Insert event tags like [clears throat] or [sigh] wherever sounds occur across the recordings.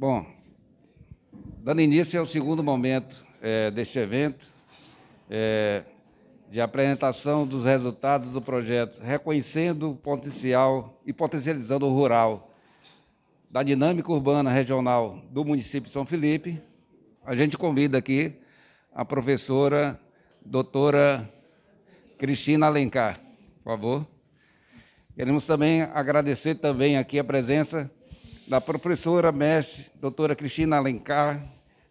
Bom, dando início ao segundo momento é, deste evento, é, de apresentação dos resultados do projeto, reconhecendo o potencial e potencializando o rural da dinâmica urbana regional do município de São Felipe, a gente convida aqui a professora doutora Cristina Alencar, por favor. Queremos também agradecer também aqui a presença da professora mestre, doutora Cristina Alencar,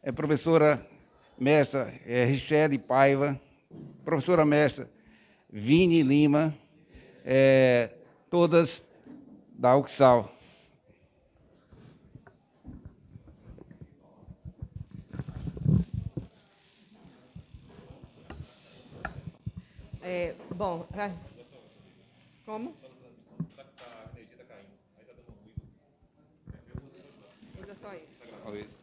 é professora mestra é, Richelle Paiva, professora mestra Vini Lima, é, todas da UXAL. É, bom, como?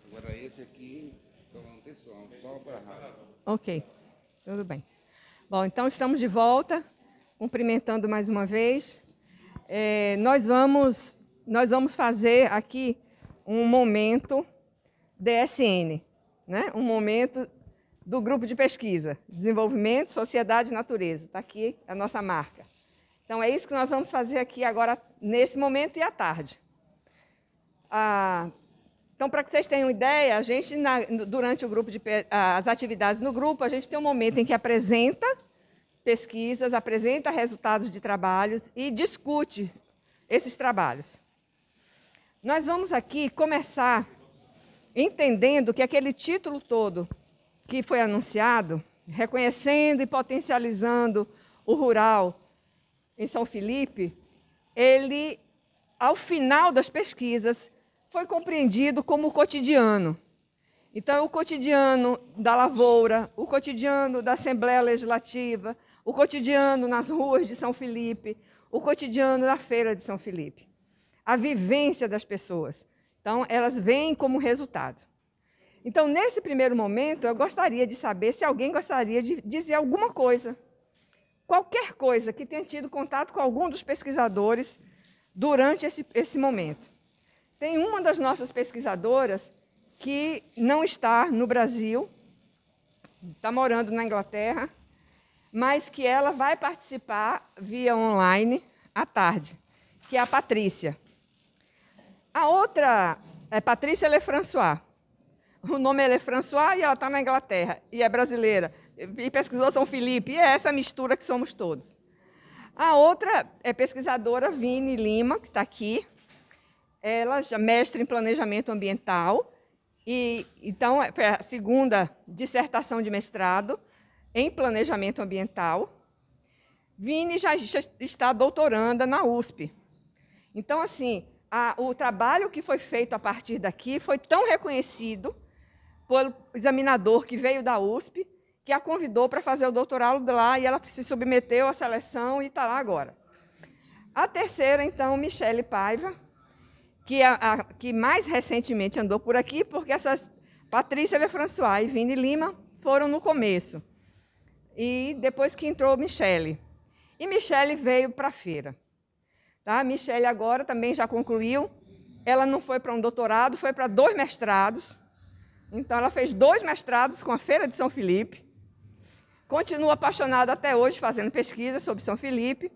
Agora esse aqui só não tem som, só para rádio. Ok, tudo bem. Bom, então estamos de volta, cumprimentando mais uma vez. É, nós, vamos, nós vamos fazer aqui um momento DSN, né? um momento do grupo de pesquisa, Desenvolvimento, Sociedade e Natureza. Está aqui a nossa marca. Então, é isso que nós vamos fazer aqui agora, nesse momento e à tarde. Ah, então, para que vocês tenham ideia, a gente, na, durante o grupo de, as atividades no grupo, a gente tem um momento em que apresenta pesquisas, apresenta resultados de trabalhos e discute esses trabalhos. Nós vamos aqui começar entendendo que aquele título todo que foi anunciado, reconhecendo e potencializando o rural em São Felipe, ele, ao final das pesquisas, foi compreendido como o cotidiano. Então, o cotidiano da lavoura, o cotidiano da Assembleia Legislativa, o cotidiano nas ruas de São Felipe, o cotidiano da feira de São Felipe. A vivência das pessoas. Então, elas vêm como resultado. Então, nesse primeiro momento, eu gostaria de saber se alguém gostaria de dizer alguma coisa. Qualquer coisa que tenha tido contato com algum dos pesquisadores durante esse, esse momento. Tem uma das nossas pesquisadoras que não está no Brasil, está morando na Inglaterra, mas que ela vai participar via online à tarde, que é a Patrícia. A outra é Patrícia Lefrançois. O nome é Lefrançois e ela está na Inglaterra e é brasileira. E pesquisou São Felipe, e é essa mistura que somos todos. A outra é pesquisadora Vini Lima, que está aqui, ela já mestre em planejamento ambiental e então é, foi a segunda dissertação de mestrado em planejamento ambiental. Vini já, já está doutoranda na USP. Então assim, a, o trabalho que foi feito a partir daqui foi tão reconhecido pelo examinador que veio da USP que a convidou para fazer o doutorado lá e ela se submeteu à seleção e está lá agora. A terceira, então, Michele Paiva, que, a, a, que mais recentemente andou por aqui, porque essas Patrícia Lefrançois e Vini Lima foram no começo. E depois que entrou Michele. E Michele veio para a feira. Tá? Michele agora também já concluiu. Ela não foi para um doutorado, foi para dois mestrados. Então, ela fez dois mestrados com a Feira de São Felipe. Continua apaixonada até hoje, fazendo pesquisa sobre São Felipe.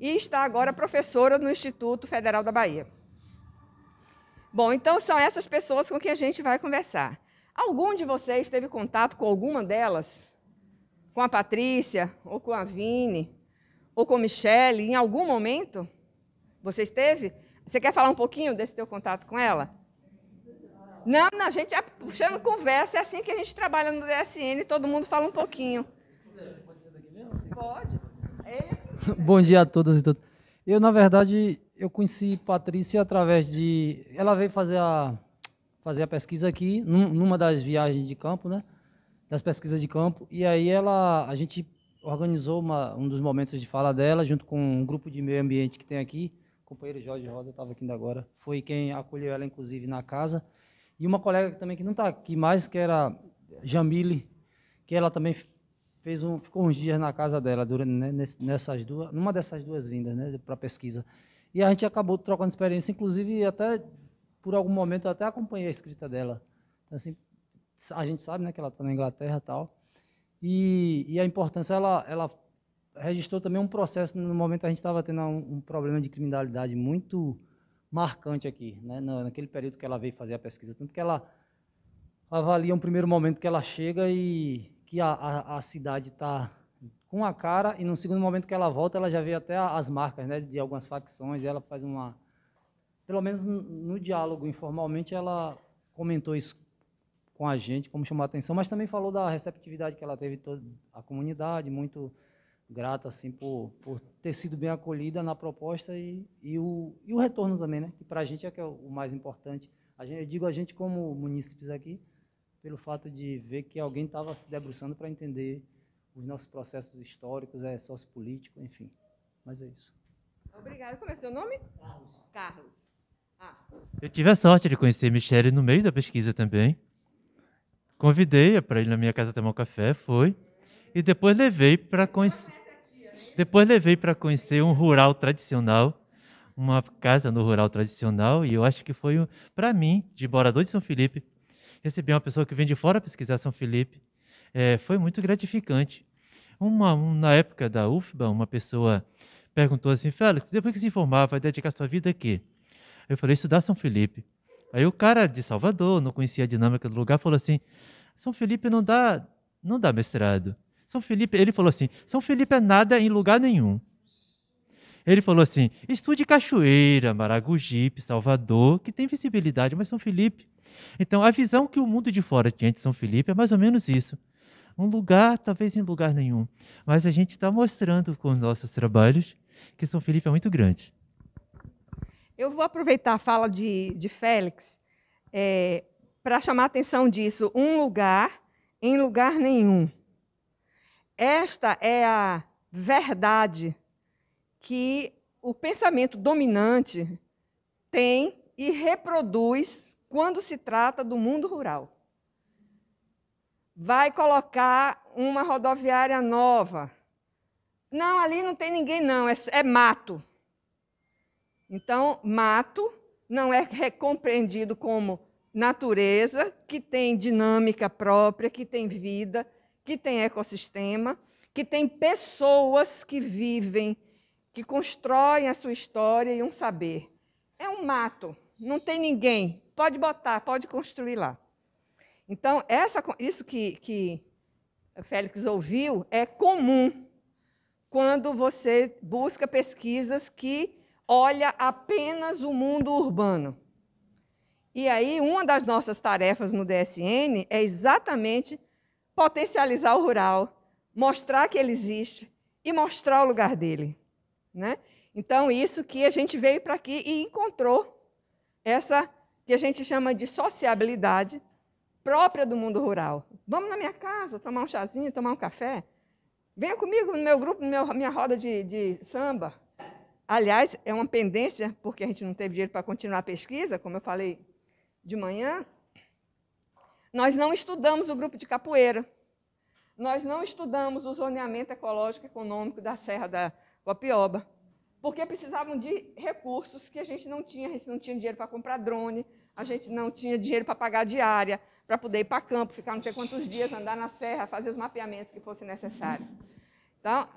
E está agora professora no Instituto Federal da Bahia. Bom, então são essas pessoas com quem a gente vai conversar. Algum de vocês teve contato com alguma delas? Com a Patrícia, ou com a Vini, ou com a Michelle, em algum momento? Vocês teve? Você quer falar um pouquinho desse teu contato com ela? Não, não, a gente é puxando conversa, é assim que a gente trabalha no DSN, todo mundo fala um pouquinho. Pode ser daqui mesmo? Pode. É [laughs] Bom dia a todas e todos. Eu, na verdade, eu conheci Patrícia através de. Ela veio fazer a, fazer a pesquisa aqui, numa das viagens de campo, né? Das pesquisas de campo. E aí ela, a gente organizou uma, um dos momentos de fala dela, junto com um grupo de meio ambiente que tem aqui. O companheiro Jorge Rosa estava aqui ainda agora. Foi quem acolheu ela, inclusive, na casa. E uma colega também que não está aqui mais, que era Jamile, que ela também fez um, ficou uns dias na casa dela durante né, nessas duas, numa dessas duas vindas, né, para pesquisa. E a gente acabou trocando experiência, inclusive até por algum momento eu até acompanhei a escrita dela. Então, assim, a gente sabe né, que ela está na Inglaterra e tal. E, e a importância, ela, ela registrou também um processo, no momento a gente estava tendo um, um, problema de criminalidade muito marcante aqui, né, naquele período que ela veio fazer a pesquisa. Tanto que ela avalia um primeiro momento que ela chega e que a, a, a cidade está uma cara e no segundo momento que ela volta, ela já vê até as marcas né, de algumas facções. ela faz uma. Pelo menos no diálogo, informalmente, ela comentou isso com a gente, como chamou a atenção, mas também falou da receptividade que ela teve toda a comunidade, muito grata assim por, por ter sido bem acolhida na proposta e, e, o, e o retorno também, né? Que para a gente é que é o mais importante. A gente, eu digo a gente como munícipes aqui, pelo fato de ver que alguém estava se debruçando para entender os nossos processos históricos, é sociopolítico, enfim. Mas é isso. Obrigada. Como é o seu nome? Carlos. Carlos. Ah. Eu tive a sorte de conhecer Michele no meio da pesquisa também. Convidei-a para ir na minha casa tomar um café, foi. E depois levei para conhecer. Né? Depois levei para conhecer um rural tradicional, uma casa no rural tradicional, e eu acho que foi, para mim, de morador de São Felipe, receber uma pessoa que vem de fora pesquisar São Felipe, é, foi muito gratificante. Uma, na época da UFBA, uma pessoa perguntou assim, Félix, depois que se formar, vai dedicar sua vida a quê? Eu falei, estudar São Felipe. Aí o cara de Salvador, não conhecia a dinâmica do lugar, falou assim, São Felipe não dá, não dá mestrado. São Felipe, ele falou assim, São Felipe é nada em lugar nenhum. Ele falou assim, estude Cachoeira, Maragogipe, Salvador, que tem visibilidade, mas São Felipe. Então, a visão que o mundo de fora tinha de São Felipe é mais ou menos isso um lugar, talvez em lugar nenhum. Mas a gente está mostrando com os nossos trabalhos que São Felipe é muito grande. Eu vou aproveitar a fala de, de Félix é, para chamar a atenção disso. Um lugar em lugar nenhum. Esta é a verdade que o pensamento dominante tem e reproduz quando se trata do mundo rural vai colocar uma rodoviária nova. Não, ali não tem ninguém, não, é, é mato. Então, mato não é compreendido como natureza, que tem dinâmica própria, que tem vida, que tem ecossistema, que tem pessoas que vivem, que constroem a sua história e um saber. É um mato, não tem ninguém. Pode botar, pode construir lá. Então, essa, isso que, que Félix ouviu é comum quando você busca pesquisas que olha apenas o mundo urbano. E aí, uma das nossas tarefas no DSN é exatamente potencializar o rural, mostrar que ele existe e mostrar o lugar dele. Né? Então, isso que a gente veio para aqui e encontrou essa que a gente chama de sociabilidade, própria do mundo rural. Vamos na minha casa tomar um chazinho, tomar um café? Venha comigo no meu grupo, na minha roda de, de samba. Aliás, é uma pendência, porque a gente não teve dinheiro para continuar a pesquisa, como eu falei de manhã. Nós não estudamos o grupo de capoeira. Nós não estudamos o zoneamento ecológico e econômico da Serra da Guapioba, porque precisavam de recursos que a gente não tinha. A gente não tinha dinheiro para comprar drone, a gente não tinha dinheiro para pagar diária, para poder ir para campo, ficar não sei quantos dias, andar na serra, fazer os mapeamentos que fossem necessários. Então,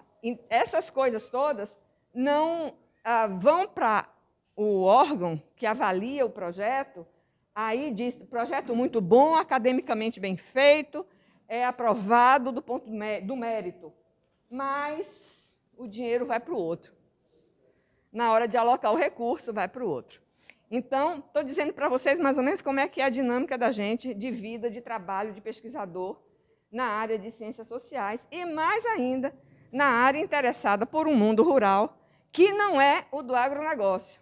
essas coisas todas não ah, vão para o órgão que avalia o projeto, aí diz, projeto muito bom, academicamente bem feito, é aprovado do ponto do mérito, mas o dinheiro vai para o outro. Na hora de alocar o recurso, vai para o outro. Então, estou dizendo para vocês mais ou menos como é que é a dinâmica da gente de vida, de trabalho, de pesquisador na área de ciências sociais e, mais ainda, na área interessada por um mundo rural que não é o do agronegócio,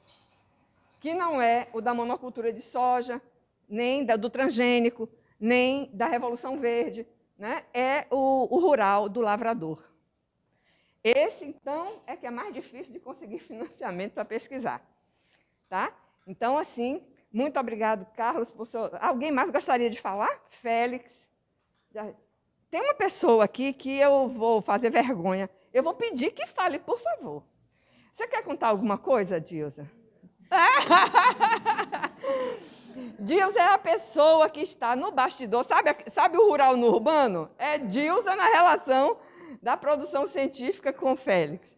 que não é o da monocultura de soja, nem da, do transgênico, nem da Revolução Verde, né? é o, o rural do lavrador. Esse, então, é que é mais difícil de conseguir [laughs] financiamento para pesquisar. Tá? Então, assim, muito obrigado, Carlos, por seu... Alguém mais gostaria de falar? Félix. Tem uma pessoa aqui que eu vou fazer vergonha. Eu vou pedir que fale, por favor. Você quer contar alguma coisa, Dilza? [laughs] Dilza é a pessoa que está no bastidor, sabe, sabe o rural no urbano? É Dilza na relação da produção científica com Félix.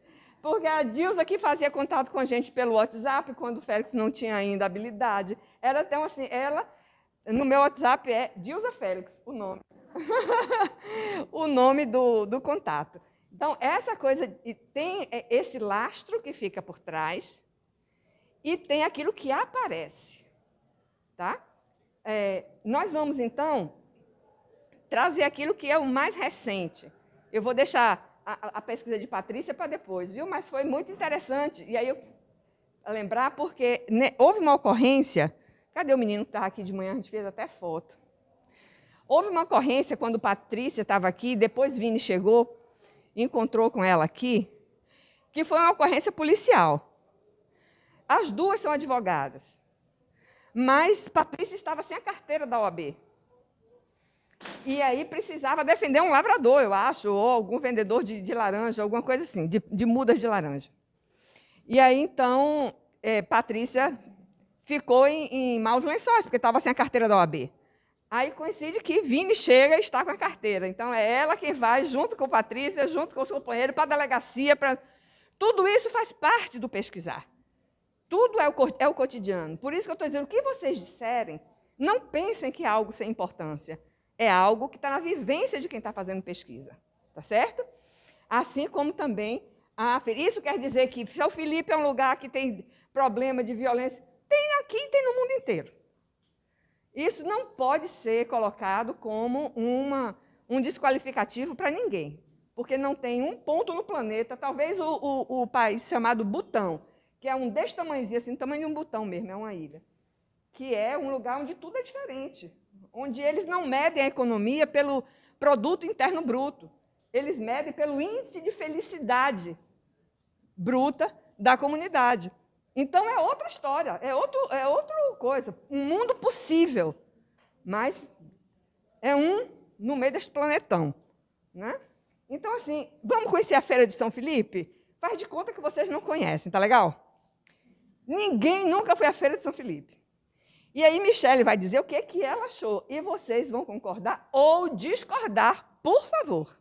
Porque a Dilza que fazia contato com a gente pelo WhatsApp, quando o Félix não tinha ainda habilidade. Era tão assim, ela, no meu WhatsApp é Dilza Félix, o nome. [laughs] o nome do, do contato. Então, essa coisa, tem é, esse lastro que fica por trás e tem aquilo que aparece. Tá? É, nós vamos, então, trazer aquilo que é o mais recente. Eu vou deixar a, a pesquisa de Patrícia para depois, viu? Mas foi muito interessante. E aí eu lembrar, porque né, houve uma ocorrência. Cadê o menino que estava aqui de manhã? A gente fez até foto. Houve uma ocorrência quando Patrícia estava aqui, depois Vini chegou, encontrou com ela aqui, que foi uma ocorrência policial. As duas são advogadas. Mas Patrícia estava sem a carteira da OAB. E aí precisava defender um lavrador, eu acho, ou algum vendedor de, de laranja, alguma coisa assim, de, de, mudas de laranja. E aí, então, é, Patrícia ficou em, em maus lençóis, porque estava sem a carteira da OAB. Aí coincide que Vini chega e está com a carteira. Então, é ela quem vai, junto com Patrícia, junto com os companheiros, para a delegacia. Pra... Tudo isso faz parte do pesquisar. Tudo é o, é o cotidiano. Por isso que eu estou dizendo, o que vocês disserem, não pensem que é algo sem importância é algo que está na vivência de quem está fazendo pesquisa, tá certo? Assim como também a isso quer dizer que se o Felipe é um lugar que tem problema de violência, tem aqui e tem no mundo inteiro. Isso não pode ser colocado como uma, um desqualificativo para ninguém, porque não tem um ponto no planeta, talvez o, o, o país chamado Butão, que é um desse tamanhozinho, assim, tamanho de um botão mesmo, é uma ilha, que é um lugar onde tudo é diferente onde eles não medem a economia pelo produto interno bruto, eles medem pelo índice de felicidade bruta da comunidade. Então é outra história, é, outro, é outra coisa, um mundo possível, mas é um no meio deste planetão. Né? Então, assim, vamos conhecer a Feira de São Felipe? Faz de conta que vocês não conhecem, tá legal? Ninguém nunca foi à Feira de São Felipe. E aí Michele vai dizer o que, que ela achou. E vocês vão concordar ou discordar, por favor.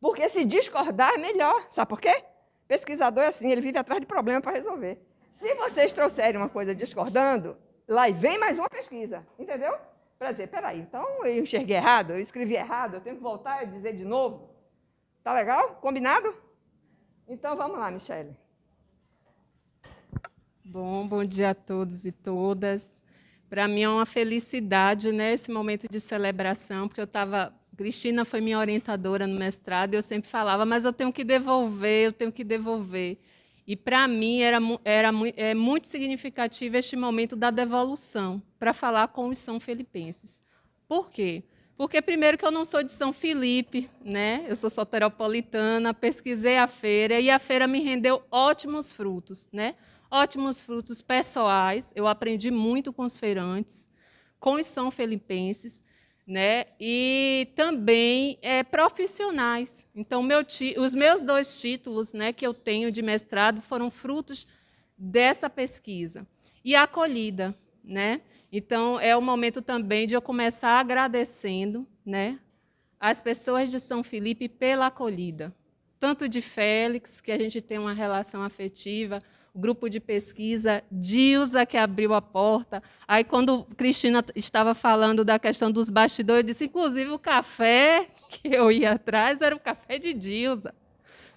Porque se discordar é melhor. Sabe por quê? Pesquisador é assim, ele vive atrás de problema para resolver. Se vocês trouxerem uma coisa discordando, lá vem mais uma pesquisa, entendeu? Para dizer, peraí, então eu enxerguei errado, eu escrevi errado, eu tenho que voltar e dizer de novo. Tá legal? Combinado? Então vamos lá, Michele. Bom, bom dia a todos e todas. Para mim é uma felicidade, né, esse momento de celebração, porque eu estava Cristina foi minha orientadora no mestrado e eu sempre falava, mas eu tenho que devolver, eu tenho que devolver. E para mim era, era é muito significativo este momento da devolução para falar com os são filipenses. Por quê? Porque primeiro que eu não sou de São Felipe, né? Eu sou soteropolitana, pesquisei a feira e a feira me rendeu ótimos frutos, né? ótimos frutos pessoais. Eu aprendi muito com os feirantes, com os são felipenses, né? E também é, profissionais. Então, meu os meus dois títulos, né, que eu tenho de mestrado, foram frutos dessa pesquisa e acolhida, né? Então, é o momento também de eu começar agradecendo, né, as pessoas de São Felipe pela acolhida, tanto de Félix, que a gente tem uma relação afetiva, o grupo de pesquisa, Dilza que abriu a porta. Aí, quando Cristina estava falando da questão dos bastidores, eu disse, inclusive, o café que eu ia atrás era o café de Dilza,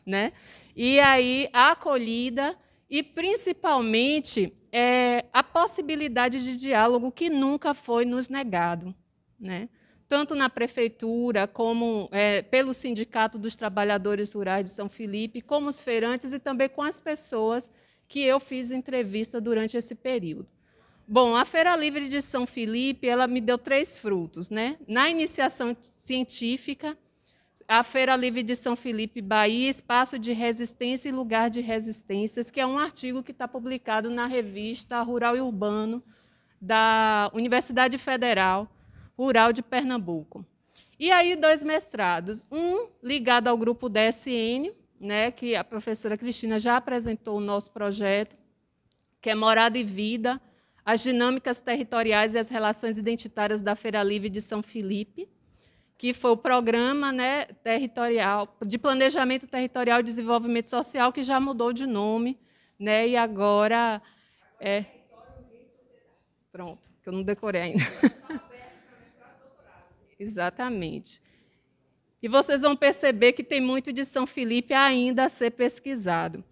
né? E aí, a acolhida e, principalmente, é, a possibilidade de diálogo que nunca foi nos negado, né? tanto na prefeitura como é, pelo Sindicato dos Trabalhadores Rurais de São Felipe, como os feirantes e também com as pessoas que eu fiz entrevista durante esse período. Bom, a Feira Livre de São Felipe, ela me deu três frutos, né? Na iniciação científica, a Feira Livre de São Felipe, Bahia, Espaço de Resistência e Lugar de Resistências, que é um artigo que está publicado na revista Rural e Urbano da Universidade Federal Rural de Pernambuco. E aí, dois mestrados, um ligado ao grupo DSN, né, que a professora Cristina já apresentou o nosso projeto, que é Morada e Vida, as dinâmicas territoriais e as relações identitárias da Feira Livre de São Felipe, que foi o programa né, territorial de planejamento territorial e desenvolvimento social que já mudou de nome, né, e agora é pronto, que eu não decorei ainda. [laughs] Exatamente. E vocês vão perceber que tem muito de São Felipe ainda a ser pesquisado.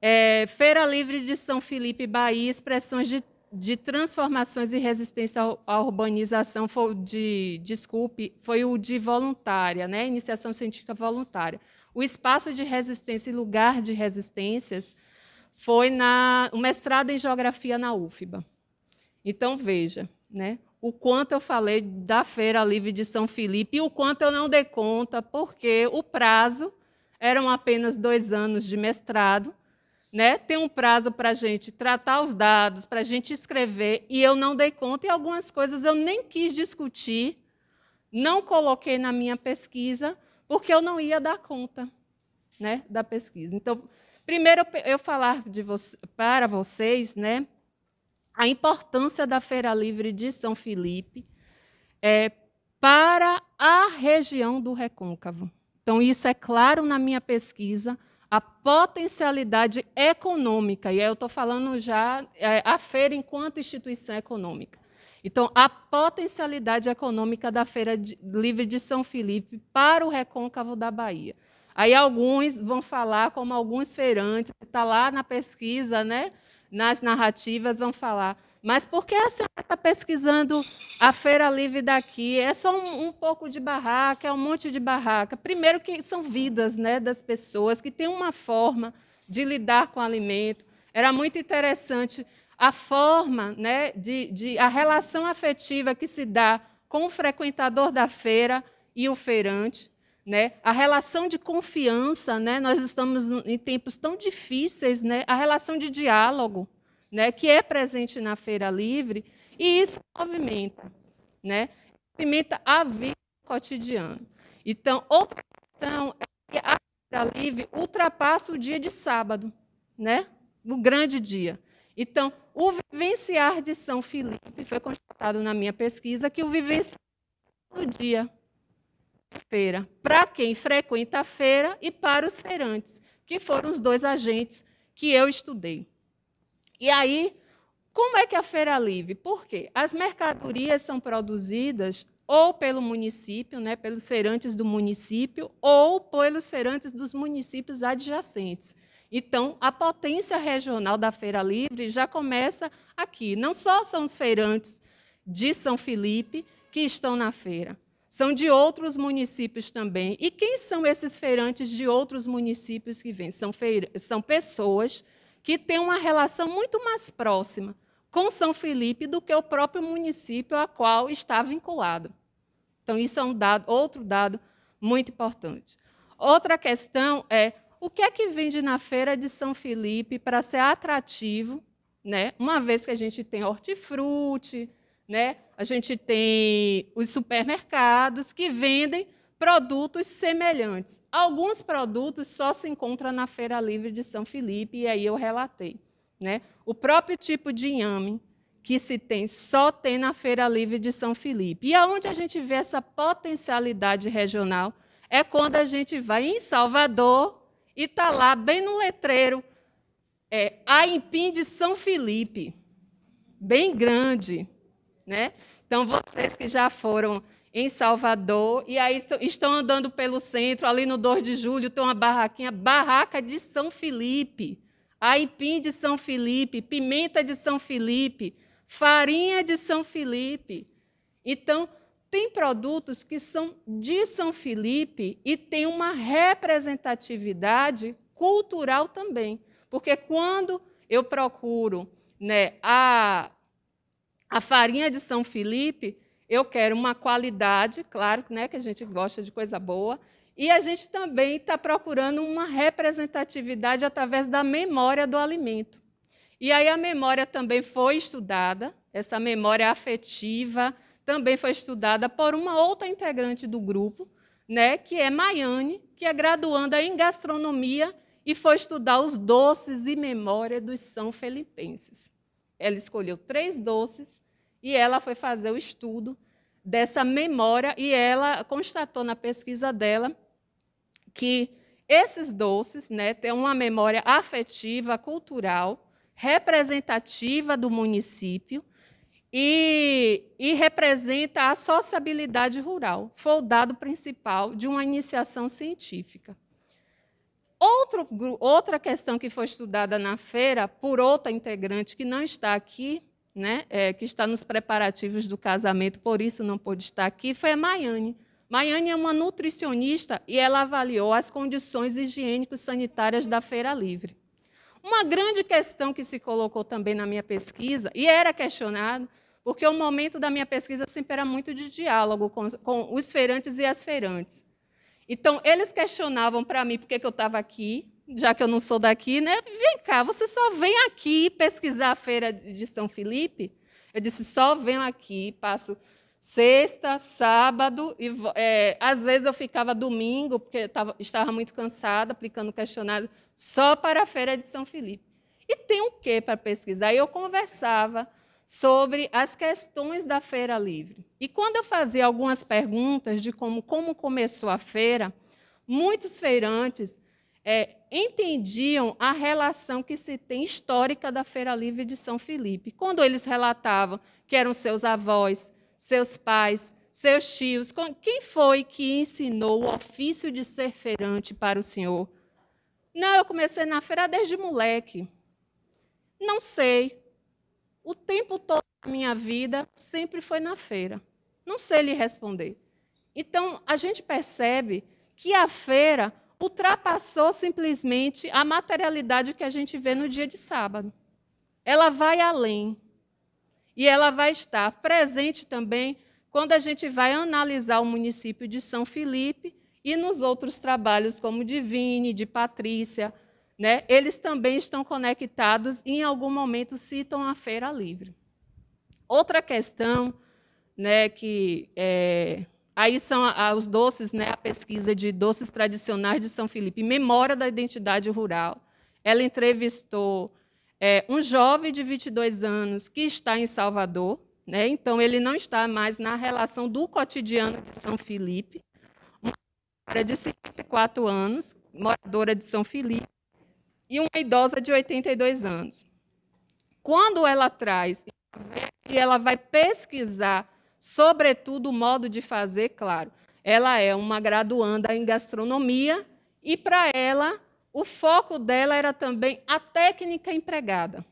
É, Feira Livre de São Felipe, Bahia, expressões de, de transformações e resistência à urbanização foi de, desculpe, foi o de voluntária, né? Iniciação científica voluntária. O espaço de resistência e lugar de resistências foi na o mestrado em geografia na UFBA. Então veja, né? o quanto eu falei da Feira Livre de São Felipe e o quanto eu não dei conta, porque o prazo eram apenas dois anos de mestrado. Né? Tem um prazo para a gente tratar os dados, para a gente escrever, e eu não dei conta, e algumas coisas eu nem quis discutir, não coloquei na minha pesquisa, porque eu não ia dar conta né, da pesquisa. Então, primeiro eu falar vo para vocês né, a importância da Feira Livre de São Felipe é, para a região do Recôncavo. Então, isso é claro na minha pesquisa, a potencialidade econômica, e aí eu estou falando já é, a feira enquanto instituição econômica. Então, a potencialidade econômica da Feira de, Livre de São Felipe para o recôncavo da Bahia. Aí alguns vão falar, como alguns feirantes, está lá na pesquisa, né? nas narrativas vão falar. Mas por que a senhora está pesquisando a Feira Livre daqui? É só um, um, pouco de barraca, é um monte de barraca. Primeiro que são vidas né, das pessoas que têm uma forma de lidar com o alimento. Era muito interessante a forma, né, de, de, a relação afetiva que se dá com o frequentador da feira e o feirante. Né? A relação de confiança, né? nós estamos em tempos tão difíceis, né? a relação de diálogo, né? que é presente na Feira Livre, e isso movimenta, né? movimenta a vida cotidiana. Então, outra questão é que a Feira Livre ultrapassa o dia de sábado, né? o grande dia. Então, o vivenciar de São Filipe foi constatado na minha pesquisa que o vivenciar do dia feira, para quem frequenta a feira e para os feirantes, que foram os dois agentes que eu estudei. E aí, como é que a feira é livre? Por quê? As mercadorias são produzidas ou pelo município, né, pelos feirantes do município, ou pelos feirantes dos municípios adjacentes. Então, a potência regional da Feira Livre já começa aqui. Não só são os feirantes de São Felipe que estão na feira, são de outros municípios também. E quem são esses feirantes de outros municípios que vêm? São, são pessoas que têm uma relação muito mais próxima com São Felipe do que o próprio município a qual está vinculado. Então, isso é um dado, outro dado muito importante. Outra questão é o que é que vende na feira de São Felipe para ser atrativo, né? uma vez que a gente tem hortifruti, né? A gente tem os supermercados que vendem produtos semelhantes. Alguns produtos só se encontram na Feira Livre de São Felipe, e aí eu relatei. Né? O próprio tipo de inhame que se tem só tem na Feira Livre de São Felipe. E aonde a gente vê essa potencialidade regional é quando a gente vai em Salvador e está lá, bem no letreiro, é, a Impim de São Felipe, bem grande né? Então, vocês que já foram em Salvador e aí estão andando pelo centro, ali no 2 de julho tem uma barraquinha, Barraca de São Felipe, aipim de São Felipe, pimenta de São Felipe, farinha de São Felipe. Então, tem produtos que são de São Felipe e tem uma representatividade cultural também. Porque quando eu procuro né, a a farinha de São Felipe, eu quero uma qualidade, claro né, que a gente gosta de coisa boa, e a gente também está procurando uma representatividade através da memória do alimento. E aí a memória também foi estudada, essa memória afetiva também foi estudada por uma outra integrante do grupo, né, que é Maiane, que é graduanda em gastronomia e foi estudar os doces e memória dos são felipenses. Ela escolheu três doces e ela foi fazer o estudo dessa memória e ela constatou na pesquisa dela que esses doces né, têm uma memória afetiva, cultural, representativa do município e, e representa a sociabilidade rural, foi o dado principal de uma iniciação científica. Outro, outra questão que foi estudada na feira por outra integrante que não está aqui, né, é, que está nos preparativos do casamento, por isso não pôde estar aqui, foi a Maiane. Maiane é uma nutricionista e ela avaliou as condições higiênico-sanitárias da Feira Livre. Uma grande questão que se colocou também na minha pesquisa, e era questionado, porque o momento da minha pesquisa sempre era muito de diálogo com, com os feirantes e as feirantes. Então, eles questionavam para mim por que, eu estava aqui, já que eu não sou daqui, né? Vem cá, você só vem aqui pesquisar a feira de São Felipe? Eu disse, só venho aqui, passo sexta, sábado, e é, às vezes eu ficava domingo, porque eu tava, estava muito cansada, aplicando questionário, só para a feira de São Felipe. E tem o que quê para pesquisar? E eu conversava sobre as questões da feira livre. E quando eu fazia algumas perguntas de como, como começou a feira, muitos feirantes é, entendiam a relação que se tem histórica da Feira Livre de São Felipe. Quando eles relatavam que eram seus avós, seus pais, seus tios, quem foi que ensinou o ofício de ser feirante para o senhor? Não, eu comecei na feira desde moleque. Não sei, o tempo todo da minha vida sempre foi na feira. Não sei lhe responder. Então, a gente percebe que a feira ultrapassou simplesmente a materialidade que a gente vê no dia de sábado. Ela vai além. E ela vai estar presente também quando a gente vai analisar o município de São Felipe e nos outros trabalhos, como de Vini, de Patrícia, né, eles também estão conectados e, em algum momento, citam a feira livre. Outra questão né, que é, aí são os doces, né, a pesquisa de doces tradicionais de São Felipe, memória da identidade rural. Ela entrevistou é, um jovem de 22 anos que está em Salvador, né, então ele não está mais na relação do cotidiano de São Felipe, uma senhora de 54 anos, moradora de São Felipe, e uma idosa de 82 anos. Quando ela traz e ela vai pesquisar, sobretudo, o modo de fazer, claro, ela é uma graduanda em gastronomia e, para ela, o foco dela era também a técnica empregada.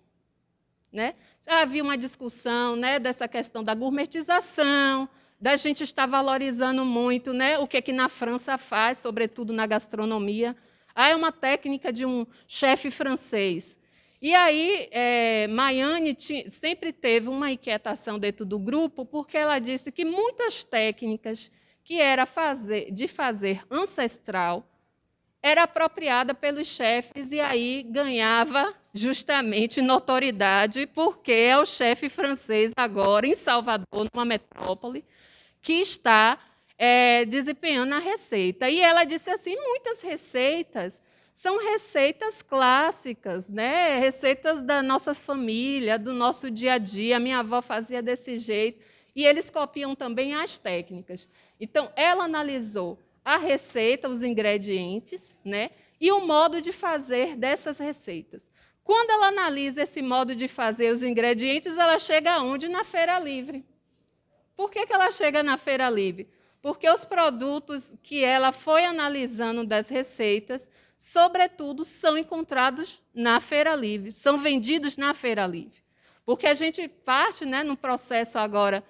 Né? Havia uma discussão né, dessa questão da gourmetização, da gente estar valorizando muito né, o que, é que na França faz, sobretudo na gastronomia. Ah, é uma técnica de um chefe francês. E aí, é, Maiane sempre teve uma inquietação dentro do grupo, porque ela disse que muitas técnicas que era fazer, de fazer ancestral era apropriada pelos chefes e aí ganhava justamente notoriedade, porque é o chefe francês agora em Salvador, numa metrópole, que está é, desempenhando a receita. E ela disse assim: muitas receitas são receitas clássicas, né? receitas da nossa família, do nosso dia a dia. Minha avó fazia desse jeito. E eles copiam também as técnicas. Então, ela analisou a receita, os ingredientes, né? e o modo de fazer dessas receitas. Quando ela analisa esse modo de fazer os ingredientes, ela chega aonde? Na feira livre. Por que, que ela chega na feira livre? porque os produtos que ela foi analisando das receitas, sobretudo, são encontrados na feira livre, são vendidos na feira livre. Porque a gente parte, né, num processo agora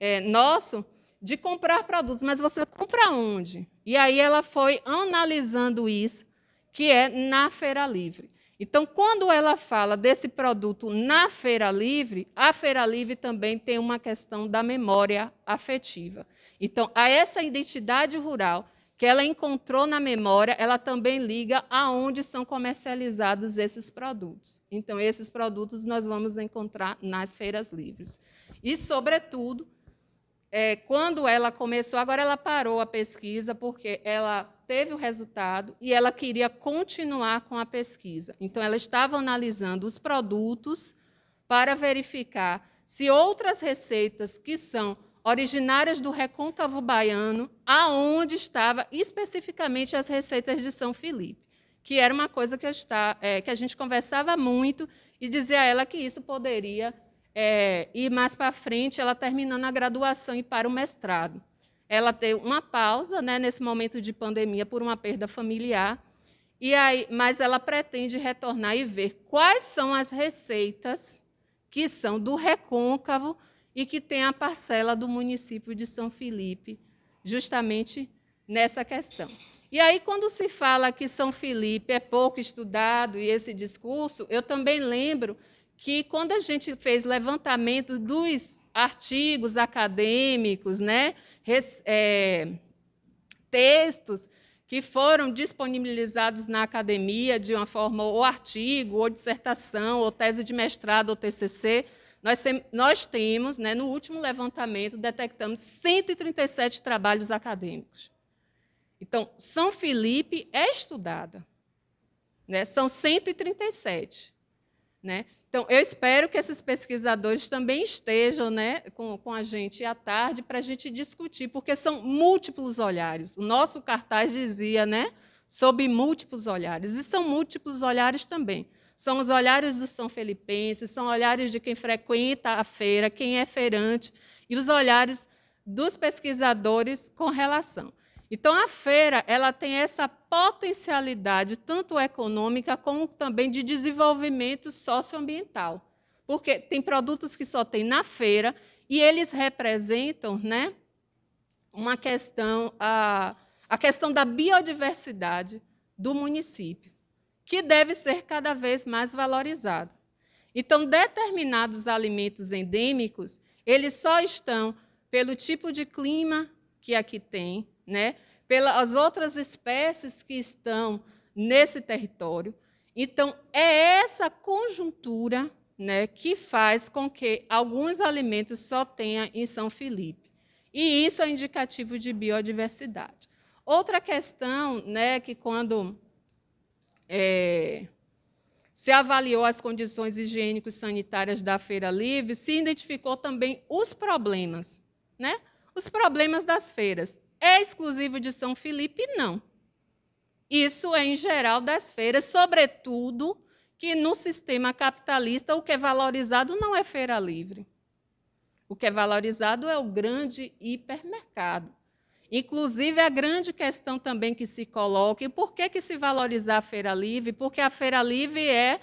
é, nosso, de comprar produtos, mas você compra onde? E aí ela foi analisando isso, que é na feira livre. Então, quando ela fala desse produto na feira livre, a feira livre também tem uma questão da memória afetiva. Então, a essa identidade rural que ela encontrou na memória, ela também liga aonde são comercializados esses produtos. Então, esses produtos nós vamos encontrar nas feiras livres. E, sobretudo, é, quando ela começou, agora ela parou a pesquisa, porque ela teve o resultado e ela queria continuar com a pesquisa. Então, ela estava analisando os produtos para verificar se outras receitas que são originárias do recôncavo baiano, aonde estava especificamente as receitas de São Felipe, que era uma coisa que, está, é, eh, que a gente conversava muito e dizia a ela que isso poderia é, ir mais para frente, ela terminando a graduação e para o mestrado. Ela teve uma pausa né, nesse momento de pandemia por uma perda familiar, e aí, mas ela pretende retornar e ver quais são as receitas que são do recôncavo e que tem a parcela do município de São Felipe, justamente nessa questão. E aí, quando se fala que São Felipe é pouco estudado e esse discurso, eu também lembro que quando a gente fez levantamento dos artigos acadêmicos, né, é, textos que foram disponibilizados na academia de uma forma ou artigo, ou dissertação, ou tese de mestrado, ou TCC, nós, nós temos, né, no último levantamento, detectamos 137 trabalhos acadêmicos. Então, São Felipe é estudada. Né? São 137. Né? Então, eu espero que esses pesquisadores também estejam né, com, com, a gente à tarde para a gente discutir, porque são múltiplos olhares. O nosso cartaz dizia né, sobre múltiplos olhares, e são múltiplos olhares também. São os olhares dos São Felipenses, são olhares de quem frequenta a feira, quem é feirante, e os olhares dos pesquisadores com relação. Então, a feira ela tem essa potencialidade, tanto econômica como também de desenvolvimento socioambiental. Porque tem produtos que só tem na feira e eles representam né, uma questão, a, a questão da biodiversidade do município que deve ser cada vez mais valorizado. Então, determinados alimentos endêmicos, eles só estão pelo tipo de clima que aqui tem, né? pelas outras espécies que estão nesse território. Então, é essa conjuntura né, que faz com que alguns alimentos só tenha em São Felipe. E isso é indicativo de biodiversidade. Outra questão né, que, quando é, se avaliou as condições higiênico-sanitárias da feira livre, se identificou também os problemas, né? Os problemas das feiras. É exclusivo de São Felipe? Não. Isso é em geral das feiras, sobretudo que no sistema capitalista o que é valorizado não é feira livre. O que é valorizado é o grande hipermercado. Inclusive, a grande questão também que se coloca, e por que, que se valorizar a Feira Livre? Porque a Feira Livre é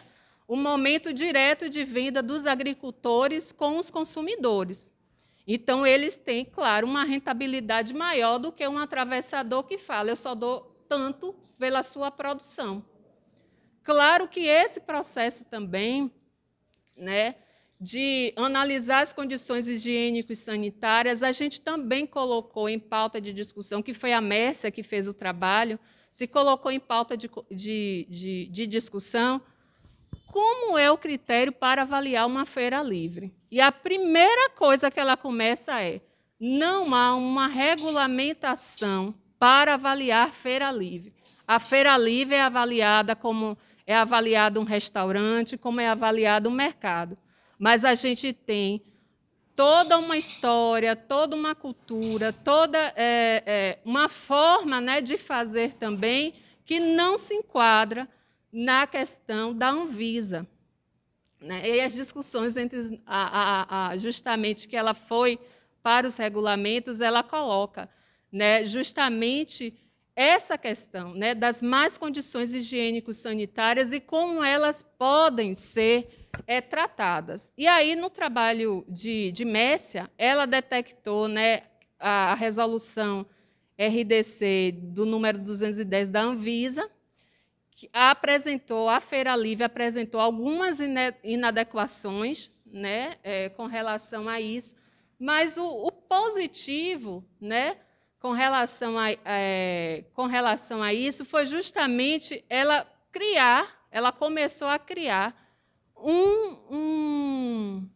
o momento direto de venda dos agricultores com os consumidores. Então, eles têm, claro, uma rentabilidade maior do que um atravessador que fala, eu só dou tanto pela sua produção. Claro que esse processo também, né, de analisar as condições higiênico sanitárias, a gente também colocou em pauta de discussão, que foi a Mércia que fez o trabalho, se colocou em pauta de, de, de, de discussão como é o critério para avaliar uma feira livre. E a primeira coisa que ela começa é: não há uma regulamentação para avaliar feira livre. A feira livre é avaliada como é avaliado um restaurante, como é avaliado um mercado. Mas a gente tem toda uma história, toda uma cultura, toda é, é, uma forma né, de fazer também que não se enquadra na questão da Anvisa. Né? E as discussões entre a, a, a, justamente que ela foi para os regulamentos, ela coloca né, justamente essa questão né, das más condições higiênico-sanitárias e como elas podem ser é, tratadas. E aí, no trabalho de, de Messia, ela detectou né, a, resolução RDC do número 210 da Anvisa, que apresentou, a Feira Livre apresentou algumas inadequações né, é, com relação a isso, mas o, o positivo né, com, relação a, é, com relação a isso foi justamente ela criar, ela começou a criar um, um,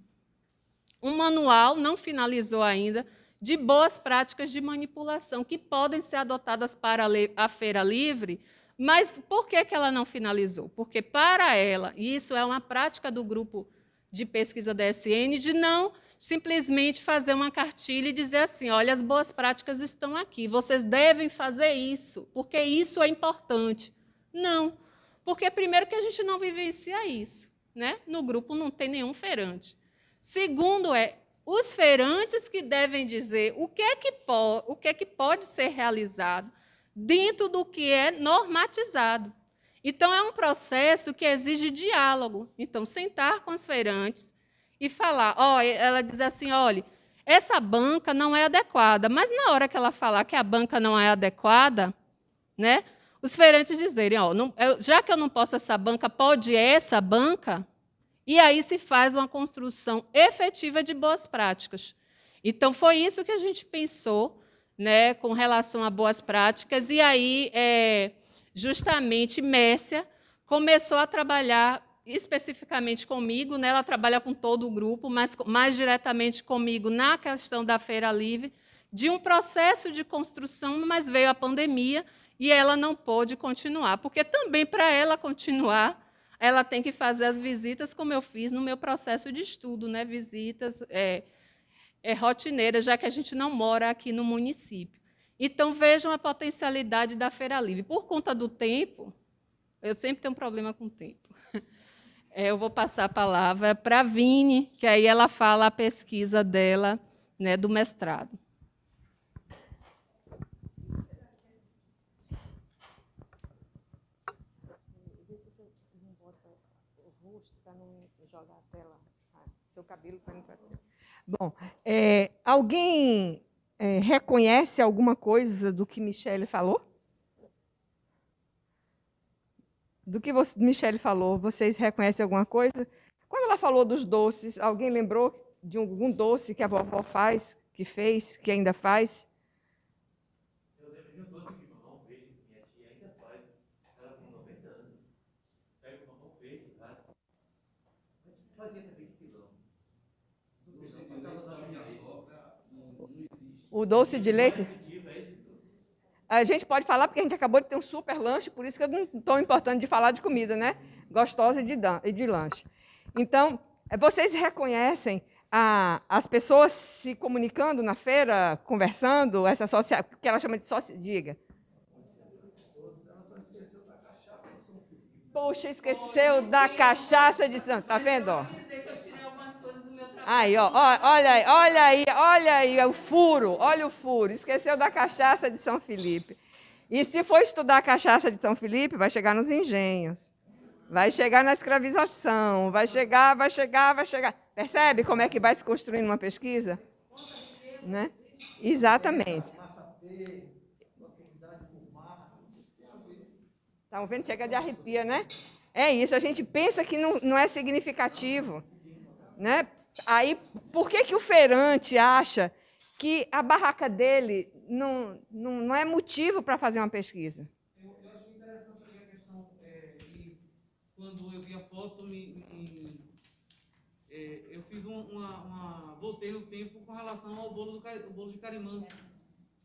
um manual, não finalizou ainda, de boas práticas de manipulação que podem ser adotadas para a feira livre, mas por que, que ela não finalizou? Porque para ela, e isso é uma prática do grupo de pesquisa da SN, de não simplesmente fazer uma cartilha e dizer assim, olha, as boas práticas estão aqui, vocês devem fazer isso, porque isso é importante. Não, porque primeiro que a gente não vivencia isso. Né? No grupo não tem nenhum feirante. Segundo é os feirantes que devem dizer o que é que, po o que, é que pode ser realizado dentro do que é normatizado. Então, é um processo que exige diálogo. Então, sentar com os feirantes e falar. Ó, oh, ela diz assim: olha, essa banca não é adequada. Mas na hora que ela falar que a banca não é adequada, né? os feirantes dizerem, ó, não, eu, já que eu não posso essa banca, pode essa banca? E aí se faz uma construção efetiva de boas práticas. Então, foi isso que a gente pensou né, com relação a boas práticas. E aí, é, justamente, Mércia começou a trabalhar especificamente comigo, né, ela trabalha com todo o grupo, mas mais diretamente comigo na questão da Feira Livre, de um processo de construção, mas veio a pandemia e ela não pôde continuar, porque também para ela continuar, ela tem que fazer as visitas, como eu fiz no meu processo de estudo, né? visitas é, é, rotineiras, já que a gente não mora aqui no município. Então, vejam a potencialidade da Feira Livre. Por conta do tempo, eu sempre tenho um problema com o tempo. [laughs] É, eu vou passar a palavra para a Vini, que aí ela fala a pesquisa dela né, do mestrado. cabelo para Bom, é, alguém é, reconhece alguma coisa do que Michele falou? Do que você, Michele falou, vocês reconhecem alguma coisa? Quando ela falou dos doces, alguém lembrou de algum doce que a vovó faz, que fez, que ainda faz? O doce de leite. A gente pode falar porque a gente acabou de ter um super lanche, por isso que eu não estou importando de falar de comida, né? Gostosa e de, e de lanche. Então, eh, vocês reconhecem a, as pessoas se comunicando na feira, conversando, essa social, que ela chama de sócio, diga. Poxa, esqueceu da cachaça de santo. Tá vendo? Ó? Aí, ó, ó, olha aí, olha aí, olha aí, é o furo, olha o furo. Esqueceu da cachaça de São Felipe. E se for estudar a cachaça de São Felipe, vai chegar nos engenhos. Vai chegar na escravização, vai chegar, vai chegar, vai chegar. Percebe como é que vai se construindo uma pesquisa? Né? Exatamente. Tá o vendo? Chega de arrepia, né? É isso, a gente pensa que não, não é significativo. Né? Aí, por que, que o feirante acha que a barraca dele não, não, não é motivo para fazer uma pesquisa? Eu, eu interessante a questão é, quando eu vi a foto, me, me, é, eu fiz uma, uma, voltei no tempo com relação ao bolo, do, bolo de carimã.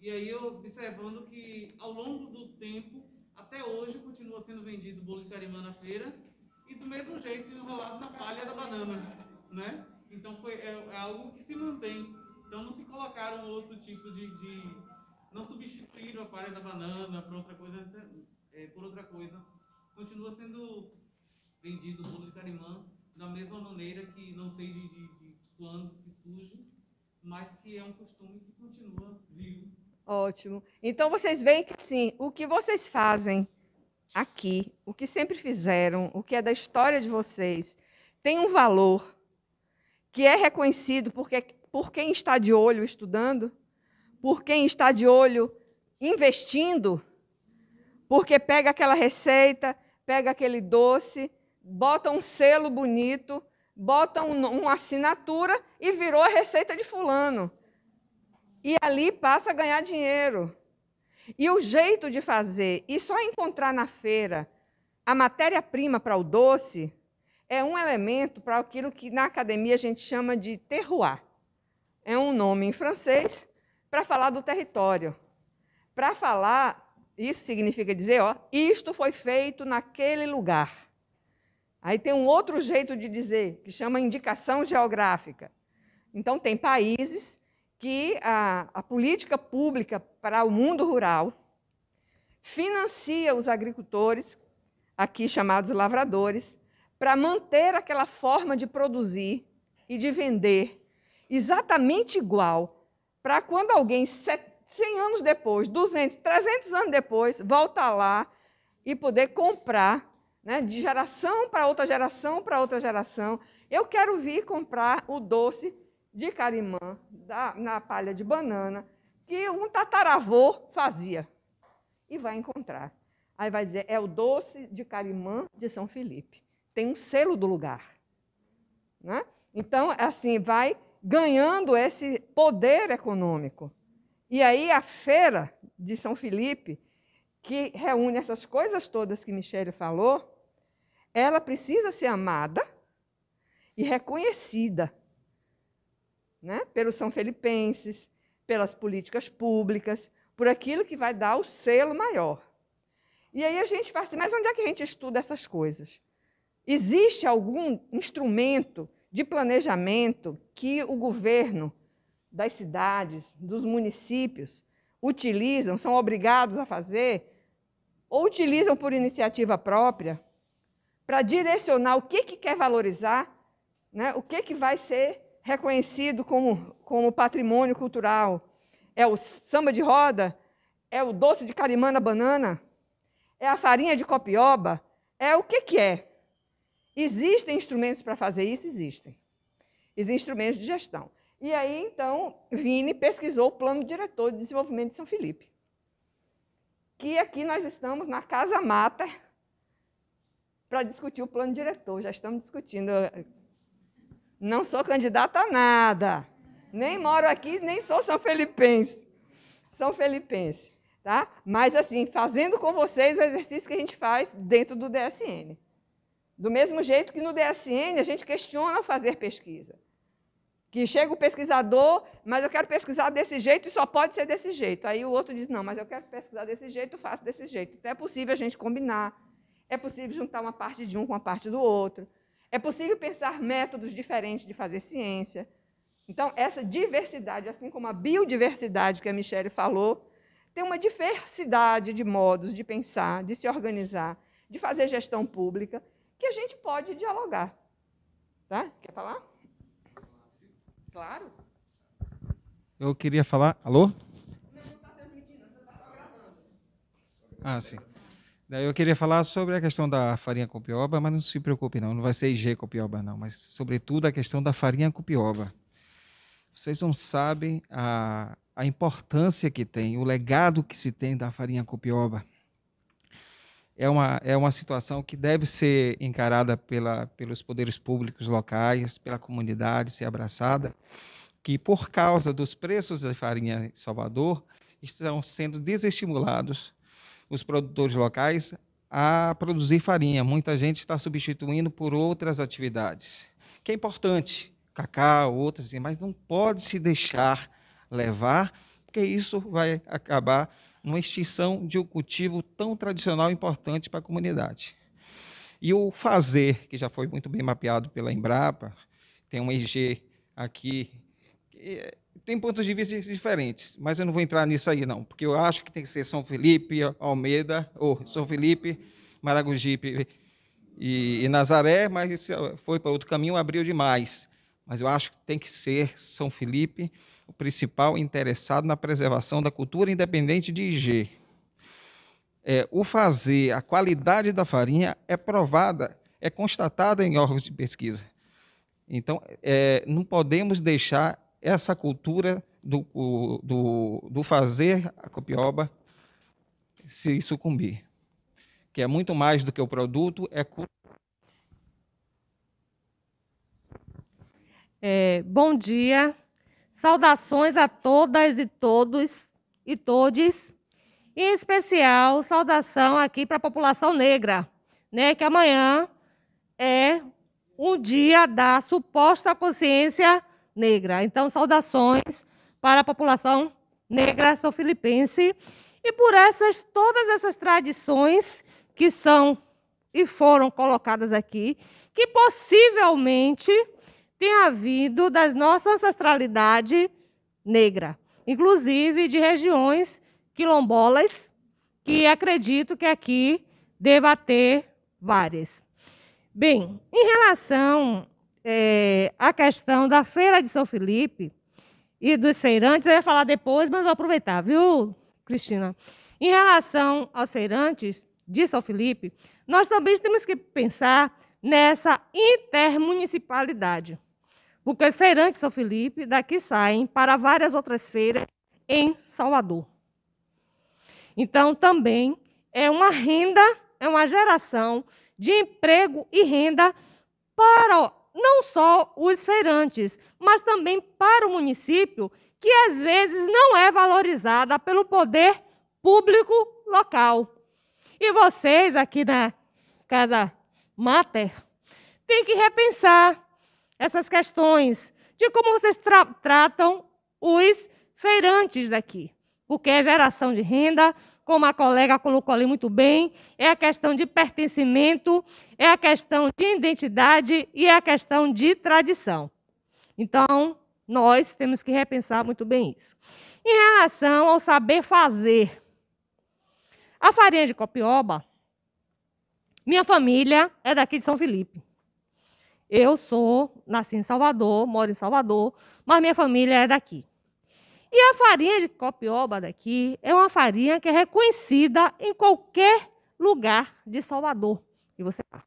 E aí eu observando que ao longo do tempo, até hoje, continua sendo vendido bolo de carimã na feira e do mesmo jeito enrolado na palha da banana, né? Então foi, é, é algo que se mantém. Então não se colocaram outro tipo de, de não substituíram a palha da banana por outra coisa, é, por outra coisa. Continua sendo vendido o bolo de carimã da mesma maneira que não sei de, de, de quando que surge, mas que é um costume que continua vivo. Ótimo. Então vocês veem que sim, o que vocês fazem aqui, o que sempre fizeram, o que é da história de vocês, tem um valor que é reconhecido porque, por quem está de olho estudando, por quem está de olho investindo, porque pega aquela receita, pega aquele doce, bota um selo bonito, bota um, uma assinatura e virou a receita de fulano. E ali passa a ganhar dinheiro. E o jeito de fazer, e só encontrar na feira a matéria-prima para o doce, é um elemento para aquilo que na academia a gente chama de terroir. É um nome em francês para falar do território. Para falar, isso significa dizer, ó, isto foi feito naquele lugar. Aí tem um outro jeito de dizer, que chama indicação geográfica. Então, tem países que a, a política pública para o mundo rural financia os agricultores, aqui chamados lavradores, para manter aquela forma de produzir e de vender exatamente igual, para quando alguém 100 anos depois, 200, 300 anos depois, voltar lá e poder comprar, né, de geração para outra geração para outra geração. Eu quero vir comprar o doce de carimã da, na palha de banana que um tataravô fazia e vai encontrar. Aí vai dizer, é o doce de carimã de São Felipe tem um selo do lugar. Né? Então, assim, vai ganhando esse poder econômico. E aí a feira de São Felipe, que reúne essas coisas todas que Michele falou, ela precisa ser amada e reconhecida né? pelos são felipenses, pelas políticas públicas, por aquilo que vai dar o selo maior. E aí a gente fala assim, mas onde é que a gente estuda essas coisas? Existe algum instrumento de planejamento que o governo das cidades, dos municípios, utilizam, são obrigados a fazer, ou utilizam por iniciativa própria, para direcionar o que, que quer valorizar, né? o que, que vai ser reconhecido como, como patrimônio cultural. É o samba de roda? É o doce de carimana na banana? É a farinha de copioba? É o que, que é? Existem instrumentos para fazer isso? Existem. Existem instrumentos de gestão. E aí, então, Vini pesquisou o plano diretor de desenvolvimento de São Felipe. Que aqui nós estamos na Casa Mata para discutir o plano diretor. Já estamos discutindo. Não sou candidata a nada. Nem moro aqui, nem sou São Felipense. São Felipense. Tá? Mas, assim, fazendo com vocês o exercício que a gente faz dentro do DSN. Do mesmo jeito que no DSN a gente questiona fazer pesquisa. Que chega o pesquisador, mas eu quero pesquisar desse jeito e só pode ser desse jeito. Aí o outro diz: não, mas eu quero pesquisar desse jeito, faço desse jeito. Então é possível a gente combinar, é possível juntar uma parte de um com a parte do outro, é possível pensar métodos diferentes de fazer ciência. Então, essa diversidade, assim como a biodiversidade que a Michelle falou, tem uma diversidade de modos de pensar, de se organizar, de fazer gestão pública que a gente pode dialogar. Tá? Quer falar? Claro. Eu queria falar. Alô? Tá ah, tá sim. Daí eu queria falar sobre a questão da farinha copioba, mas não se preocupe não, não vai ser IG copioba não, mas sobretudo a questão da farinha copioba. Vocês não sabem a, a importância que tem, o legado que se tem da farinha copioba é uma, é uma situação que deve ser encarada pela, pelos poderes públicos locais, pela comunidade ser abraçada, que por causa dos preços da farinha em Salvador, estão sendo desestimulados os produtores locais a produzir farinha. Muita gente está substituindo por outras atividades, que é importante, cacau, outras, mas não pode se deixar levar, porque isso vai acabar uma extinção de um cultivo tão tradicional e importante para a comunidade. E o fazer, que já foi muito bem mapeado pela Embrapa, tem uma IG aqui, é, tem pontos de vista diferentes, mas eu não vou entrar nisso aí não, porque eu acho que tem que ser São Felipe, Almeida, ou São Felipe, Maragogipe e, e Nazaré, mas isso foi para outro caminho, abriu demais mas eu acho que tem que ser São Felipe o principal interessado na preservação da cultura independente de IG. É, o fazer, a qualidade da farinha é provada, é constatada em órgãos de pesquisa. Então, é, não podemos deixar essa cultura do, do, do fazer a copioba se sucumbir. Que é muito mais do que o produto, é cultura. É, bom dia. Saudações a todas e todos e todes. E em especial, saudação aqui para a população negra, né? Que amanhã é um dia da suposta consciência negra. Então, saudações para a população negra são filipense e por essas todas essas tradições que são e foram colocadas aqui, que possivelmente tem havido da nossa ancestralidade negra, inclusive de regiões quilombolas, que acredito que aqui deva ter várias. Bem, em relação é, à questão da Feira de São Felipe e dos feirantes, eu ia falar depois, mas vou aproveitar, viu, Cristina? Em relação aos feirantes de São Felipe, nós também temos que pensar nessa intermunicipalidade porque os feirantes São Felipe daqui saem para várias outras feiras em Salvador. Então, também é uma renda, é uma geração de emprego e renda para não só os feirantes, mas também para o município, que às vezes não é valorizada pelo poder público local. E vocês aqui na Casa Mater têm que repensar essas questões de como vocês tra tratam os feirantes daqui. Porque é geração de renda, como a colega colocou ali muito bem, é a questão de pertencimento, é a questão de identidade e é a questão de tradição. Então, nós temos que repensar muito bem isso. Em relação ao saber fazer, a farinha de Copioba, minha família é daqui de São Felipe. Eu sou, nasci em Salvador, moro em Salvador, mas minha família é daqui. E a farinha de Copioba daqui é uma farinha que é reconhecida em qualquer lugar de Salvador que você está.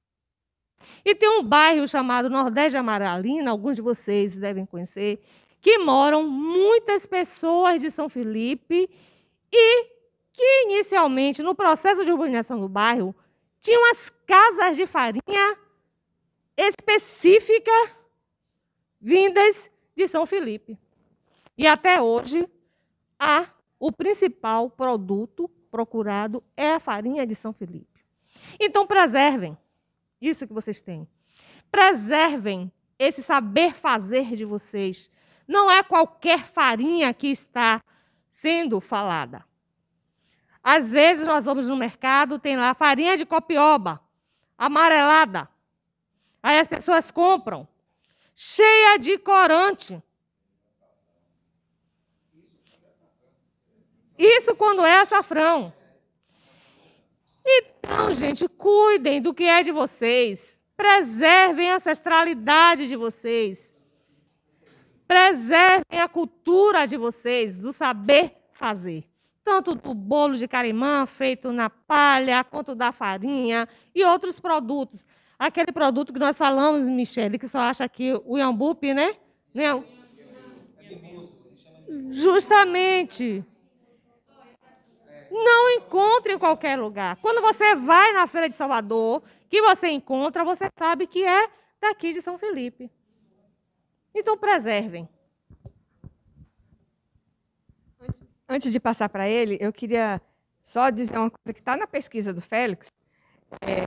E tem um bairro chamado Nordeste Amaralina, alguns de vocês devem conhecer, que moram muitas pessoas de São Felipe e que inicialmente, no processo de urbanização do bairro, tinham as casas de farinha específica vindas de São Felipe. E até hoje, a, o principal produto procurado é a farinha de São Felipe. Então, preservem isso que vocês têm. Preservem esse saber fazer de vocês. Não é qualquer farinha que está sendo falada. Às vezes nós vamos no mercado, tem lá farinha de copioba, amarelada. Aí as pessoas compram, cheia de corante. Isso quando é açafrão. Então, gente, cuidem do que é de vocês. Preservem a ancestralidade de vocês. Preservem a cultura de vocês, do saber fazer. Tanto do bolo de carimã feito na palha, quanto da farinha e outros produtos. Aquele produto que nós falamos, Michele, que só acha aqui o iambupe, né? Não. É Justamente. Não encontre em qualquer lugar. Quando você vai na Feira de Salvador, que você encontra, você sabe que é daqui de São Felipe. Então, preservem. Antes de passar para ele, eu queria só dizer uma coisa que está na pesquisa do Félix. É,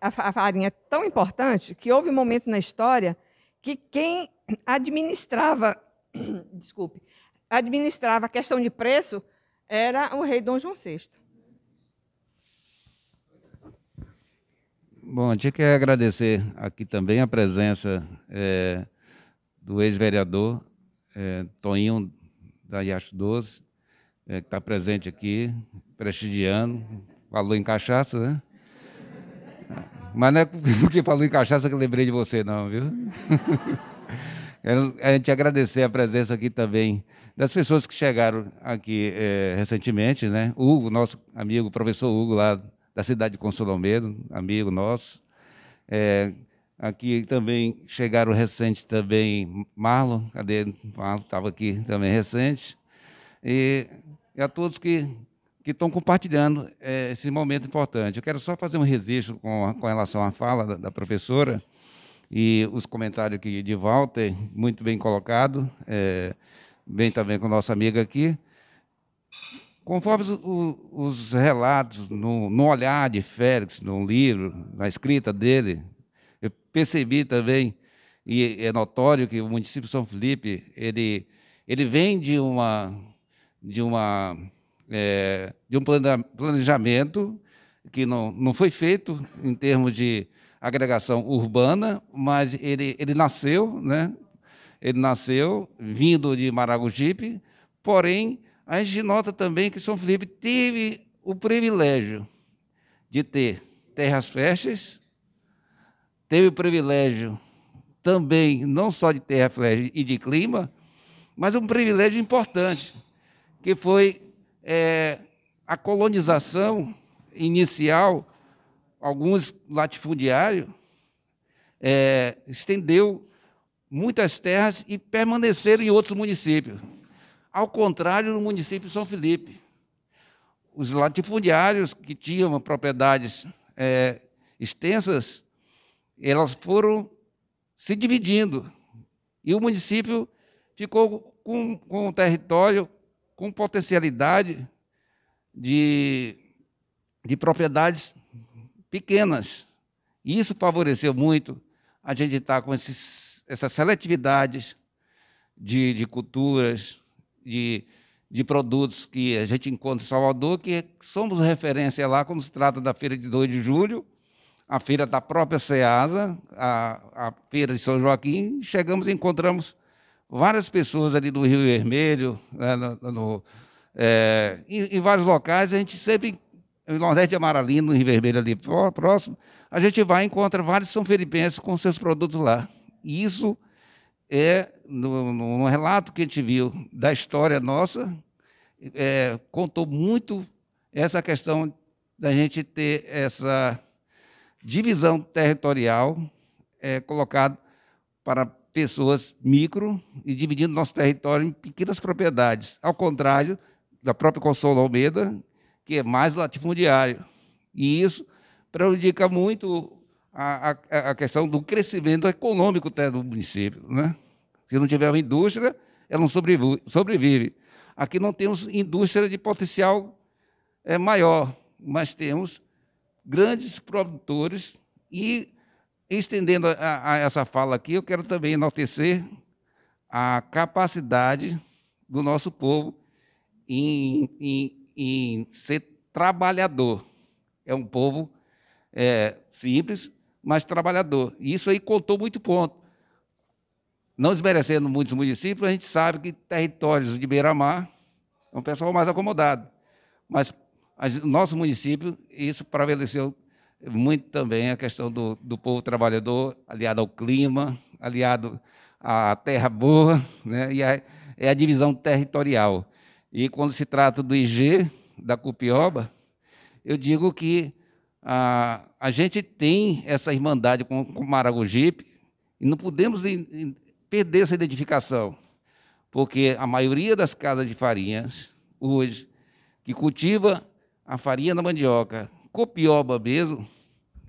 a farinha é tão importante que houve um momento na história que quem administrava, [clears throat] desculpe, administrava a questão de preço era o rei Dom João VI. Bom, a gente quer agradecer aqui também a presença é, do ex-vereador é, Toninho da Iacho 12, é, que está presente aqui, prestigiando, falou em cachaça, né? Mas não é porque [laughs] falou em cachaça que eu lembrei de você, não, viu? [laughs] Quero a é, gente agradecer a presença aqui também das pessoas que chegaram aqui é, recentemente, né? Hugo, nosso amigo, professor Hugo, lá da cidade de Consolomedo, amigo nosso. É, aqui também chegaram recente também Marlon, cadê? Marlon estava aqui também recente. E, e a todos que que estão compartilhando é, esse momento importante. Eu quero só fazer um registro com, com relação à fala da, da professora e os comentários aqui de Walter, muito bem colocado, é, bem também com nossa amiga aqui. Conforme os, os relatos, no, no, olhar de Félix, no livro, na escrita dele, eu percebi também, e é notório que o município de São Felipe, ele, ele vem de uma, de uma é, de um planejamento que não, não foi feito em termos de agregação urbana, mas ele, ele nasceu, né? Ele nasceu vindo de Maragogipe, porém a gente nota também que São Felipe teve o privilégio de ter terras férteis, teve o privilégio também não só de terra férteis e de clima, mas um privilégio importante, que foi é, a colonização inicial, alguns latifundiários, é, estendeu muitas terras e permaneceram em outros municípios. Ao contrário, no município de São Felipe, os latifundiários que tinham propriedades é, extensas, elas foram se dividindo. E o município ficou com, com o território com potencialidade de, de propriedades pequenas. E isso favoreceu muito a gente estar com esses, essas seletividades de, de culturas, de, de produtos que a gente encontra em Salvador, que somos referência lá quando se trata da feira de 2 de julho, a feira da própria SEASA, a, a feira de São Joaquim, chegamos e encontramos várias pessoas ali do Rio Vermelho, né, no, no, é, em, em, vários locais, a gente sempre, no Nordeste Amaralino, no Rio Vermelho ali próximo, a gente vai e encontra vários São Felipenses com seus produtos lá. E isso é, no, no, relato que a gente viu da história nossa, é, contou muito essa questão da gente ter essa divisão territorial é, colocada para pessoas micro e dividindo nosso território em pequenas propriedades, ao contrário da própria Consolo Almeida, que é mais latifundiário. E isso prejudica muito a, a, a questão do crescimento econômico até do município. Né? Se não tiver uma indústria, ela não sobrevive. sobrevive. Aqui não temos indústria de potencial é, maior, mas temos grandes produtores e Estendendo a, a essa fala aqui, eu quero também enaltecer a capacidade do nosso povo em, em, em ser trabalhador. É um povo é, simples, mas trabalhador. E isso aí contou muito ponto. Não desmerecendo muitos municípios, a gente sabe que territórios de beira-mar é um pessoal mais acomodado. Mas o nosso município, isso prevaleceu muito também a questão do, do povo trabalhador, aliado ao clima, aliado à terra boa, né? e a, é, é a divisão territorial. E quando se trata do IG, da Cupioba, eu digo que a, a gente tem essa irmandade com, o Maragogipe e não podemos in, in, perder essa identificação, porque a maioria das casas de farinhas, hoje, que cultiva a farinha da mandioca Copioba mesmo,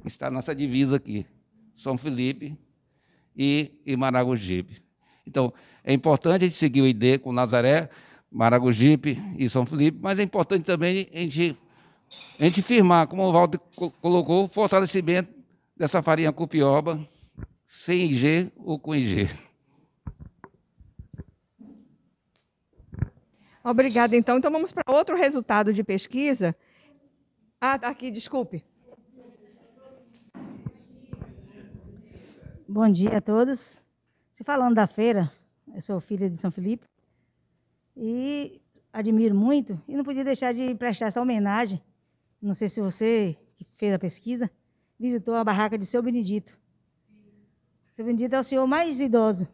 está nossa divisa aqui, São Felipe e, e Maragogipe. Então, é importante a gente seguir o ID com Nazaré, Maragogipe e São Felipe, mas é importante também a gente, a gente firmar, como o Valdo colocou, o fortalecimento dessa farinha Copioba sem IG ou com IG. Obrigada, então. Então vamos para outro resultado de pesquisa ah, tá aqui, desculpe. Bom dia a todos. Se falando da feira, eu sou filha de São Felipe e admiro muito e não podia deixar de prestar essa homenagem. Não sei se você que fez a pesquisa visitou a barraca de seu Benedito. Seu Benedito é o senhor mais idoso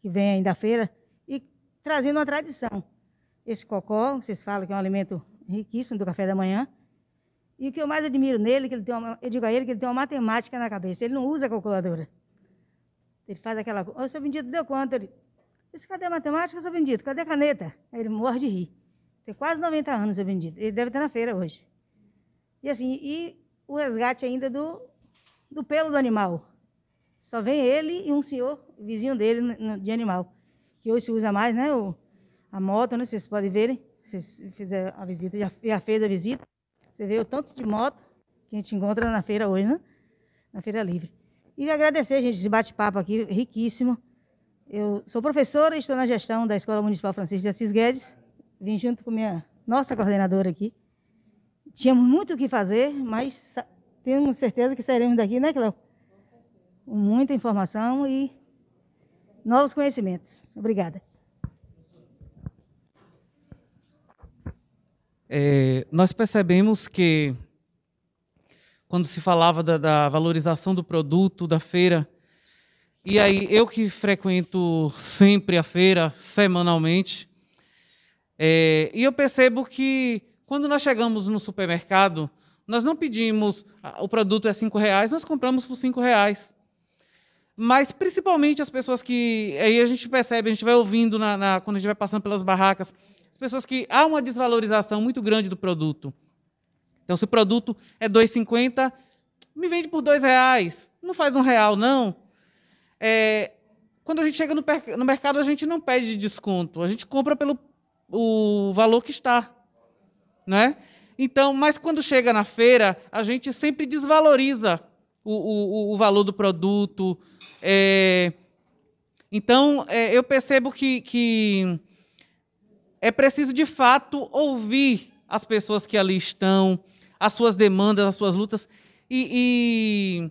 que vem ainda à feira e trazendo uma tradição. Esse cocó, vocês falam que é um alimento riquíssimo do café da manhã, e o que eu mais admiro nele, é que ele tem uma, eu digo a ele que ele tem uma matemática na cabeça. Ele não usa calculadora. Ele faz aquela Ô, Oh, seu bendito, deu quanto? Ele cadê a matemática, seu bendito? Cadê a caneta? Aí ele morre de rir. Tem quase 90 anos, seu bendito. Ele deve estar na feira hoje. E assim, e o resgate ainda do, do pelo do animal. Só vem ele e um senhor, vizinho dele, de animal. Que hoje se usa mais, né? O, a moto, né? Vocês podem se Vocês fizeram a visita, já, já fez a visita. Você vê o tanto de moto que a gente encontra na feira hoje, né? Na feira livre. E agradecer, gente, esse bate-papo aqui riquíssimo. Eu sou professora e estou na gestão da Escola Municipal Francisco de Assis Guedes. Vim junto com minha nossa coordenadora aqui. Tínhamos muito o que fazer, mas temos certeza que sairemos daqui, né, Cléo? Com muita informação e novos conhecimentos. Obrigada. É, nós percebemos que, quando se falava da, da valorização do produto, da feira, e aí eu que frequento sempre a feira, semanalmente, é, e eu percebo que quando nós chegamos no supermercado, nós não pedimos ah, o produto é cinco reais, nós compramos por cinco reais. Mas principalmente as pessoas que aí a gente percebe, a gente vai ouvindo na, na, quando a gente vai passando pelas barracas, as pessoas que há uma desvalorização muito grande do produto. Então, se o produto é 2,50, me vende por dois reais. Não faz um real, não. É, quando a gente chega no, no, mercado, a gente não pede desconto. A gente compra pelo o valor que está. Né? Então, mas quando chega na feira, a gente sempre desvaloriza o, o, o valor do produto. É, então, é, eu percebo que, que é preciso, de fato, ouvir as pessoas que ali estão, as suas demandas, as suas lutas. E, e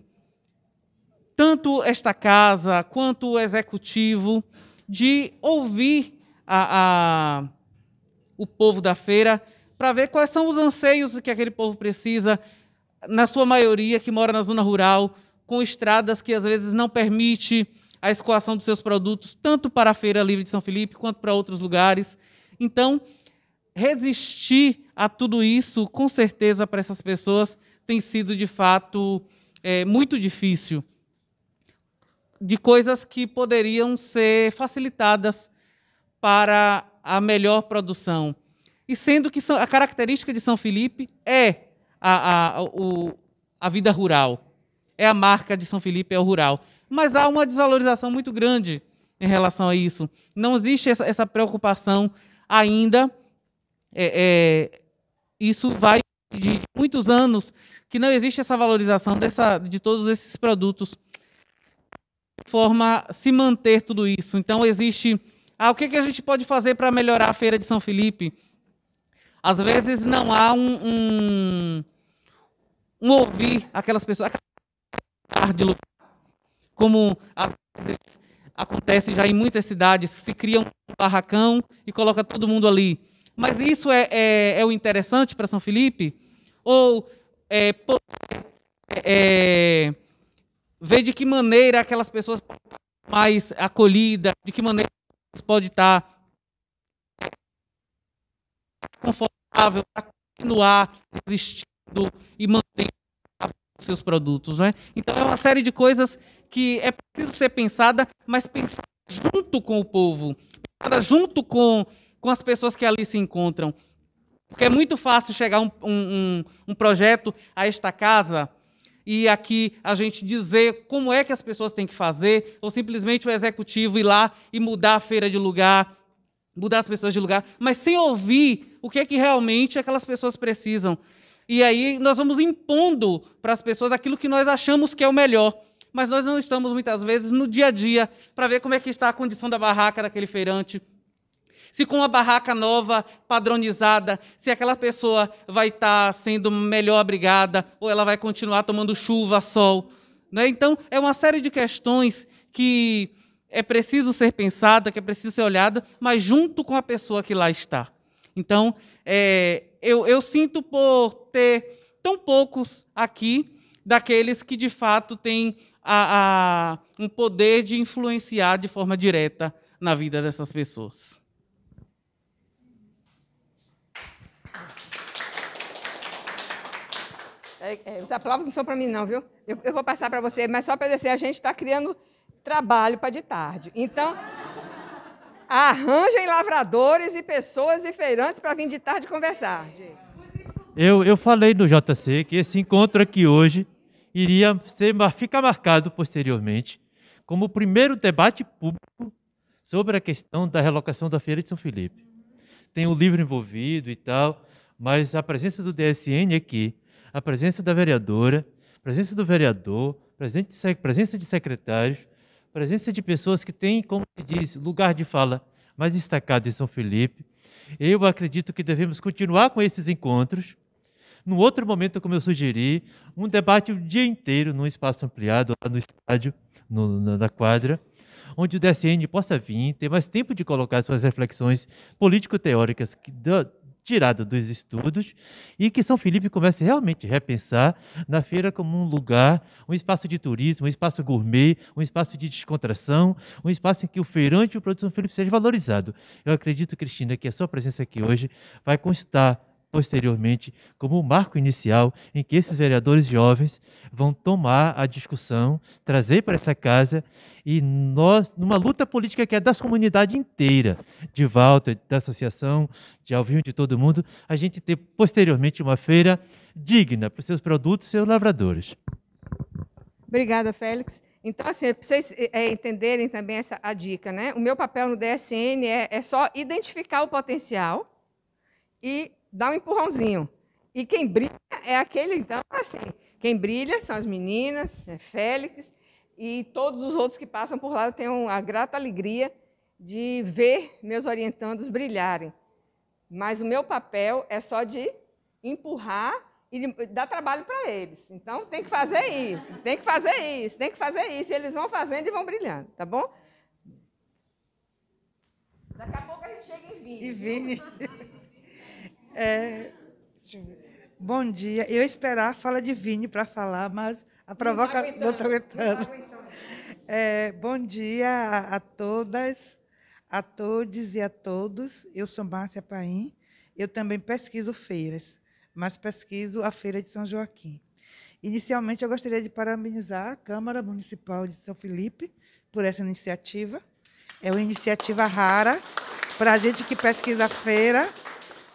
tanto esta casa quanto o executivo, de ouvir a, a, o povo da feira para ver quais são os anseios que aquele povo precisa, na sua maioria que mora na zona rural, com estradas que às vezes não permite a escoação dos seus produtos, tanto para a Feira Livre de São Felipe quanto para outros lugares. Então, resistir a tudo isso, com certeza, para essas pessoas tem sido de fato é, muito difícil. De coisas que poderiam ser facilitadas para a melhor produção. E sendo que a característica de São Felipe é a, a, o, a vida rural. É a marca de São Felipe, é o rural. Mas há uma desvalorização muito grande em relação a isso. Não existe essa, essa preocupação ainda é, é, isso vai de muitos anos que não existe essa valorização dessa, de todos esses produtos forma se manter tudo isso. Então existe, ah, o que, que a gente pode fazer para melhorar a feira de São Felipe? Às vezes não há um, um, um ouvir aquelas pessoas, como às vezes acontece já em muitas cidades, se cria um barracão e coloca todo mundo ali. Mas isso é, é, é o interessante para São Felipe? Ou é, é, é ver de que maneira aquelas pessoas podem estar mais acolhidas, de que maneira pode estar confortável para continuar existindo e mantendo seus produtos, né? Então é uma série de coisas que é preciso ser pensada, mas pensada junto com o povo, pensada junto com, com as pessoas que ali se encontram. Porque é muito fácil chegar um, um, um projeto a esta casa e aqui a gente dizer como é que as pessoas têm que fazer, ou simplesmente o executivo ir lá e mudar a feira de lugar, mudar as pessoas de lugar, mas sem ouvir o que é que realmente aquelas pessoas precisam. E aí nós vamos impondo para as pessoas aquilo que nós achamos que é o melhor. Mas nós não estamos muitas vezes no dia a dia para ver como é que está a condição da barraca daquele feirante. Se com uma barraca nova, padronizada, se aquela pessoa vai estar tá sendo melhor abrigada ou ela vai continuar tomando chuva, sol. Né? Então, é uma série de questões que é preciso ser pensada, que é preciso ser olhada, mas junto com a pessoa que lá está. Então, é, eu, eu sinto por ter tão poucos aqui daqueles que de fato têm a, a, um poder de influenciar de forma direta na vida dessas pessoas. É, é, os aplausos não são para mim, não, viu? Eu, eu vou passar para você, mas só para dizer, a gente está criando trabalho para de tarde. Então. Arranjem lavradores e pessoas e feirantes para vir de tarde conversar. Eu, eu falei no JC que esse encontro aqui hoje iria ser, ficar marcado posteriormente como o primeiro debate público sobre a questão da relocação da Feira de São Felipe. Tem o um livro envolvido e tal, mas a presença do DSN aqui, a presença da vereadora, a presença do vereador, presença de secretários, presença de pessoas que têm, como se diz, lugar de fala mais destacado em São Felipe. Eu acredito que devemos continuar com esses encontros. No outro momento, como eu sugeri, um debate o dia inteiro num espaço ampliado, lá no estádio, no, na quadra, onde o DSN possa vir, ter mais tempo de colocar suas reflexões político-teóricas tirado dos estudos e que São Felipe comece realmente a repensar na feira como um lugar, um espaço de turismo, um espaço gourmet, um espaço de descontração, um espaço em que o feirante e o produto São Felipe seja valorizado. Eu acredito, Cristina, que a sua presença aqui hoje vai constar posteriormente como o marco inicial em que esses vereadores jovens vão tomar a discussão, trazer para essa casa e nós, numa luta política que é das comunidades inteira, de volta, da associação, de Alvinho, de todo mundo, a gente ter posteriormente uma feira digna para os seus produtos e seus lavradores. Obrigada, Félix. Então, assim, é para vocês é, é, entenderem também essa, a dica, né? O meu papel no DSN é, é só identificar o potencial e dá um empurrãozinho. E quem brilha é aquele, então, assim, quem brilha são as meninas, é Félix, e todos os outros que passam por lá têm a grata alegria de ver meus orientandos brilharem. Mas o meu papel é só de empurrar e dar trabalho para eles. Então tem que fazer isso, tem que fazer isso, tem que fazer isso. E eles vão fazendo e vão brilhando, tá bom? Daqui a pouco a gente chega em 20. E 20. [laughs] É, bom dia. Eu esperar a fala de Vini para falar, mas a provoca tá não tá estou tá aguentando. É, bom dia a, a todas, a todos e a todos. Eu sou Márcia Paim. Eu também pesquiso feiras, mas pesquiso a Feira de São Joaquim. Inicialmente, eu gostaria de parabenizar a Câmara Municipal de São Felipe por essa iniciativa. É uma iniciativa rara para a gente que pesquisa a feira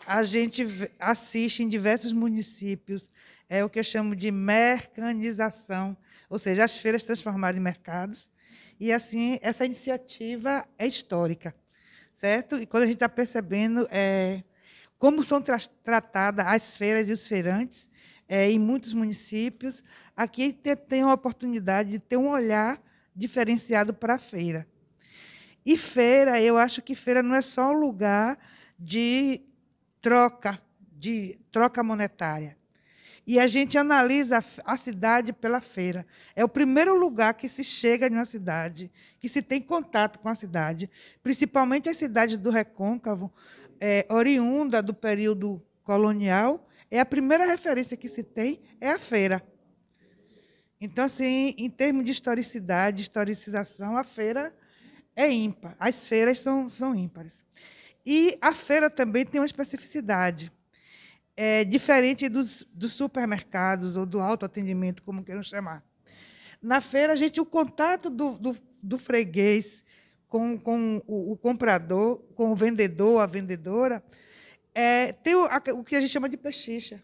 a gente assiste em diversos municípios é o que eu chamo de mercanização, ou seja, as feiras transformadas em mercados. E assim, essa iniciativa é histórica, certo? E quando a gente está percebendo é, como são tra tratadas as feiras e os feirantes é, em muitos municípios, aqui tem a oportunidade de ter um olhar diferenciado para a feira. E feira, eu acho que feira não é só um lugar de troca de troca monetária. E a gente analisa a cidade pela feira. É o primeiro lugar que se chega em uma cidade, que se tem contato com a cidade, principalmente as cidades do Recôncavo, é, oriunda do período colonial, é a primeira referência que se tem é a feira. Então, assim, em termos de historicidade, historicização, a feira é ímpar. As feiras são, são ímpares. E a feira também tem uma especificidade. É, diferente dos, dos supermercados ou do autoatendimento, como queiram chamar. Na feira, a gente, o contato do, do, do freguês com, com o, o, comprador, com o vendedor, a vendedora, é, tem o, a, o que a gente chama de pechicha.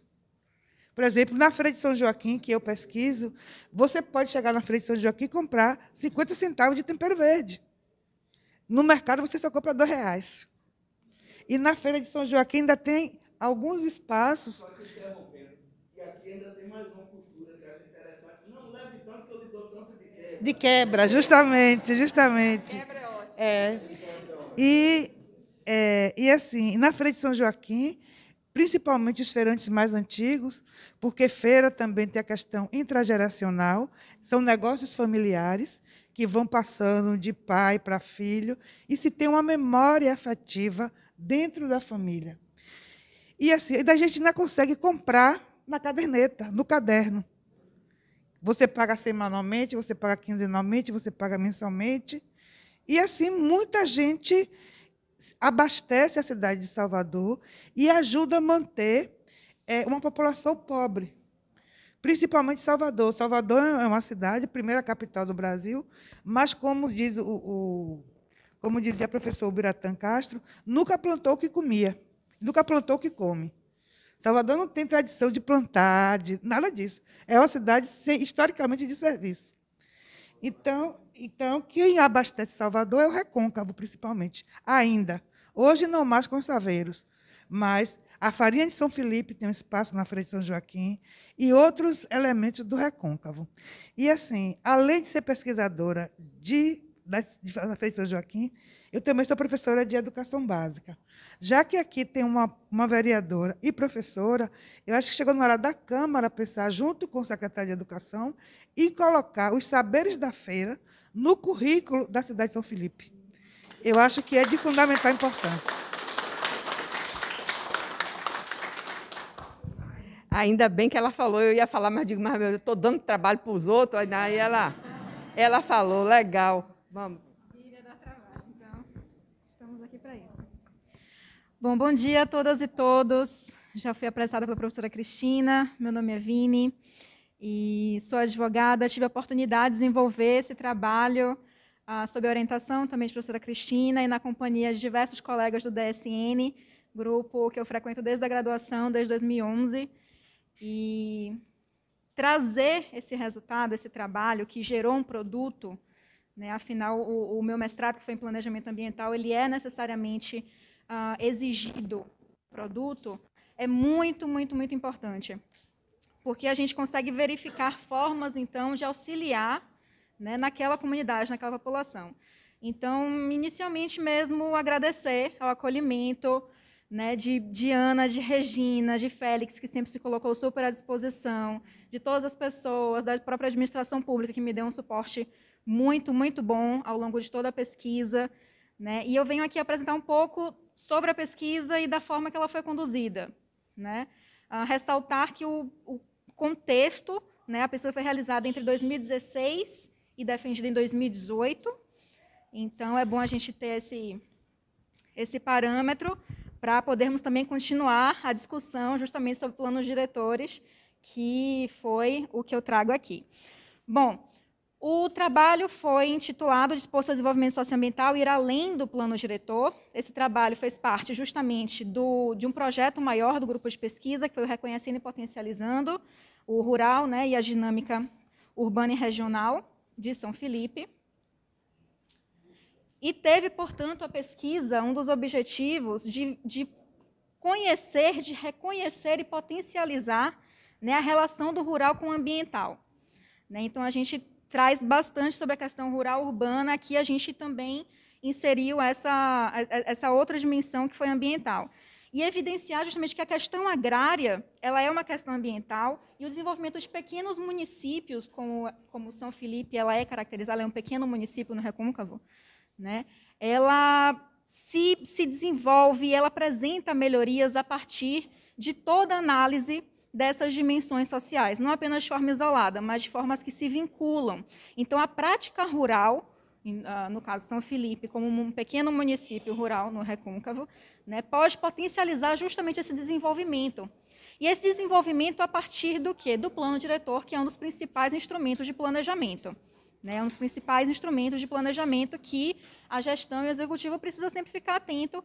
Por exemplo, na Feira de São Joaquim, que eu pesquiso, você pode chegar na Feira de São Joaquim e comprar 50 centavos de tempero verde. No mercado, você só compra R$ reais. E na Feira de São Joaquim ainda tem alguns espaços. Só E aqui ainda tem mais uma cultura que interessante. Não tanto que eu lhe dou tanto de quebra. De quebra, justamente, justamente. Quebra é ótimo. É. E, é, e assim, na Feira de São Joaquim, principalmente os feirantes mais antigos, porque feira também tem a questão intrageracional, são negócios familiares que vão passando de pai para filho, e se tem uma memória afetiva dentro da família. E assim, a gente ainda consegue comprar na caderneta, no caderno. Você paga semanalmente, você paga quinzenalmente, você paga mensalmente. E assim, muita gente abastece a cidade de Salvador e ajuda a manter é, uma população pobre, principalmente Salvador. Salvador é uma cidade, primeira capital do Brasil, mas, como diz o, o como dizia o professor Biratã Castro, nunca plantou o que comia, nunca plantou o que come. Salvador não tem tradição de plantar, de, nada disso. É uma cidade historicamente de serviço. Então, então, quem abastece Salvador é o recôncavo, principalmente, ainda. Hoje, não mais com os saveiros, mas a farinha de São Felipe tem um espaço na frente de São Joaquim e outros elementos do recôncavo. E, assim, além de ser pesquisadora de de Feição Joaquim, eu também sou professora de educação básica. Já que aqui tem uma, uma vereadora e professora, eu acho que chegou na hora da Câmara pensar, junto com o secretário de Educação, e colocar os saberes da feira no currículo da cidade de São Felipe. Eu acho que é de fundamental importância. Ainda bem que ela falou, eu ia falar, mas digo, mas eu estou dando trabalho para os outros, aí ela, ela falou, legal. Vamos. Ilha então estamos aqui para isso. Bom, bom dia a todas e todos. Já fui apressada pela professora Cristina, meu nome é Vini e sou advogada. Tive a oportunidade de desenvolver esse trabalho ah, sob a orientação também da professora Cristina e na companhia de diversos colegas do DSN, grupo que eu frequento desde a graduação, desde 2011. E trazer esse resultado, esse trabalho que gerou um produto né? Afinal, o, o, meu mestrado, que foi em planejamento ambiental, ele é necessariamente ah, exigido produto, é muito, muito, muito importante. Porque a gente consegue verificar formas, então, de auxiliar né, naquela comunidade, naquela população. Então, inicialmente mesmo, agradecer ao acolhimento né, de Diana, de Regina, de Félix, que sempre se colocou super à disposição, de todas as pessoas, da própria administração pública, que me deu um suporte muito, muito bom ao longo de toda a pesquisa. Né? E eu venho aqui apresentar um pouco sobre a pesquisa e da forma que ela foi conduzida. Né? Uh, ressaltar que o, o contexto, né, a pesquisa foi realizada entre 2016 e defendida em 2018. Então, é bom a gente ter esse, esse parâmetro para podermos também continuar a discussão justamente sobre planos diretores, que foi o que eu trago aqui. Bom, o trabalho foi intitulado Disposto ao Desenvolvimento Socioambiental ir além do plano diretor. Esse trabalho fez parte justamente do, de um projeto maior do grupo de pesquisa, que foi o Reconhecendo e Potencializando o Rural né, e a Dinâmica Urbana e Regional de São Felipe. E teve, portanto, a pesquisa um dos objetivos de, de conhecer, de reconhecer e potencializar né, a relação do rural com o ambiental. Né, então, a gente traz bastante sobre a questão rural urbana. Aqui a gente também inseriu essa, essa outra dimensão que foi ambiental. E evidenciar justamente que a questão agrária ela é uma questão ambiental e o desenvolvimento de pequenos municípios, como, como São Felipe ela é caracterizada, ela é um pequeno município no Recôncavo, né? ela se, se desenvolve, ela apresenta melhorias a partir de toda análise dessas dimensões sociais, não apenas de forma isolada, mas de formas que se vinculam. Então, a prática rural, ah, no caso São Felipe, como um pequeno município rural no Recôncavo, né, pode potencializar justamente esse desenvolvimento. E esse desenvolvimento a partir do quê? Do plano diretor, que é um dos principais instrumentos de planejamento. Né, um dos principais instrumentos de planejamento que a gestão e o executivo precisa sempre ficar atento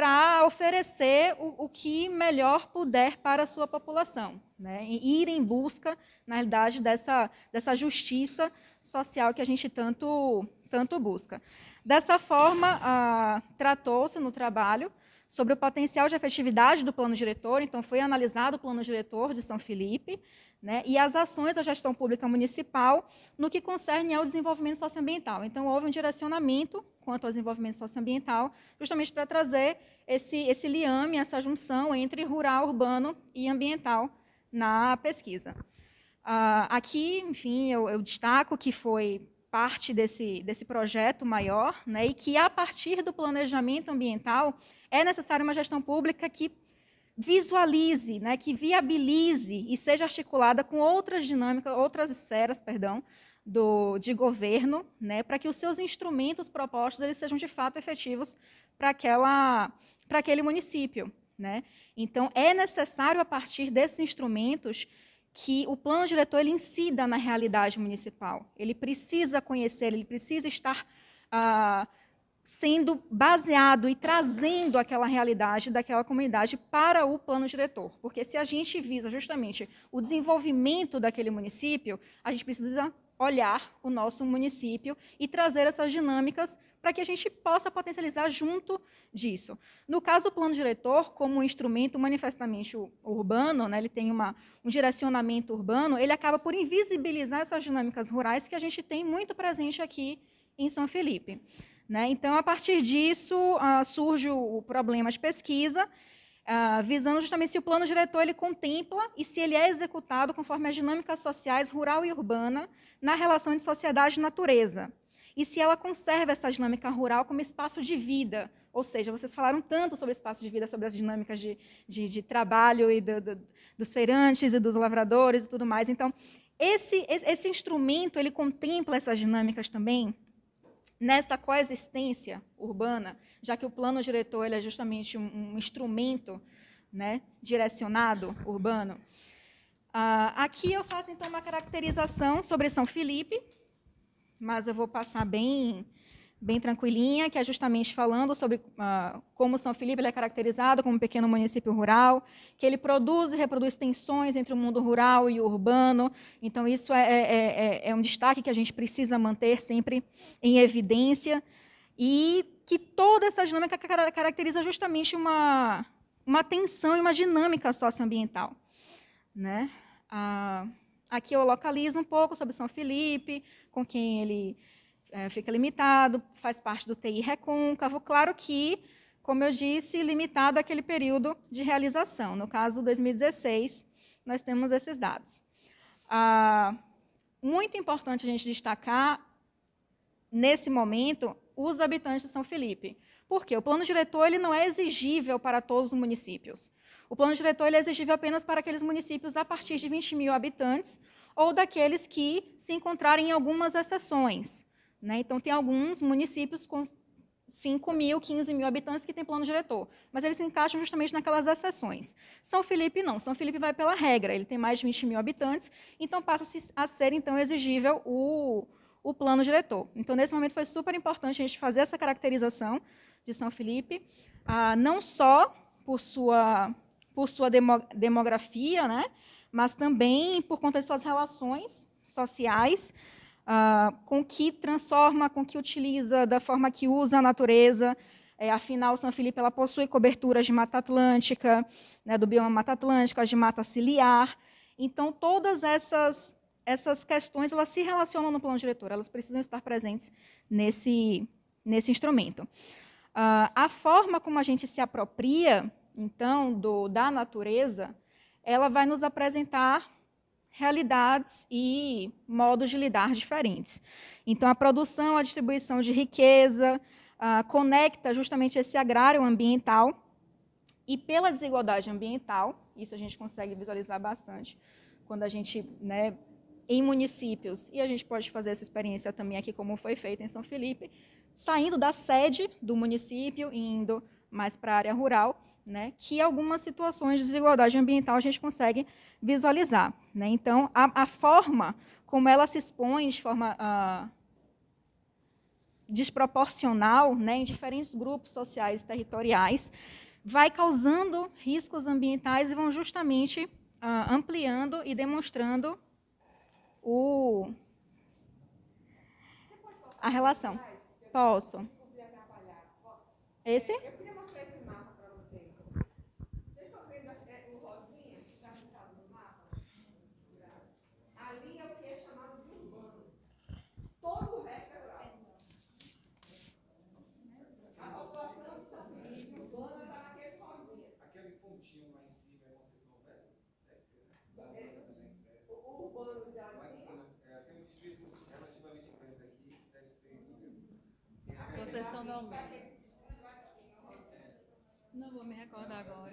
para oferecer o, o, que melhor puder para a sua população, né? e ir em busca, na realidade, dessa, dessa justiça social que a gente tanto, tanto busca. Dessa forma, ah, tratou-se no trabalho sobre o potencial de efetividade do plano diretor, então foi analisado o plano diretor de São Felipe, né, e as ações da gestão pública municipal no que concerne ao desenvolvimento socioambiental. Então, houve um direcionamento quanto ao desenvolvimento socioambiental, justamente para trazer esse, esse liame, essa junção entre rural, urbano e ambiental na pesquisa. Uh, aqui, enfim, eu, eu, destaco que foi parte desse, desse projeto maior, né, e que, a partir do planejamento ambiental, é necessária uma gestão pública que visualize, né, que viabilize e seja articulada com outras dinâmicas, outras esferas, perdão, do, de governo, né, para que os seus instrumentos propostos eles sejam de fato efetivos para aquela para aquele município, né? Então é necessário a partir desses instrumentos que o plano diretor ele incida na realidade municipal. Ele precisa conhecer, ele precisa estar ah, sendo baseado e trazendo aquela realidade daquela comunidade para o plano diretor. Porque se a gente visa justamente o desenvolvimento daquele município, a gente precisa olhar o nosso município e trazer essas dinâmicas para que a gente possa potencializar junto disso. No caso, o plano diretor, como um instrumento manifestamente urbano, né, ele tem uma, um direcionamento urbano, ele acaba por invisibilizar essas dinâmicas rurais que a gente tem muito presente aqui em São Felipe. Né? Então, a partir disso, uh, surge o problema de pesquisa, uh, visando justamente se o plano diretor ele contempla e se ele é executado conforme as dinâmicas sociais rural e urbana na relação de sociedade e natureza. E se ela conserva essa dinâmica rural como espaço de vida, ou seja, vocês falaram tanto sobre espaço de vida, sobre as dinâmicas de, de, de trabalho e do, do, dos feirantes e dos lavradores e tudo mais. Então, esse, esse instrumento ele contempla essas dinâmicas também nessa coexistência urbana, já que o plano diretor ele é justamente um, um instrumento né, direcionado urbano. Uh, aqui eu faço então uma caracterização sobre São Felipe, mas eu vou passar bem bem tranquilinha, que é justamente falando sobre ah, como São Felipe é caracterizado como um pequeno município rural, que ele produz e reproduz tensões entre o mundo rural e o urbano. Então, isso é, é, é, é, é um destaque que a gente precisa manter sempre em evidência. E que toda essa dinâmica caracteriza justamente uma, uma tensão e uma dinâmica socioambiental. Né? Ah, aqui eu localizo um pouco sobre São Felipe, com quem ele é, fica limitado, faz parte do TI recôncavo. Claro que, como eu disse, limitado aquele período de realização. No caso, 2016, nós temos esses dados. Ah, muito importante a gente destacar, nesse momento, os habitantes de São Felipe. Porque o plano diretor ele não é exigível para todos os municípios. O plano diretor ele é exigível apenas para aqueles municípios a partir de 20 mil habitantes ou daqueles que se encontrarem em algumas exceções. Né? Então, tem alguns municípios com 5 mil, 15 mil habitantes que têm plano diretor, mas eles se encaixam justamente naquelas exceções. São Felipe não, São Felipe vai pela regra, ele tem mais de 20 mil habitantes, então passa a ser então exigível o, o plano diretor. Então, nesse momento foi super importante a gente fazer essa caracterização de São Felipe, ah, não só por sua, por sua demo, demografia, né, mas também por conta de suas relações sociais, ah, com que transforma, com que utiliza, da forma que usa a natureza. É, afinal, São Felipe ela possui coberturas de Mata Atlântica, né, do bioma Mata Atlântica, de Mata Ciliar. Então, todas essas essas questões elas se relacionam no plano diretor, elas precisam estar presentes nesse nesse instrumento. Uh, a forma como a gente se apropria, então, do, da natureza, ela vai nos apresentar realidades e modos de lidar diferentes. Então, a produção, a distribuição de riqueza uh, conecta justamente esse agrário ambiental e pela desigualdade ambiental, isso a gente consegue visualizar bastante quando a gente, né, em municípios, e a gente pode fazer essa experiência também aqui como foi feita em São Felipe, saindo da sede do município e indo mais para a área rural, né, que algumas situações de desigualdade ambiental a gente consegue visualizar. Né? Então, a, a, forma como ela se expõe de forma ah, desproporcional né, em diferentes grupos sociais e territoriais vai causando riscos ambientais e vão justamente ah, ampliando e demonstrando o, a relação. Posso? Esse? Chicago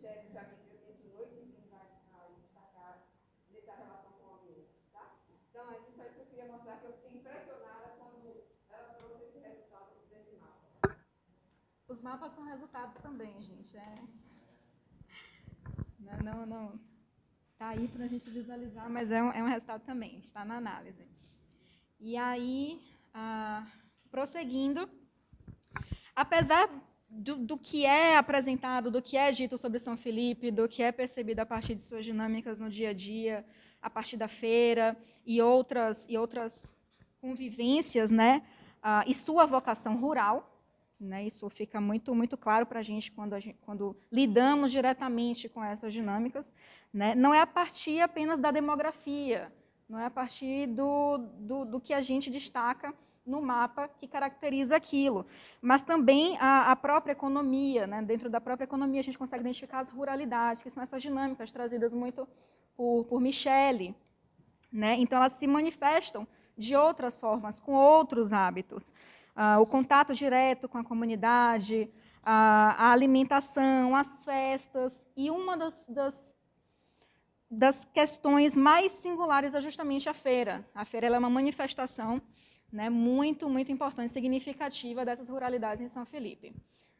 Ministério já mencionou e vai destacar nessa relação com o ambiente. Tá? Então, é isso que eu queria mostrar que eu fiquei impressionada quando ela trouxe esse resultado desse mapa. Os mapas são resultados também, gente. É... Não, não, não. Está aí para a gente visualizar, mas é um, é um resultado também, está na análise. E aí, ah, prosseguindo, apesar do, do, que é apresentado, do que é dito sobre São Felipe, do que é percebido a partir de suas dinâmicas no dia a dia, a partir da feira e outras, e outras convivências, né? Ah, e sua vocação rural, né? Isso fica muito, muito claro para a gente quando lidamos diretamente com essas dinâmicas. Né? Não é a partir apenas da demografia, não é a partir do, do, do que a gente destaca no mapa que caracteriza aquilo. Mas também a, a própria economia, né? dentro da própria economia a gente consegue identificar as ruralidades, que são essas dinâmicas trazidas muito por, por Michele. Né? Então elas se manifestam de outras formas, com outros hábitos. Ah, o contato direto com a comunidade, a, a alimentação, as festas. E uma das, das, das, questões mais singulares é justamente a feira. A feira é uma manifestação né, muito, muito importante, significativa dessas ruralidades em São Felipe.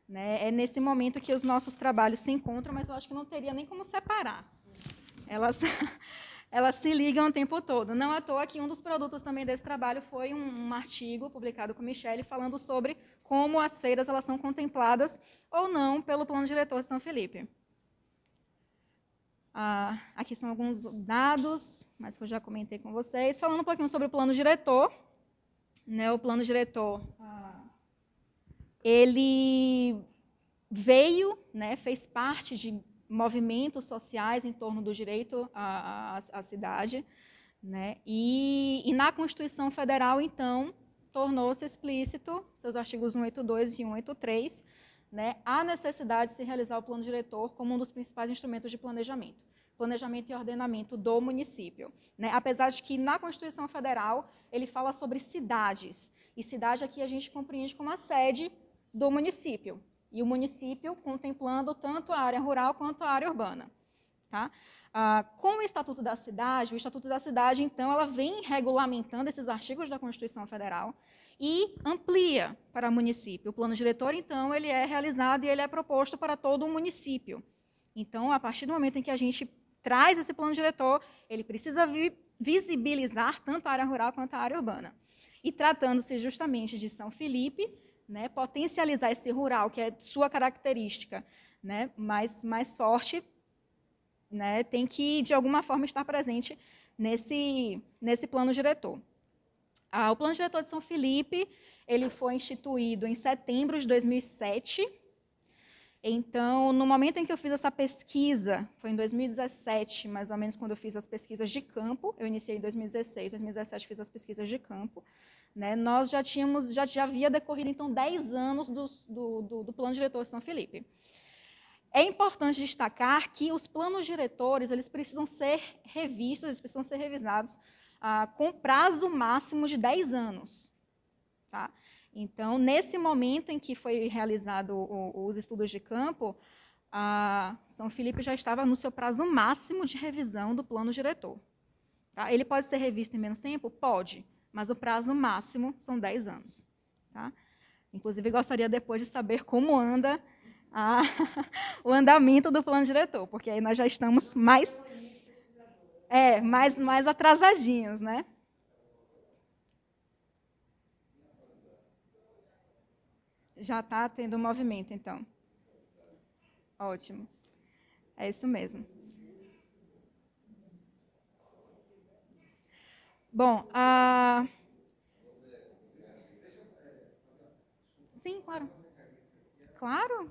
Né? É nesse momento que os nossos trabalhos se encontram, mas eu acho que não teria nem como separar. Elas, [laughs] elas se ligam o tempo todo. Não à toa que um dos produtos também desse trabalho foi um, um artigo publicado com Michele falando sobre como as feiras elas são contempladas ou não pelo plano diretor de São Felipe. Ah, aqui são alguns dados, mas que eu já comentei com vocês. Falando um pouquinho sobre o plano diretor, né, o plano diretor, ah. ele veio, né, fez parte de movimentos sociais em torno do direito à, à, à cidade, né, e, e na Constituição Federal, então, tornou-se explícito, seus artigos 182 e 183, né, a necessidade de se realizar o plano diretor como um dos principais instrumentos de planejamento planejamento e ordenamento do município. Né? Apesar de que na Constituição Federal ele fala sobre cidades, e cidade aqui a gente compreende como a sede do município, e o município contemplando tanto a área rural quanto a área urbana. Tá? Ah, com o Estatuto da Cidade, o Estatuto da Cidade, então, ela vem regulamentando esses artigos da Constituição Federal e amplia para município. O plano diretor, então, ele é realizado e ele é proposto para todo o município. Então, a partir do momento em que a gente traz esse plano diretor, ele precisa vi visibilizar tanto a área rural quanto a área urbana. E tratando-se justamente de São Felipe, né, potencializar esse rural, que é sua característica né, mais, mais forte, né, tem que, de alguma forma, estar presente nesse, nesse plano diretor. Ah, o plano diretor de São Felipe ele foi instituído em setembro de 2007, então, no momento em que eu fiz essa pesquisa, foi em 2017, mais ou menos, quando eu fiz as pesquisas de campo, eu iniciei em 2016, 2017 fiz as pesquisas de campo, né, nós já tínhamos, já, já havia decorrido, então, 10 anos do, do, do, do plano diretor de São Felipe. É importante destacar que os planos diretores, eles precisam ser revistos, eles precisam ser revisados ah, com prazo máximo de 10 anos. Tá? Então, nesse momento em que foi realizado o, os estudos de campo, a São Felipe já estava no seu prazo máximo de revisão do plano diretor. Tá? Ele pode ser revisto em menos tempo? Pode, mas o prazo máximo são 10 anos. Tá? Inclusive, gostaria depois de saber como anda a, [laughs] o andamento do plano diretor, porque aí nós já estamos mais, é, mais, mais atrasadinhos, né? já está tendo movimento, então. Ótimo. É isso mesmo. Bom, a... Sim, claro. Claro.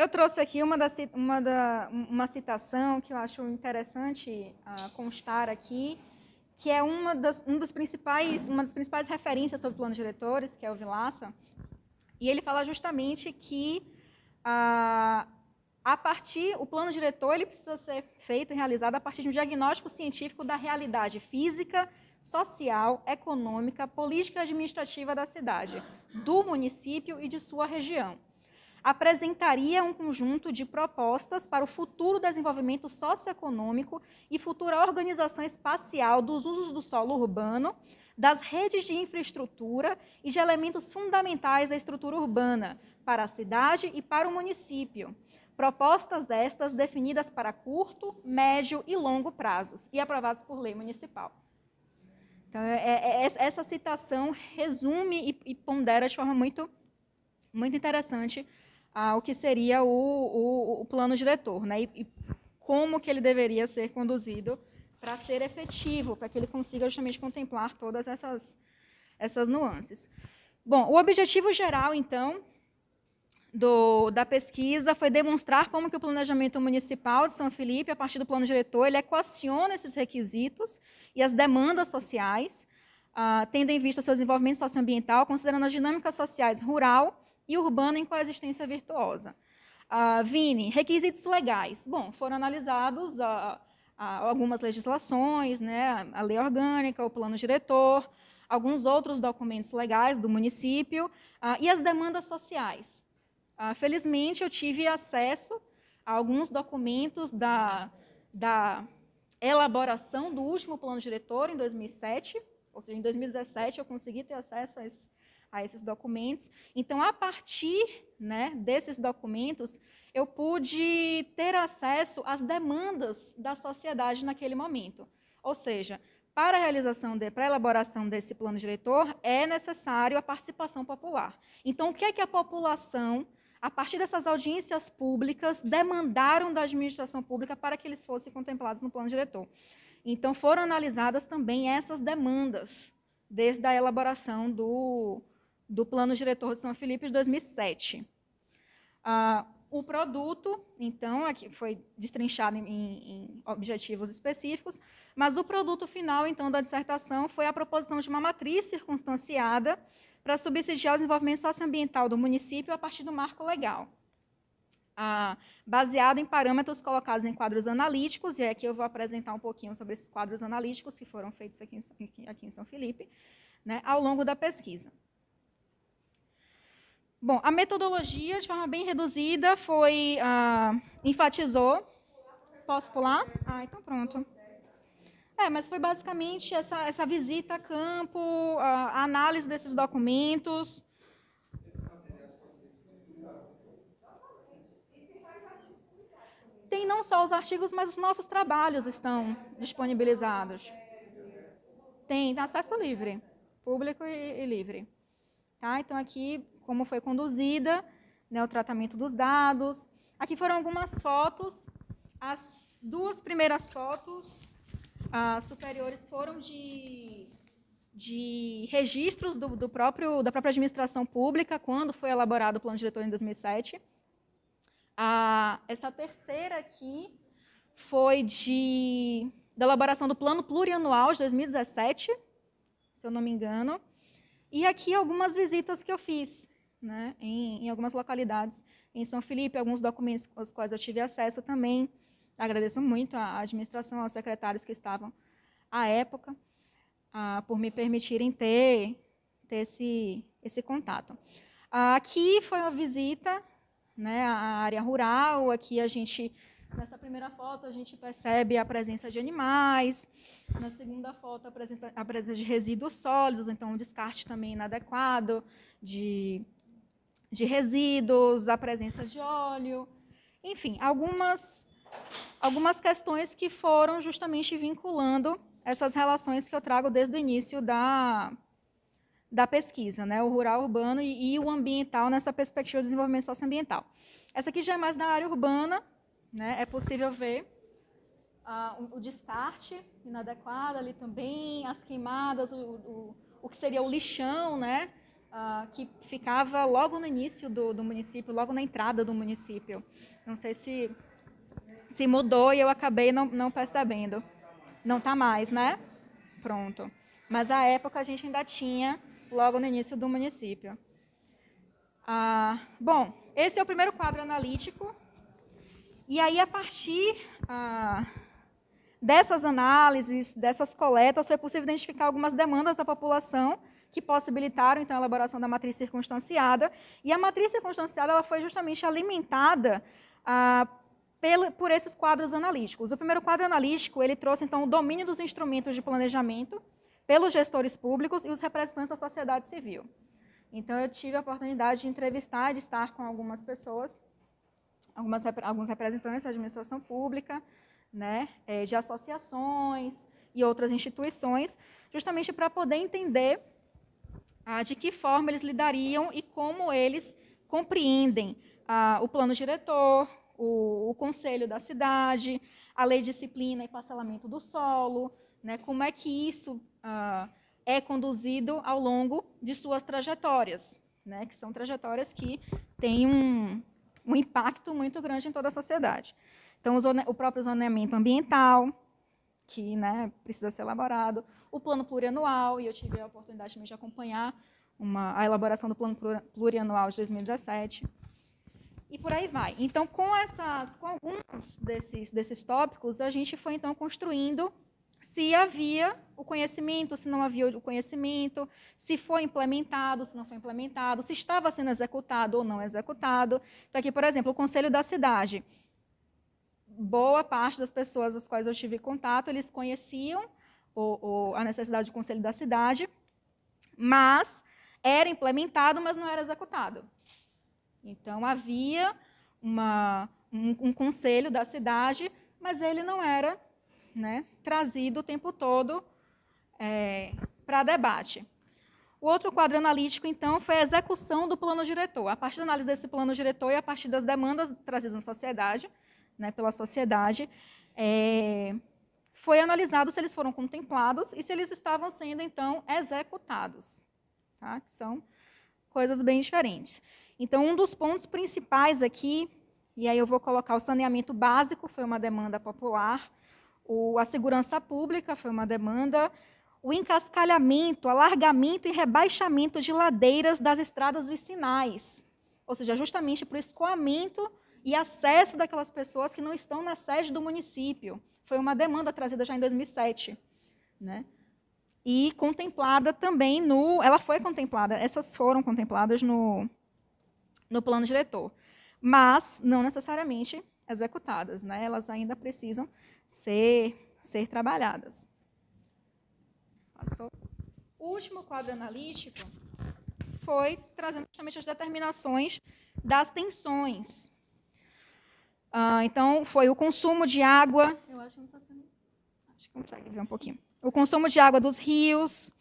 Eu trouxe aqui uma, da, uma, da, uma citação que eu acho interessante uh, constar aqui, que é uma das, um dos principais, uma das principais referências sobre o plano de diretores, que é o Vilaça, e ele fala justamente que uh, a partir, o plano diretor ele precisa ser feito e realizado a partir de um diagnóstico científico da realidade física, social, econômica, política e administrativa da cidade, do município e de sua região apresentaria um conjunto de propostas para o futuro desenvolvimento socioeconômico e futura organização espacial dos usos do solo urbano, das redes de infraestrutura e de elementos fundamentais da estrutura urbana para a cidade e para o município. Propostas estas definidas para curto, médio e longo prazos e aprovadas por lei municipal. Então, é, é, é essa citação resume e, e pondera de forma muito, muito interessante ao que seria o, o, o plano diretor, né? E, e, como que ele deveria ser conduzido para ser efetivo, para que ele consiga justamente contemplar todas essas, essas nuances. Bom, o objetivo geral, então, do, da pesquisa foi demonstrar como que o planejamento municipal de São Felipe, a partir do plano diretor, ele equaciona esses requisitos e as demandas sociais, uh, tendo em vista o seu desenvolvimento socioambiental, considerando as dinâmicas sociais rural, e urbana em coexistência virtuosa. Uh, Vini, requisitos legais. Bom, foram analisados uh, algumas legislações, né, a lei orgânica, o plano diretor, alguns outros documentos legais do município uh, e as demandas sociais. Uh, felizmente, eu tive acesso a alguns documentos da, da elaboração do último plano diretor, em 2007, ou seja, em 2017 eu consegui ter acesso a esses a esses documentos. Então, a partir né, desses documentos, eu pude ter acesso às demandas da sociedade naquele momento. Ou seja, para a realização, de, para a elaboração desse plano diretor, é necessário a participação popular. Então, o que é que a população, a partir dessas audiências públicas, demandaram da administração pública para que eles fossem contemplados no plano diretor? Então, foram analisadas também essas demandas, desde a elaboração do, do Plano Diretor de São Felipe de 2007. Ah, o produto, então, aqui foi destrinchado em, em, objetivos específicos, mas o produto final, então, da dissertação foi a proposição de uma matriz circunstanciada para subsidiar o desenvolvimento socioambiental do município a partir do marco legal. Ah, baseado em parâmetros colocados em quadros analíticos, e aqui eu vou apresentar um pouquinho sobre esses quadros analíticos que foram feitos aqui em, aqui em São Felipe, né, ao longo da pesquisa. Bom, a metodologia, de forma bem reduzida, foi ah, enfatizou. Posso pular? Ah, então pronto. É, mas foi basicamente essa, essa visita a campo, a, análise desses documentos. Tem não só os artigos, mas os nossos trabalhos estão disponibilizados. Tem, tem acesso livre, público e, e livre. Tá? Então aqui como foi conduzida né, o tratamento dos dados. Aqui foram algumas fotos. As duas primeiras fotos uh, superiores foram de, de registros do, do próprio, da própria administração pública, quando foi elaborado o plano diretor em 2007. Ah, essa terceira aqui foi de, da elaboração do plano plurianual de 2017, se eu não me engano. E aqui algumas visitas que eu fiz né, em, em algumas localidades em São Felipe, alguns documentos aos quais eu tive acesso também. Agradeço muito à administração, aos secretários que estavam à época, ah, por me permitirem ter, ter esse, esse contato. Ah, aqui foi uma visita né, à área rural, aqui a gente Nessa primeira foto, a gente percebe a presença de animais. Na segunda foto, a presença, a presença de resíduos sólidos, então, um descarte também inadequado de de resíduos, a presença de óleo, enfim, algumas, algumas questões que foram justamente vinculando essas relações que eu trago desde o início da, da pesquisa, né? o rural urbano e, e o ambiental nessa perspectiva de desenvolvimento socioambiental. Essa aqui já é mais da área urbana, né? é possível ver ah, o, o, descarte inadequado ali também, as queimadas, o, o, o que seria o lixão, né? uh, que ficava logo no início do, do município, logo na entrada do município. Não sei se se mudou e eu acabei não, não percebendo. Não está mais, né? Pronto. Mas à época a gente ainda tinha logo no início do município. Ah, bom, esse é o primeiro quadro analítico. E aí, a partir ah, dessas análises, dessas coletas, foi possível identificar algumas demandas da população que possibilitaram então a elaboração da matriz circunstanciada. E a matriz circunstanciada ela foi justamente alimentada ah, por esses quadros analíticos. O primeiro quadro analítico ele trouxe então o domínio dos instrumentos de planejamento pelos gestores públicos e os representantes da sociedade civil. Então eu tive a oportunidade de entrevistar, de estar com algumas pessoas, algumas, alguns representantes da administração pública, né, eh, de associações e outras instituições, justamente para poder entender ah, de que forma eles lidariam e como eles compreendem ah, o plano diretor, o, o, conselho da cidade, a lei de disciplina e parcelamento do solo, né, como é que isso ah, é conduzido ao longo de suas trajetórias, né, que são trajetórias que têm um, um impacto muito grande em toda a sociedade. Então, o, o próprio zoneamento ambiental, que né, precisa ser elaborado, o plano plurianual, e eu tive a oportunidade também de acompanhar uma, a elaboração do plano plurianual de 2017. E por aí vai. Então, com, essas, com alguns desses, desses tópicos, a gente foi então construindo se havia o conhecimento, se não havia o conhecimento, se foi implementado, se não foi implementado, se estava sendo executado ou não executado. Então, aqui, por exemplo, o Conselho da Cidade boa parte das pessoas as quais eu tive contato, eles conheciam o, o, a necessidade de conselho da cidade, mas era implementado, mas não era executado. Então, havia uma, um, um, conselho da cidade, mas ele não era né, trazido o tempo todo é, para debate. O outro quadro analítico, então, foi a execução do plano diretor. A partir da análise desse plano diretor e a partir das demandas trazidas na sociedade, né, pela sociedade, é, foi analisado se eles foram contemplados e se eles estavam sendo, então, executados, tá? que são coisas bem diferentes. Então, um dos pontos principais aqui, e aí eu vou colocar o saneamento básico, foi uma demanda popular, o, a segurança pública foi uma demanda, o encascalhamento, alargamento e rebaixamento de ladeiras das estradas vicinais, ou seja, justamente para o escoamento e acesso daquelas pessoas que não estão na sede do município. Foi uma demanda trazida já em 2007. Né? E contemplada também no. Ela foi contemplada, essas foram contempladas no, no plano diretor, mas não necessariamente executadas. Né? Elas ainda precisam ser, ser trabalhadas. Passou. O último quadro analítico foi trazendo justamente as determinações das tensões ah, então, foi o consumo de água. Eu acho que não está sendo. Acho que consegue ver um pouquinho. O consumo de água dos rios,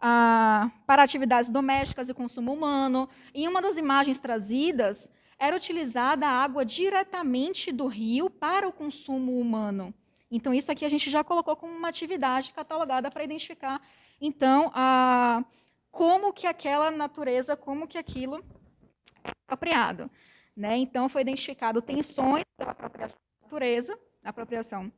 ah, para atividades domésticas e consumo humano. Em uma das imagens trazidas, era utilizada a água diretamente do rio para o consumo humano. Então, isso aqui a gente já colocou como uma atividade catalogada para identificar, então, a, como que aquela natureza, como que aquilo é apropriado. Né? Então, foi identificado tensões pela apropriação da natureza, apropriação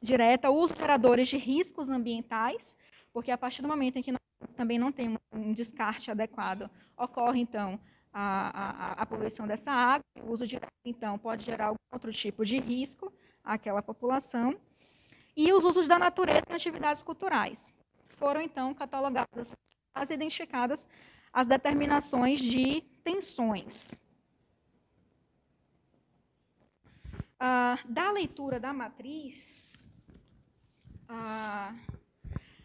direta, os geradores de riscos ambientais, porque a partir do momento em que nós também não temos um descarte adequado, ocorre, então, a, a, a poluição dessa água, o uso direto, então, pode gerar algum outro tipo de risco àquela população, e os usos da natureza em atividades culturais. Foram, então, catalogadas as identificadas as determinações de tensões. Uh, da leitura da matriz, uh,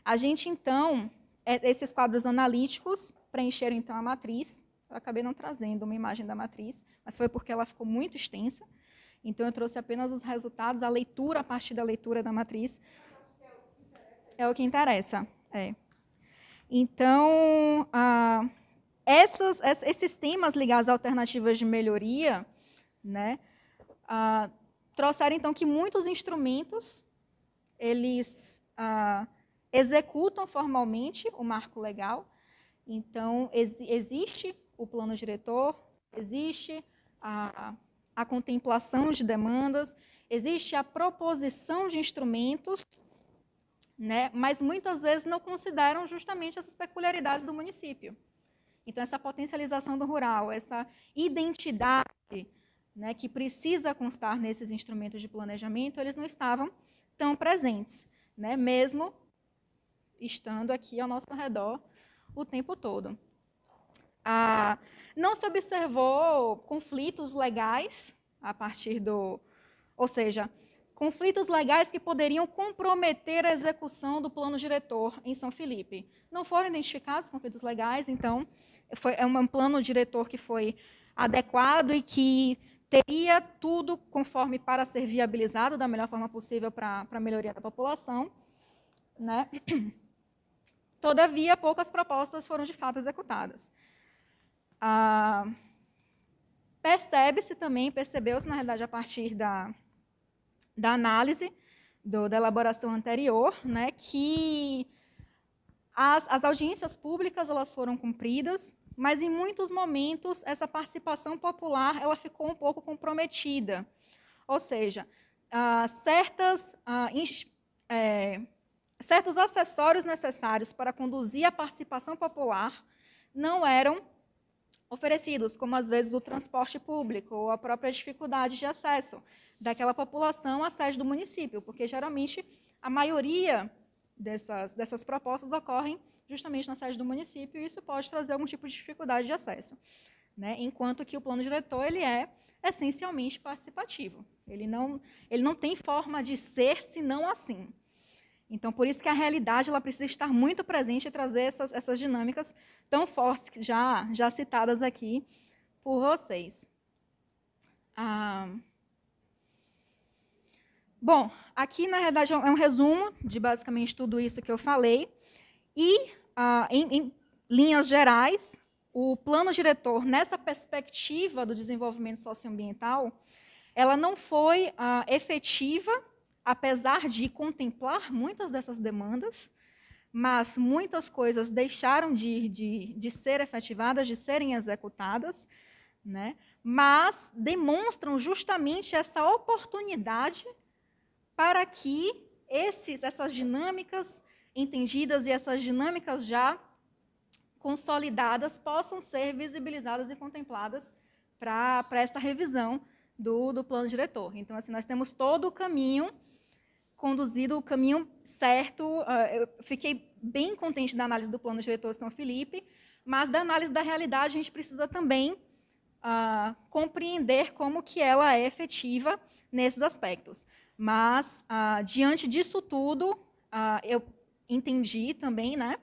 a gente então, é, esses quadros analíticos preencheram então a matriz. Eu acabei não trazendo uma imagem da matriz, mas foi porque ela ficou muito extensa. Então eu trouxe apenas os resultados, a leitura a partir da leitura da matriz. É o que interessa. É. é. Então, uh, essas, esses temas ligados a alternativas de melhoria, né? Uh, trouxeram então que muitos instrumentos eles ah, executam formalmente o marco legal. Então ex existe o plano diretor, existe a, a contemplação de demandas, existe a proposição de instrumentos, né? Mas muitas vezes não consideram justamente essas peculiaridades do município. Então essa potencialização do rural, essa identidade né, que precisa constar nesses instrumentos de planejamento, eles não estavam tão presentes, né, mesmo estando aqui ao nosso redor o tempo todo. Ah, não se observou conflitos legais a partir do, ou seja, conflitos legais que poderiam comprometer a execução do plano diretor em São Felipe. Não foram identificados conflitos legais, então foi, é um plano diretor que foi adequado e que teria tudo conforme para ser viabilizado da melhor forma possível para a melhoria da população. Né? [clears throat] Todavia, poucas propostas foram de fato executadas. Ah, Percebe-se também, percebeu-se, na realidade, a partir da, da análise do, da elaboração anterior, né, que as, as audiências públicas elas foram cumpridas, mas em muitos momentos essa participação popular ela ficou um pouco comprometida. Ou seja, uh, certas, uh, ah, in, é, certos acessórios necessários para conduzir a participação popular não eram oferecidos, como às vezes o transporte público ou a própria dificuldade de acesso daquela população à sede do município, porque geralmente a maioria dessas, dessas propostas ocorrem justamente na sede do município, e isso pode trazer algum tipo de dificuldade de acesso. Né? Enquanto que o plano diretor ele é essencialmente participativo. Ele não, ele não tem forma de ser senão assim. Então, por isso que a realidade ela precisa estar muito presente e trazer essas, essas dinâmicas tão fortes, já, já citadas aqui por vocês. Ah, bom, aqui, na realidade, é um resumo de basicamente tudo isso que eu falei. E, ah, em, em linhas gerais, o plano diretor, nessa perspectiva do desenvolvimento socioambiental, ela não foi ah, efetiva, apesar de contemplar muitas dessas demandas, mas muitas coisas deixaram de, de, de ser efetivadas, de serem executadas, né? mas demonstram justamente essa oportunidade para que esses, essas dinâmicas entendidas e essas dinâmicas já consolidadas possam ser visibilizadas e contempladas para essa revisão do, do plano diretor. Então, assim, nós temos todo o caminho conduzido, o caminho certo. Ah, eu fiquei bem contente da análise do plano diretor São Felipe, mas da análise da realidade a gente precisa também Uh, compreender como que ela é efetiva nesses aspectos. Mas, uh, diante disso tudo, uh, eu entendi também, né?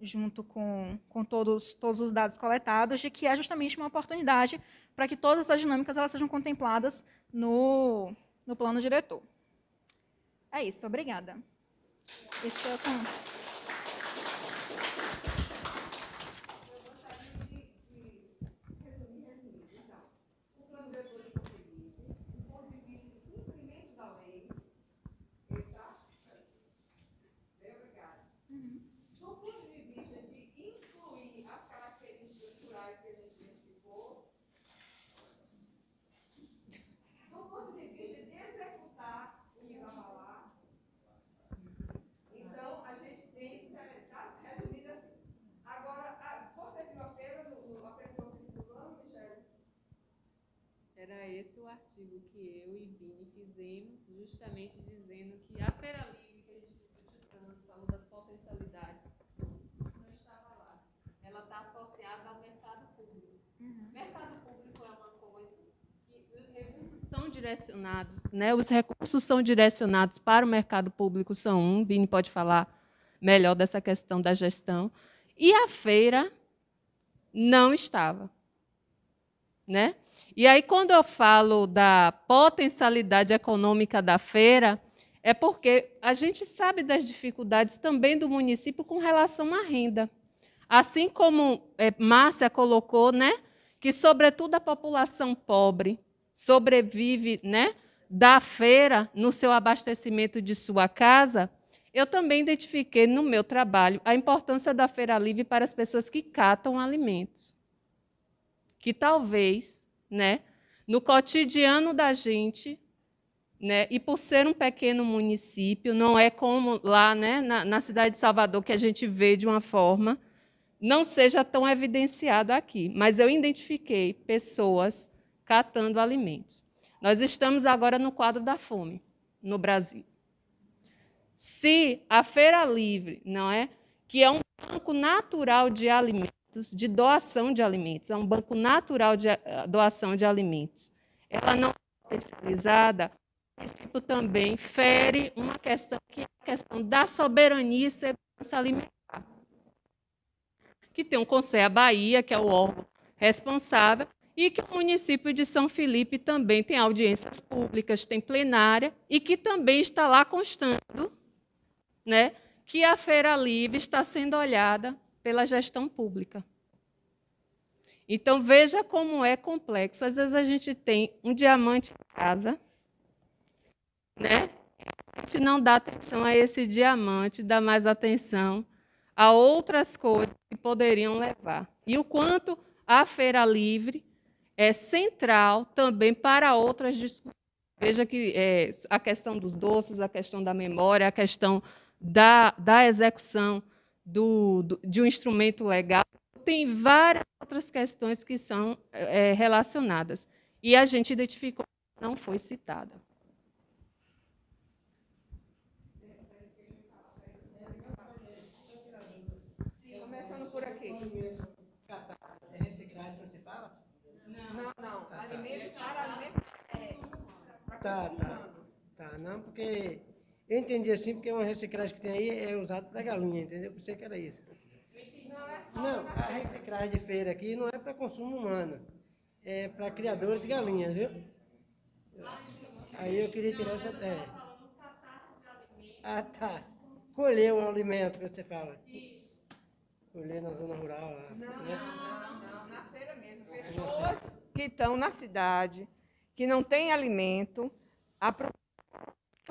junto com, com todos, todos os dados coletados, de que é justamente uma oportunidade para que todas as dinâmicas elas sejam contempladas no, no plano diretor. É isso, obrigada. Esse é o artigo que eu e Vini fizemos, justamente dizendo que a feira Livre, que a gente discutiu tanto, falou das potencialidades, não estava lá. Ela está associada ao mercado público. Uhum. Mercado público é uma coisa que os recursos são direcionados, né? Os recursos são direcionados para o mercado público, são um. Vini pode falar melhor dessa questão da gestão. E a feira não estava. Né? E aí, quando eu falo da potencialidade econômica da feira, é porque a gente sabe das dificuldades também do município com relação à renda. Assim como é, Márcia colocou, né, que sobretudo a população pobre sobrevive, né, da feira no seu abastecimento de sua casa, eu também identifiquei no meu trabalho a importância da feira livre para as pessoas que catam alimentos, que talvez né? No cotidiano da gente, né? E por ser um pequeno município, não é como lá, né, na, na cidade de Salvador que a gente vê de uma forma, não seja tão evidenciado aqui. Mas eu identifiquei pessoas catando alimentos. Nós estamos agora no quadro da fome no Brasil. Se a Feira Livre, não é, que é um banco natural de alimentos de doação de alimentos. é um banco natural de eh, doação de alimentos. Ela não é especializada, o princípio também fere uma questão que é a questão da soberania e segurança alimentar, que tem um Conselho Bahia, que é o órgão responsável, e que o município de São Felipe também tem audiências públicas, tem plenária, e que também está lá constando né, que a Feira Livre está sendo olhada pela gestão pública. Então veja como é complexo. Às vezes a gente tem um diamante em casa, né? A gente não dá atenção a esse diamante, dá mais atenção a outras coisas que poderiam levar. E o quanto a feira livre é central também para outras discussões. Veja que é, a questão dos doces, a questão da memória, a questão da, da execução do, do, de um instrumento legal, tem várias outras questões que são é, relacionadas. E a gente identificou que não foi citada. Começando por aqui. Não, não. Alimento para alimento. É. Tá, tá. Tá, não, porque eu entendi assim porque uma reciclagem que tem aí é usada para galinha, entendeu? Por isso é que era isso. Não, a reciclagem de feira aqui não é para consumo humano, é para criadores de galinhas, viu? Aí eu queria tirar essa. terra. Ah, tá. Colher um alimento que você fala. Colher na zona rural lá. Não, né? não, não, na feira mesmo. Pessoas que estão na cidade, que não têm alimento, aproveitam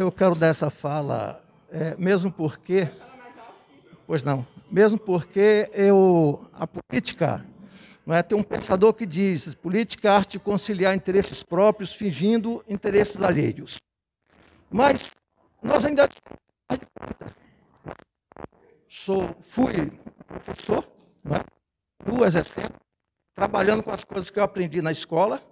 eu quero dar essa fala, é, mesmo porque. Pois não. Mesmo porque eu, a política. Não é? Tem um pensador que diz: política é arte conciliar interesses próprios fingindo interesses alheios. Mas nós ainda. Sou, fui professor, não é? duas exceções, trabalhando com as coisas que eu aprendi na escola,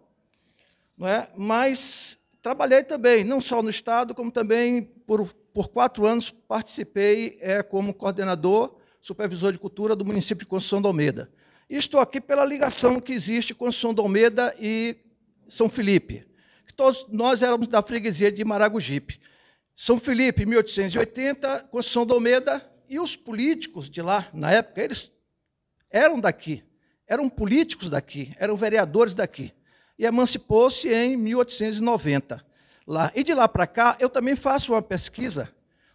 não é? mas Trabalhei também, não só no Estado, como também por, por quatro anos participei é, como coordenador, supervisor de cultura do município de Conceição do Almeida. E estou aqui pela ligação que existe Conceição do Almeida e São Felipe, todos nós éramos da freguesia de Maragogipe. São Felipe, 1880, Conceição do Almeida, e os políticos de lá, na época, eles eram daqui, eram políticos daqui, eram vereadores daqui e emancipou-se em 1890. Lá. E de lá para cá, eu também faço uma pesquisa,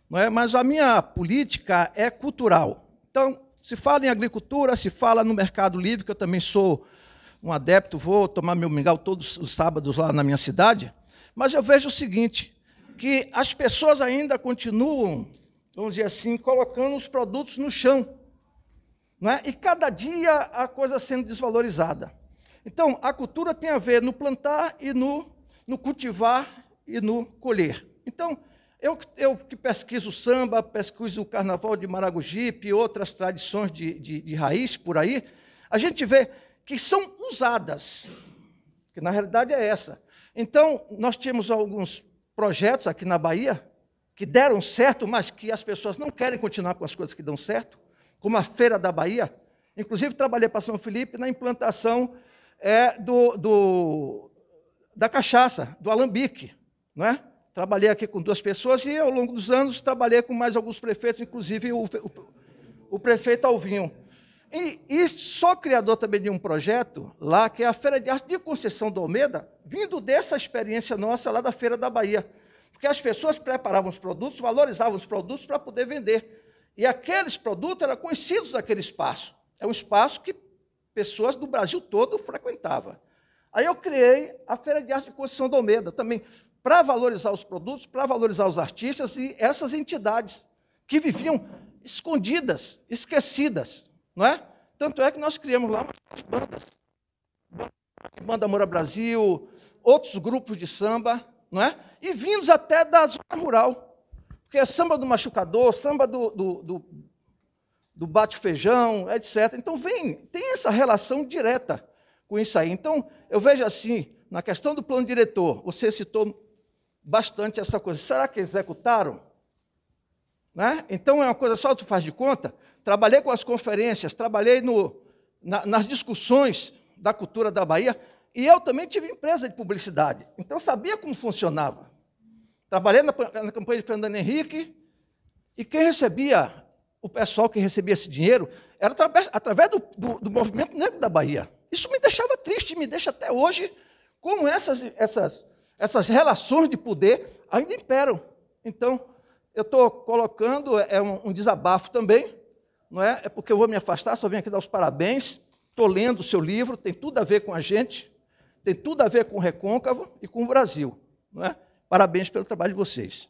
não é? mas a minha política é cultural. Então, se fala em agricultura, se fala no mercado livre, que eu também sou um adepto, vou tomar meu mingau todos os sábados lá na minha cidade, mas eu vejo o seguinte, que as pessoas ainda continuam, vamos dizer assim, colocando os produtos no chão. Não é? E cada dia a coisa sendo desvalorizada. Então, a cultura tem a ver no plantar e no, no cultivar e no colher. Então, eu, eu que pesquiso samba, pesquiso o carnaval de Maragogipe e outras tradições de, de, de raiz por aí, a gente vê que são usadas, que na realidade é essa. Então, nós tínhamos alguns projetos aqui na Bahia que deram certo, mas que as pessoas não querem continuar com as coisas que dão certo, como a Feira da Bahia. Inclusive, trabalhei para São Felipe na implantação é, do, do, da cachaça, do alambique. Não é? Trabalhei aqui com duas pessoas e, ao longo dos anos, trabalhei com mais alguns prefeitos, inclusive o, o, o prefeito Alvinho. E, e só criador também de um projeto lá, que é a Feira de Arte de Conceição do Almeida, vindo dessa experiência nossa lá da Feira da Bahia. Porque as pessoas preparavam os produtos, valorizavam os produtos para poder vender. E aqueles produtos eram conhecidos daquele espaço. É um espaço que pessoas do Brasil todo frequentava. Aí eu criei a Feira de Arte de Conceição do Almeida, também para valorizar os produtos, para valorizar os artistas e essas entidades que viviam escondidas, esquecidas, não é? Tanto é que nós criamos lá bandas, banda Moura Brasil, outros grupos de samba, não é? E vindos até da zona rural, porque é samba do machucador, samba do, do, do do bate-feijão, etc. Então, vem, tem essa relação direta com isso aí. Então, eu vejo assim, na questão do plano diretor, você citou bastante essa coisa. Será que executaram? Né? Então, é uma coisa só, tu faz de conta. Trabalhei com as conferências, trabalhei no, na, nas discussões da cultura da Bahia, e eu também tive empresa de publicidade. Então, sabia como funcionava. Trabalhei na, na campanha de Fernando Henrique, e quem recebia o pessoal que recebia esse dinheiro era através, através do, do, do, movimento negro da Bahia. Isso me deixava triste, me deixa até hoje, como essas, essas, essas relações de poder ainda imperam. Então, eu estou colocando, é, é um, um, desabafo também, não é? É porque eu vou me afastar, só vim aqui dar os parabéns. Estou lendo o seu livro, tem tudo a ver com a gente, tem tudo a ver com o Recôncavo e com o Brasil. Não é? Parabéns pelo trabalho de vocês.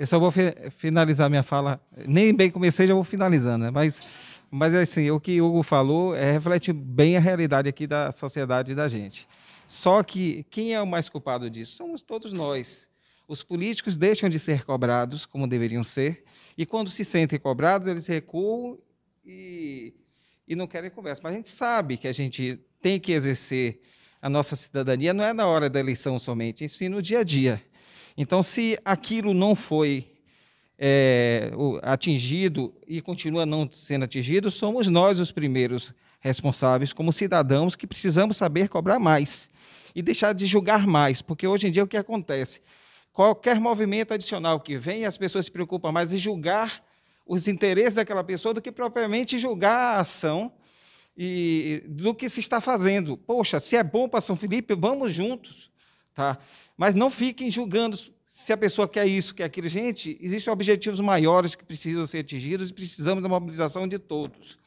Eu só vou finalizar minha fala. Nem bem comecei, já vou finalizando, né? Mas, mas é assim, o que o Hugo falou é, reflete bem a realidade aqui da sociedade e da gente. Só que quem é o mais culpado disso? Somos todos nós. Os políticos deixam de ser cobrados como deveriam ser, e quando se sentem cobrados, eles recuam e, e não querem conversa. Mas a gente sabe que a gente tem que exercer a nossa cidadania, não é na hora da eleição somente, sim no dia a dia. Então, se aquilo não foi é, atingido e continua não sendo atingido, somos nós os primeiros responsáveis, como cidadãos, que precisamos saber cobrar mais e deixar de julgar mais, porque hoje em dia o que acontece? Qualquer movimento adicional que vem, as pessoas se preocupam mais em julgar os interesses daquela pessoa do que propriamente julgar a ação e do que se está fazendo. Poxa, se é bom para São Felipe, vamos juntos. Tá? Mas não fiquem julgando se a pessoa quer isso, quer aquilo. Gente, existem objetivos maiores que precisam ser atingidos e precisamos da mobilização de todos.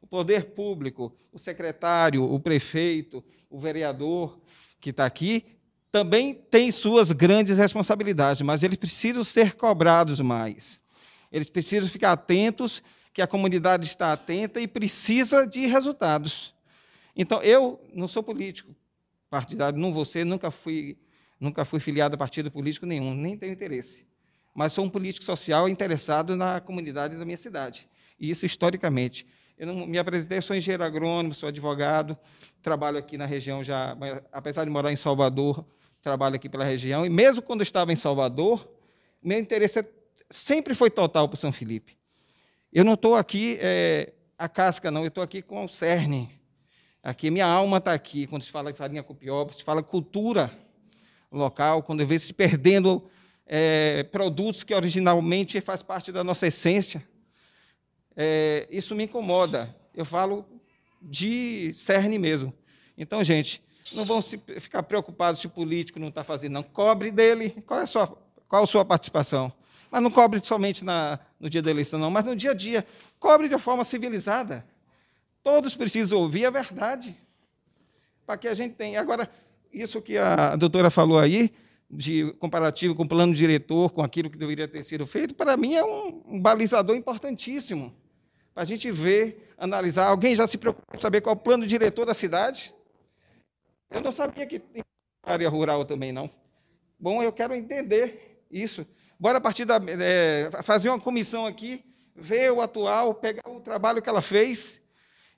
O poder público, o secretário, o prefeito, o vereador que está aqui, também tem suas grandes responsabilidades, mas eles precisam ser cobrados mais. Eles precisam ficar atentos, que a comunidade está atenta e precisa de resultados. Então, eu não sou político, partidário, não você, nunca fui, nunca fui filiado a partido político nenhum, nem tenho interesse. Mas sou um político social interessado na comunidade da minha cidade. E isso historicamente. Eu não me apresentei, sou engenheiro agrônomo, sou advogado, trabalho aqui na região já, apesar de morar em Salvador, trabalho aqui pela região. E mesmo quando estava em Salvador, meu interesse é, sempre foi total para São Felipe. Eu não estou aqui é, a casca, não, eu estou aqui com o cerne aqui, minha alma está aqui, quando se fala em farinha copioba, se fala cultura local, quando vê se perdendo é, produtos que originalmente faz parte da nossa essência. É, isso me incomoda. Eu falo de cerne mesmo. Então, gente, não vão se, ficar preocupados se o político não está fazendo, não. Cobre dele. Qual é a sua, qual a sua participação? Mas não cobre somente na, no dia da eleição, não, mas no dia a dia. Cobre de forma civilizada. Todos precisam ouvir a verdade. Para que a gente tenha. Agora, isso que a doutora falou aí, de comparativo com o plano diretor, com aquilo que deveria ter sido feito, para mim é um balizador importantíssimo. Para a gente ver, analisar. Alguém já se preocupa em saber qual é o plano diretor da cidade? Eu não sabia que tem área rural também, não. Bom, eu quero entender isso. Bora a partir da. É, fazer uma comissão aqui, ver o atual, pegar o trabalho que ela fez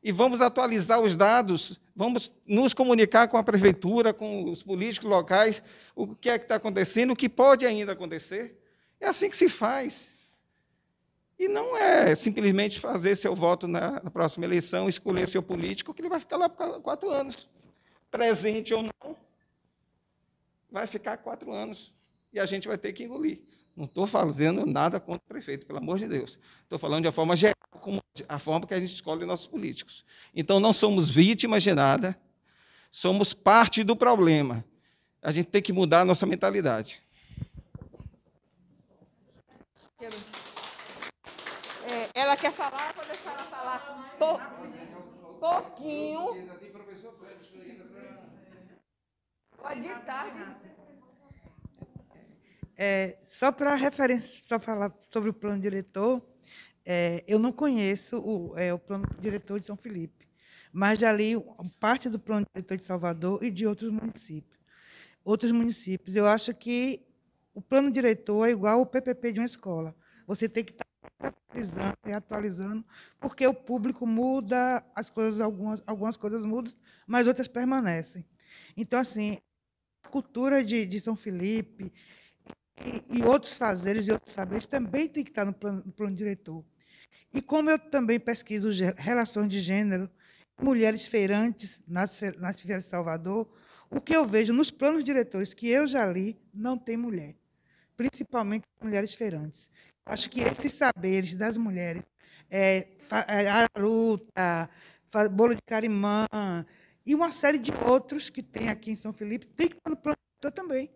e vamos atualizar os dados, vamos nos comunicar com a prefeitura, com os políticos locais, o que é que está acontecendo, o que pode ainda acontecer. É assim que se faz. E não é simplesmente fazer seu voto na, na próxima eleição, escolher seu político, que ele vai ficar lá por quatro anos. Presente ou não, vai ficar quatro anos. E a gente vai ter que engolir. Não estou fazendo nada contra o prefeito, pelo amor de Deus. Estou falando de uma forma geral, como a forma que a gente escolhe nossos políticos. Então, não somos vítimas de nada, somos parte do problema. A gente tem que mudar a nossa mentalidade. É, ela quer falar, vou deixar ela falar pou, pouquinho. Pode ir tarde é, só para referência, só falar sobre o plano diretor, é, eu não conheço o, é, o plano diretor de São Felipe, mas já li parte do plano diretor de Salvador e de outros municípios. Outros municípios. Eu acho que o plano diretor é igual o PPP de uma escola. Você tem que estar tá atualizando atualizando, porque o público muda, as coisas algumas, algumas coisas mudam, mas outras permanecem. Então, assim, a cultura de, de São Felipe, e, e outros fazeres e outros saberes também tem que estar no plano, no plano diretor. E como eu também pesquiso relações de gênero, mulheres feirantes nas, nas de Salvador, o que eu vejo nos planos diretores que eu já li, não tem mulher, principalmente mulheres feirantes. Acho que esses saberes das mulheres, é, é a luta, bolo de carimã, e uma série de outros que tem aqui em São Felipe, tem que estar no plano diretor também.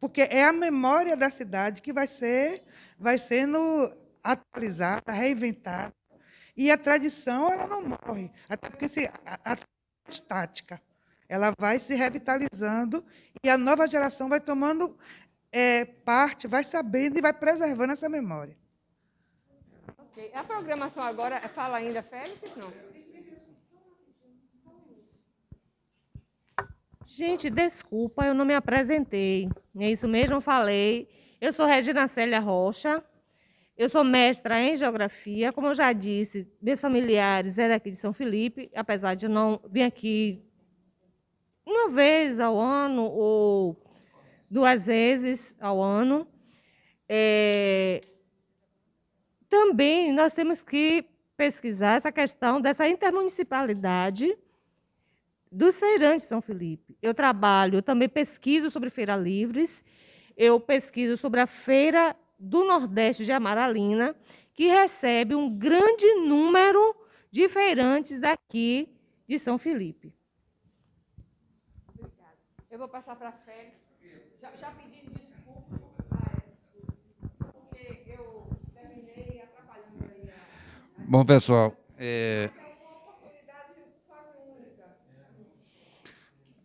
Porque é a memória da cidade que vai ser vai sendo atualizada, reinventada. E a tradição ela não morre, até porque se, a, a estática ela vai se revitalizando e a nova geração vai tomando é, parte, vai sabendo e vai preservando essa memória. Okay. A programação agora é, fala ainda Félix? Não. Gente, desculpa, eu não me apresentei. É isso mesmo, falei. Eu sou Regina Célia Rocha. Eu sou mestra em geografia. Como eu já disse, meus familiares eram aqui de São Felipe, apesar de eu não vir aqui uma vez ao ano ou duas vezes ao ano. É... Também nós temos que pesquisar essa questão dessa intermunicipalidade dos feirantes de São Felipe. Eu trabalho, eu também pesquiso sobre feira livres, eu pesquiso sobre a feira do Nordeste de Amaralina, que recebe um grande número de feirantes daqui de São Felipe. Obrigada. Eu vou passar para a Félix. Já, já pedi ah, é, desculpa, porque eu terminei atrapalhando aí a... Bom, pessoal, é...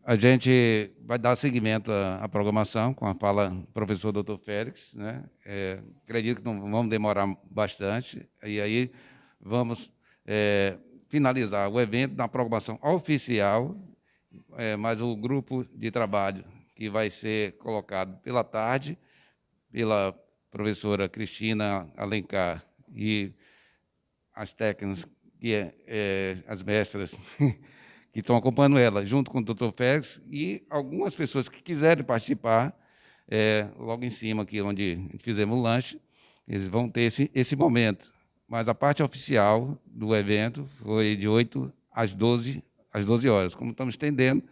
A gente vai dar seguimento à, programação com a fala do professor Dr. Félix. Né? É, acredito que não vamos demorar bastante. E aí vamos é, finalizar o evento na programação oficial, é, mas o grupo de trabalho que vai ser colocado pela tarde, pela professora Cristina Alencar e as técnicas, que é, é as mestras [laughs] que estão acompanhando ela, junto com o Dr. Félix e algumas pessoas que quiserem participar, é, logo em cima aqui onde fizemos o lanche, eles vão ter esse, esse momento. Mas a parte oficial do evento foi de 8 às 12, às 12 horas. Como estamos estendendo,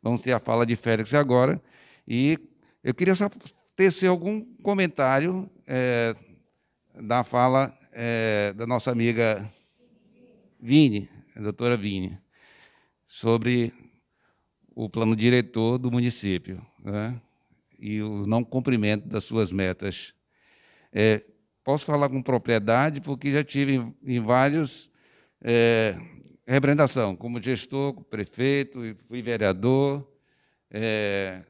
vamos ter a fala de Félix agora. E eu queria só tecer algum comentário é, da fala é, da nossa amiga Vini, a doutora Vini sobre o plano diretor do município né? e o não cumprimento das suas metas. É, posso falar com propriedade, porque já tive em vários é, representação, como gestor, prefeito, fui vereador, é,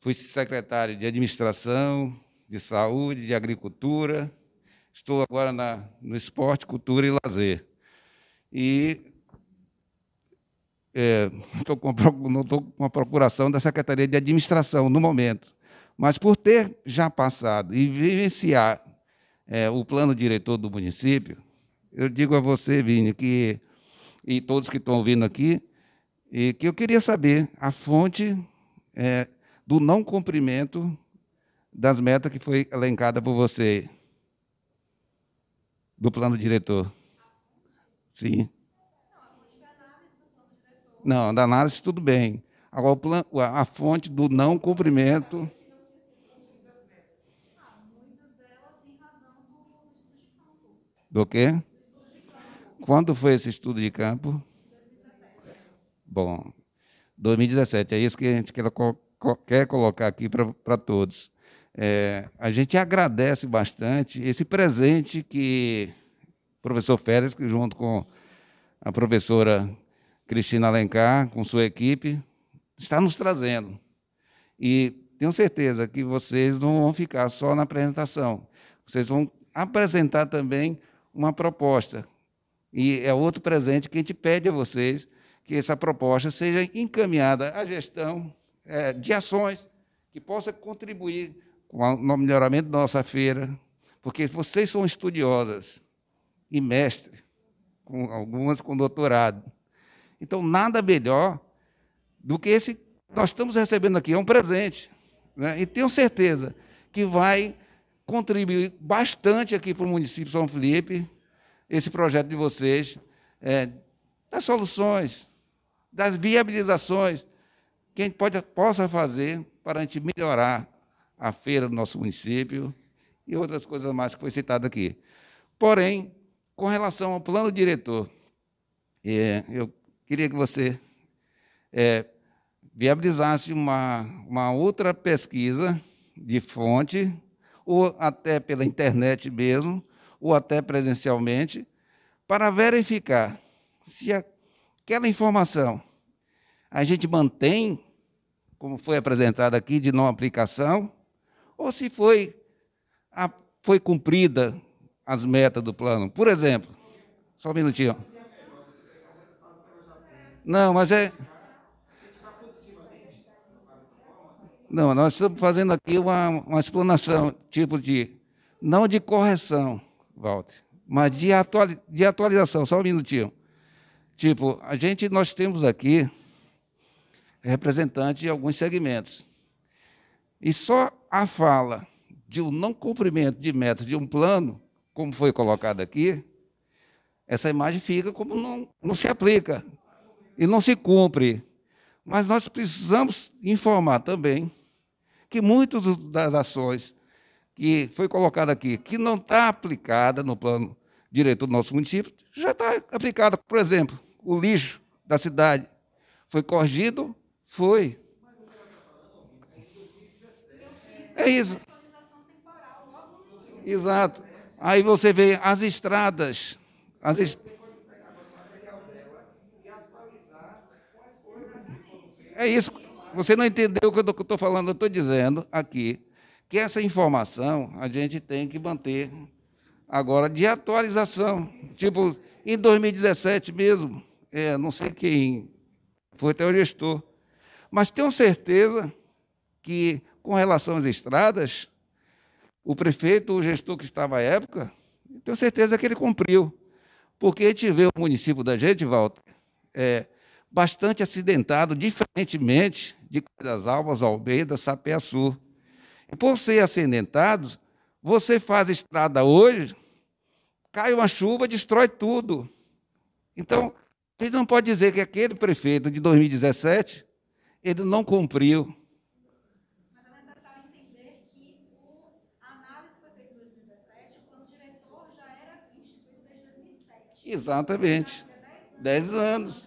fui secretário de administração, de saúde, de agricultura, estou agora na, no esporte, cultura e lazer. E é, estou com, não estou com a procuração da Secretaria de Administração no momento, mas por ter já passado e vivenciar é, o plano diretor do município, eu digo a você, Vini, que, e todos que estão ouvindo aqui, e que eu queria saber a fonte é, do não cumprimento das metas que foi elencada por você do plano diretor. Sim. Não, da análise tudo bem. Agora, a fonte do não cumprimento. Do quê? Quando foi esse estudo de campo? Bom, 2017, é isso que a gente quer, quer colocar aqui para todos. É, a gente agradece bastante esse presente que o professor Félix, junto com a professora Cristina Alencar, com sua equipe, está nos trazendo. E tenho certeza que vocês não vão ficar só na apresentação. Vocês vão apresentar também uma proposta. E é outro presente que a gente pede a vocês que essa proposta seja encaminhada à gestão é, de ações que possa contribuir com no melhoramento da nossa feira, porque vocês são estudiosas e mestres, com algumas com doutorado. Então, nada melhor do que esse que nós estamos recebendo aqui, é um presente. Né? E tenho certeza que vai contribuir bastante aqui para o município de São Felipe, esse projeto de vocês, é, das soluções, das viabilizações que a gente pode, possa fazer para a gente melhorar a feira do nosso município e outras coisas mais que foi citada aqui. Porém, com relação ao plano diretor, é, eu queria que você é, viabilizasse uma, uma outra pesquisa de fonte, ou até pela internet mesmo, ou até presencialmente, para verificar se aquela informação a gente mantém, como foi apresentada aqui, de não aplicação, ou se foi, a, foi cumprida as metas do plano. Por exemplo, só um minutinho. Não, mas é. Não, nós estamos fazendo aqui uma, uma explanação, tipo de. Não de correção, Walter, mas de, atuali de atualização. Só um minutinho. Tipo, a gente, nós temos aqui representante de alguns segmentos. E só a fala de um não cumprimento de metas de um plano, como foi colocado aqui, essa imagem fica como não, não se aplica e não se cumpre. Mas nós precisamos informar também que muitas das ações que foi colocada aqui, que não está aplicada no plano diretor do nosso município, já está aplicada. Por exemplo, o lixo da cidade foi corrigido? Foi. É isso. Exato. Aí você vê as estradas. As estradas É isso. Você não entendeu o que eu estou falando, eu estou dizendo aqui que essa informação a gente tem que manter agora de atualização. Tipo, em 2017 mesmo, é, não sei quem foi até o gestor, mas tenho certeza que, com relação às estradas, o prefeito, o gestor que estava à época, tenho certeza que ele cumpriu. Porque a gente vê o município da gente, Walter, é, bastante acidentado, diferentemente de das Alvas, Almeida, Sapé Sul. E por ser acidentados, você faz estrada hoje, cai uma chuva, destrói tudo. Então, a gente não pode dizer que aquele prefeito de 2017, ele não cumpriu. Exatamente. Dez anos.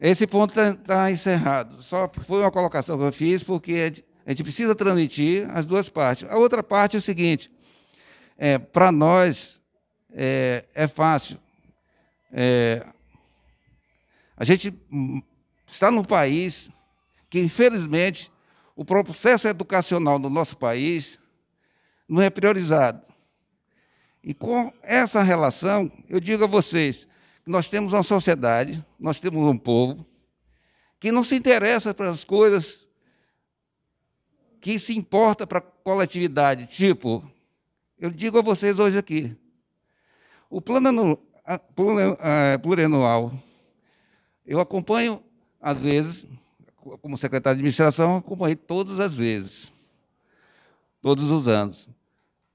Esse ponto está tá encerrado. Só foi uma colocação que eu fiz, porque a gente precisa transmitir as duas partes. A outra parte é o seguinte: é, para nós é, é fácil. É, a gente está num país que, infelizmente, o processo educacional no nosso país não é priorizado. E com essa relação, eu digo a vocês: nós temos uma sociedade, nós temos um povo que não se interessa para as coisas que se importa para a coletividade. Tipo, eu digo a vocês hoje aqui, o plano plurianual, eu acompanho às vezes, como secretário de administração, acompanhei todas as vezes, todos os anos.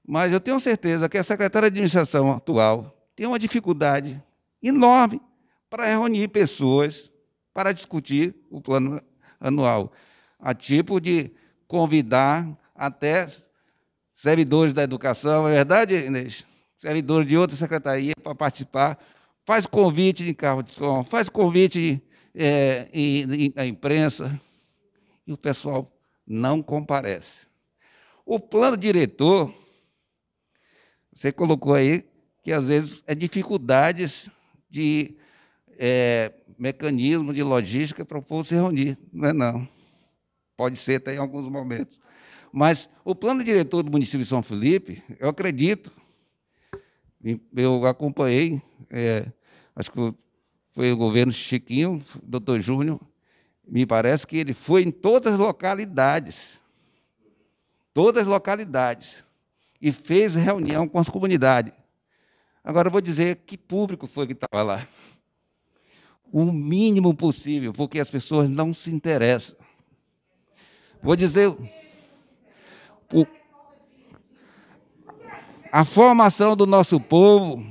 Mas eu tenho certeza que a secretária de administração atual tem uma dificuldade enorme para reunir pessoas para discutir o plano anual, a tipo de convidar até servidores da educação, é verdade, Inês? Servidores de outra secretaria para participar, faz convite de carro de som, faz convite é, em, em, imprensa, e o pessoal não comparece. O plano diretor, você colocou aí que às vezes é dificuldades de é, mecanismo de logística para o povo se reunir. Não é não. Pode ser até em alguns momentos. Mas o plano diretor do município de São Felipe, eu acredito, eu acompanhei, é, acho que foi o governo Chiquinho, doutor Júnior, me parece que ele foi em todas as localidades, todas as localidades, e fez reunião com as comunidades. Agora, eu vou dizer que público foi que estava lá. O mínimo possível, porque as pessoas não se interessam. Vou dizer. O, a formação do nosso povo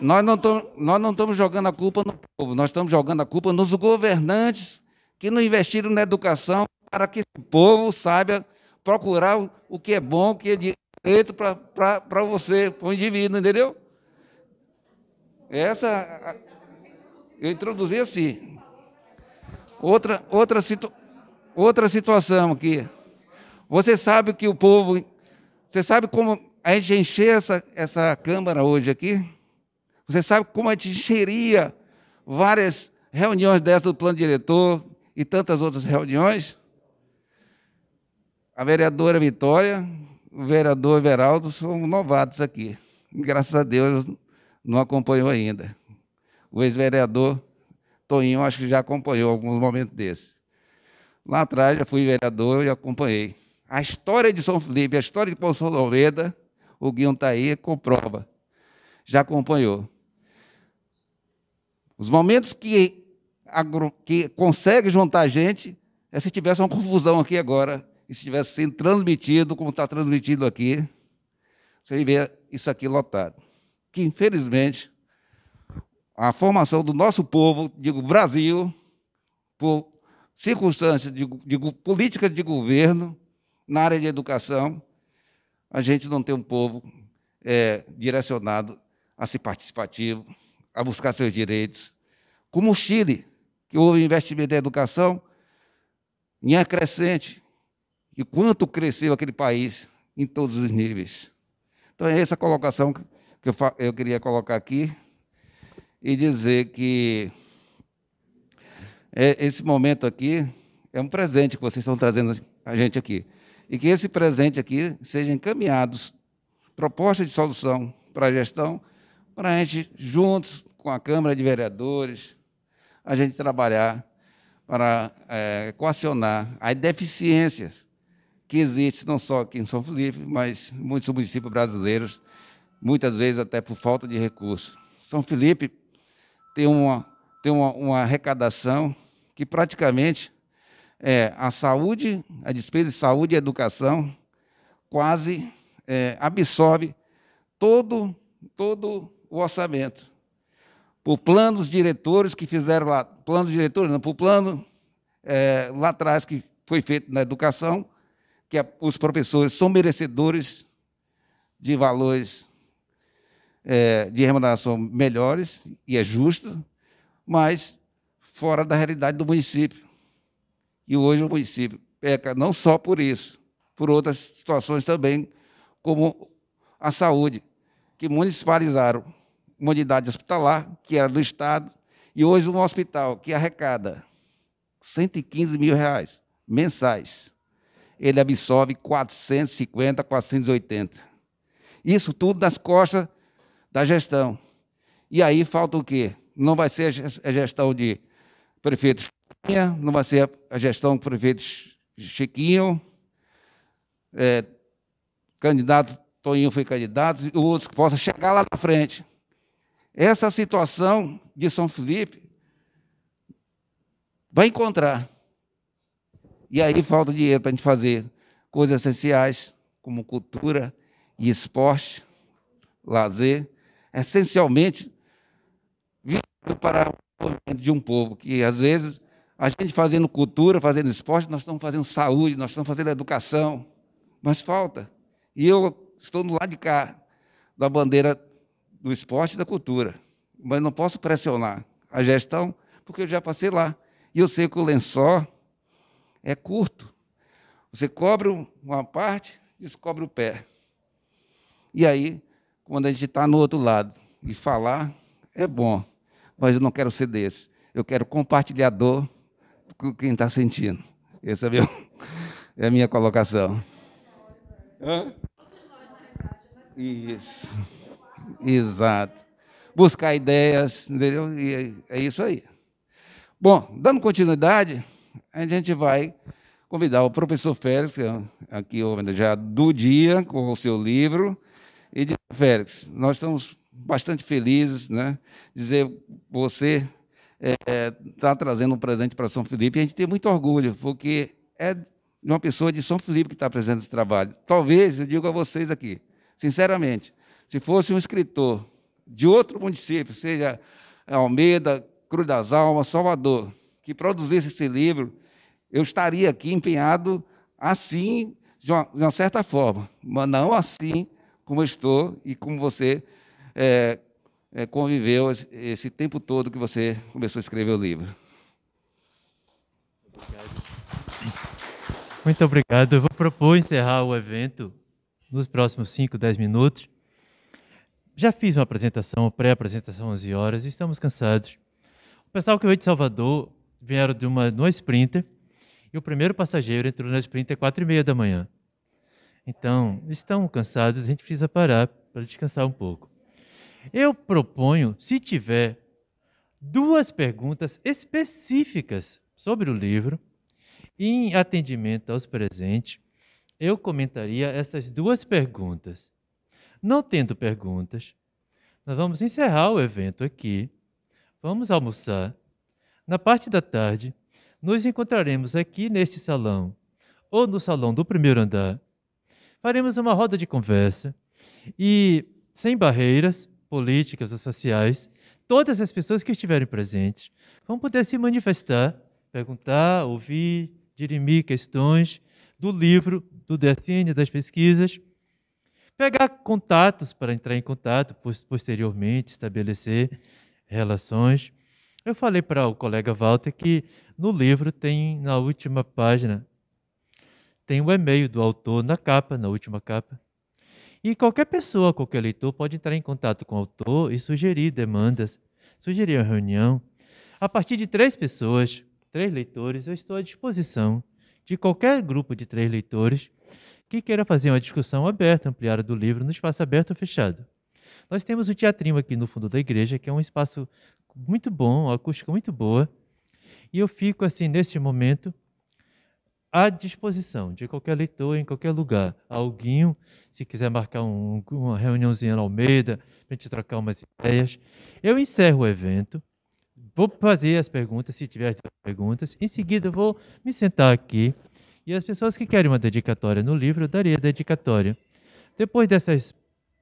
Nós não, nós não estamos jogando a culpa no povo, nós estamos jogando a culpa nos governantes que não investiram na educação para que o povo saiba procurar o que é bom, o que é direito para você, para o indivíduo, entendeu? Essa eu introduzi assim. Outra, outra, situ, outra situação aqui. Você sabe que o povo. Você sabe como a gente encher essa, essa Câmara hoje aqui? Você sabe como a gente encheria várias reuniões dessa do plano diretor e tantas outras reuniões? A vereadora Vitória, o vereador Everaldo são novatos aqui. Graças a Deus não acompanhou ainda. O ex-vereador Toninho acho que já acompanhou alguns momentos desses. Lá atrás já fui vereador e acompanhei. A história de São Felipe, a história de Consololeda, o Guinho está aí, comprova. Já acompanhou. Os momentos que, que consegue juntar gente é se tivesse uma confusão aqui agora, e se tivesse sendo transmitido, como está transmitido aqui, você vê isso aqui lotado. Que, infelizmente, a formação do nosso povo, digo Brasil, por circunstâncias de, políticas de governo na área de educação, a gente não tem um povo é, direcionado a ser participativo, a buscar seus direitos. Como o Chile, que houve investimento em educação em acrescente. E quanto cresceu aquele país em todos os níveis. Então, é essa colocação que eu, eu queria colocar aqui e dizer que é, esse momento aqui é um presente que vocês estão trazendo a gente aqui. E que esse presente aqui seja encaminhados propostas de solução para a gestão para a gente, juntos com a Câmara de Vereadores, a gente trabalhar para é, equacionar as deficiências que existem não só aqui em São Felipe, mas em muitos municípios brasileiros, muitas vezes até por falta de recursos. São Felipe tem uma, tem uma, uma arrecadação que praticamente é, a saúde, a despesa de saúde e educação quase é, absorve todo, todo o orçamento. Por planos diretores que fizeram lá, planos diretores, não, por plano é, lá atrás que foi feito na educação, que a, os professores são merecedores de valores é, de remuneração melhores, e é justo, mas fora da realidade do município. E hoje o município peca não só por isso, por outras situações também, como a saúde, que municipalizaram uma unidade hospitalar, que era do Estado, e hoje um hospital que arrecada 115 mil reais mensais. Ele absorve 450, 480. Isso tudo nas costas da gestão. E aí falta o quê? Não vai ser a gestão de prefeitos não vai ser a gestão do prefeito Chiquinho, é, candidato Toninho foi candidato, e outros que possam chegar lá na frente essa situação de São Felipe, vai encontrar. E aí falta dinheiro para a gente fazer coisas essenciais, como cultura e esporte, lazer, essencialmente vindo para o de um povo que às vezes a gente fazendo cultura, fazendo esporte, nós estamos fazendo saúde, nós estamos fazendo educação, mas falta. E eu estou no lado de cá da bandeira do esporte e da cultura, mas não posso pressionar a gestão, porque eu já passei lá. E eu sei que o lençol é curto. Você cobre uma parte, descobre o pé. E aí, quando a gente está no outro lado e falar, é bom, mas eu não quero ser desse. Eu quero compartilhar dor com quem está sentindo. Essa é, meu, é a minha colocação. Hã? Isso. Exato. Buscar ideias, entendeu? E é, é isso aí. Bom, dando continuidade, a gente vai convidar o professor Félix, é aqui homenageado do dia, com o seu livro. E dizer, Félix, nós estamos bastante felizes, né? Dizer você está é, tá trazendo um presente para São Felipe. E a gente tem muito orgulho, porque é de uma pessoa de São Felipe que está apresentando esse trabalho. Talvez, eu digo a vocês aqui, sinceramente, se fosse um escritor de outro município, seja Almeida, Cruz das Almas, Salvador, que produzisse esse livro, eu estaria aqui empenhado assim, de uma, de uma certa forma, mas não assim como eu estou e como você é, é, conviveu esse, esse tempo todo que você começou a escrever o livro. Muito obrigado. Eu vou propor encerrar o evento nos próximos 5, 10 minutos. Já fiz uma apresentação, pré-apresentação 11 horas, estamos cansados. O pessoal que veio de Salvador vieram de uma no Sprinter e o primeiro passageiro entrou na Sprinter quatro e meia da manhã. Então, estão cansados, a gente precisa parar para descansar um pouco. Eu proponho, se tiver, duas perguntas específicas sobre o livro. Em atendimento aos presentes, eu comentaria essas duas perguntas. Não tendo perguntas, nós vamos encerrar o evento aqui. Vamos almoçar. Na parte da tarde, nos encontraremos aqui neste salão ou no salão do primeiro andar. Faremos uma roda de conversa e, sem barreiras políticas ou sociais, todas as pessoas que estiverem presentes vão poder se manifestar, perguntar, ouvir, dirimir questões do livro, do Dercine, das pesquisas pegar contatos para entrar em contato, posteriormente estabelecer relações. Eu falei para o colega Walter que no livro tem, na última página, tem o um e-mail do autor na capa, na última capa. E qualquer pessoa, qualquer leitor, pode entrar em contato com o autor e sugerir demandas, sugerir uma reunião. A partir de três pessoas, três leitores, eu estou à disposição de qualquer grupo de três leitores que queira fazer uma discussão aberta, ampliada do livro no espaço aberto ou fechado. Nós temos o teatrinho aqui no fundo da igreja, que é um espaço muito bom, uma acústica muito boa, e eu fico assim neste momento à disposição de qualquer leitor em qualquer lugar. Alguém, se quiser marcar um, uma reuniãozinha na Almeida, para a gente trocar umas ideias. Eu encerro o evento, vou fazer as perguntas, se tiver perguntas. Em seguida, vou me sentar aqui e as pessoas que querem uma dedicatória no livro, eu daria a dedicatória. Depois dessas,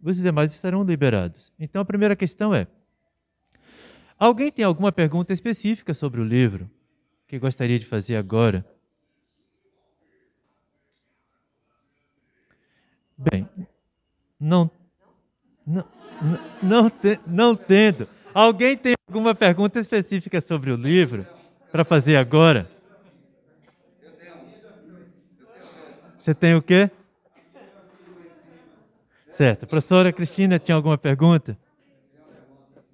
os demais estarão liberados. Então a primeira questão é: alguém tem alguma pergunta específica sobre o livro que gostaria de fazer agora? Bem, não, não, não, te, não tendo. Alguém tem alguma pergunta específica sobre o livro para fazer agora? Você tem o quê? Certo. Professora Cristina, tinha alguma pergunta?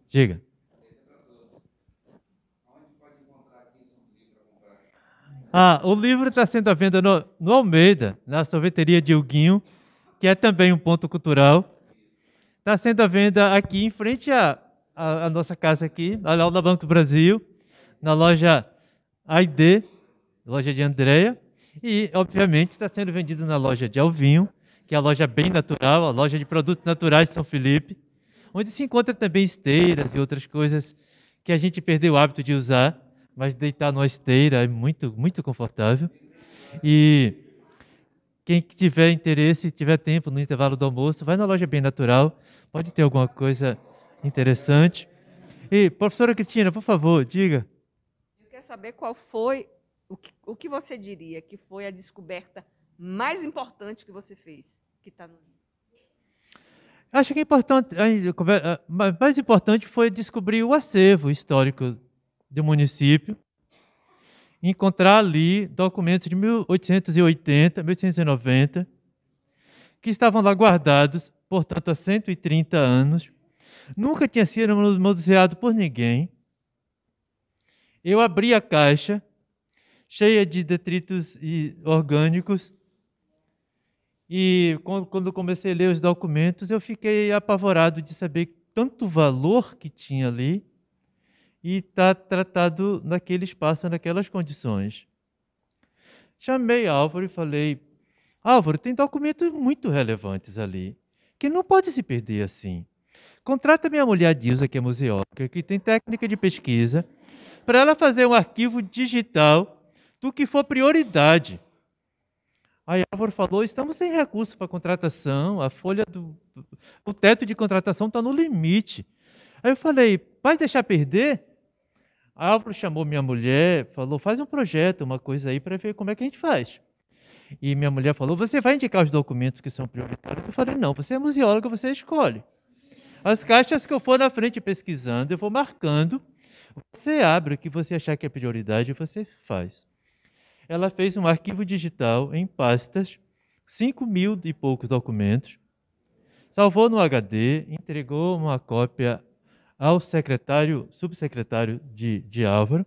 Diga. Ah, o livro está sendo à venda no, no Almeida, na sorveteria de Dilguinho, que é também um ponto cultural. Está sendo à venda aqui em frente à, à, à nossa casa aqui, na aula da Banco do Brasil, na loja AID, loja de Andréia. E, obviamente, está sendo vendido na loja de Alvinho, que é a loja bem natural, a loja de produtos naturais de São Felipe, onde se encontra também esteiras e outras coisas que a gente perdeu o hábito de usar, mas deitar numa esteira é muito, muito confortável. E quem tiver interesse, tiver tempo no intervalo do almoço, vai na loja bem natural, pode ter alguma coisa interessante. E, professora Cristina, por favor, diga. Eu quero saber qual foi o que, o que você diria que foi a descoberta mais importante que você fez, que está no livro? Acho que é importante, mais importante foi descobrir o acervo histórico do município, encontrar ali documentos de 1880, 1890, que estavam lá guardados, portanto, há 130 anos. Nunca tinha sido manuseado por ninguém. Eu abri a caixa cheia de detritos e orgânicos. E quando comecei a ler os documentos, eu fiquei apavorado de saber tanto valor que tinha ali e está tratado naquele espaço, naquelas condições. Chamei Álvaro e falei: Álvaro, tem documentos muito relevantes ali, que não pode se perder assim. Contrata minha mulher Dilsa, que é museóloga, que tem técnica de pesquisa, para ela fazer um arquivo digital do que for prioridade. A Árvore falou: estamos sem recursos para contratação, a folha do. O teto de contratação está no limite. Aí eu falei: vai deixar perder? A Árvore chamou minha mulher, falou: faz um projeto, uma coisa aí, para ver como é que a gente faz. E minha mulher falou: você vai indicar os documentos que são prioritários? Eu falei: não, você é museólogo, você escolhe. As caixas que eu for na frente pesquisando, eu vou marcando. Você abre o que você achar que é prioridade e você faz ela fez um arquivo digital em pastas, 5 mil e poucos documentos, salvou no HD, entregou uma cópia ao secretário, subsecretário de, de Álvaro.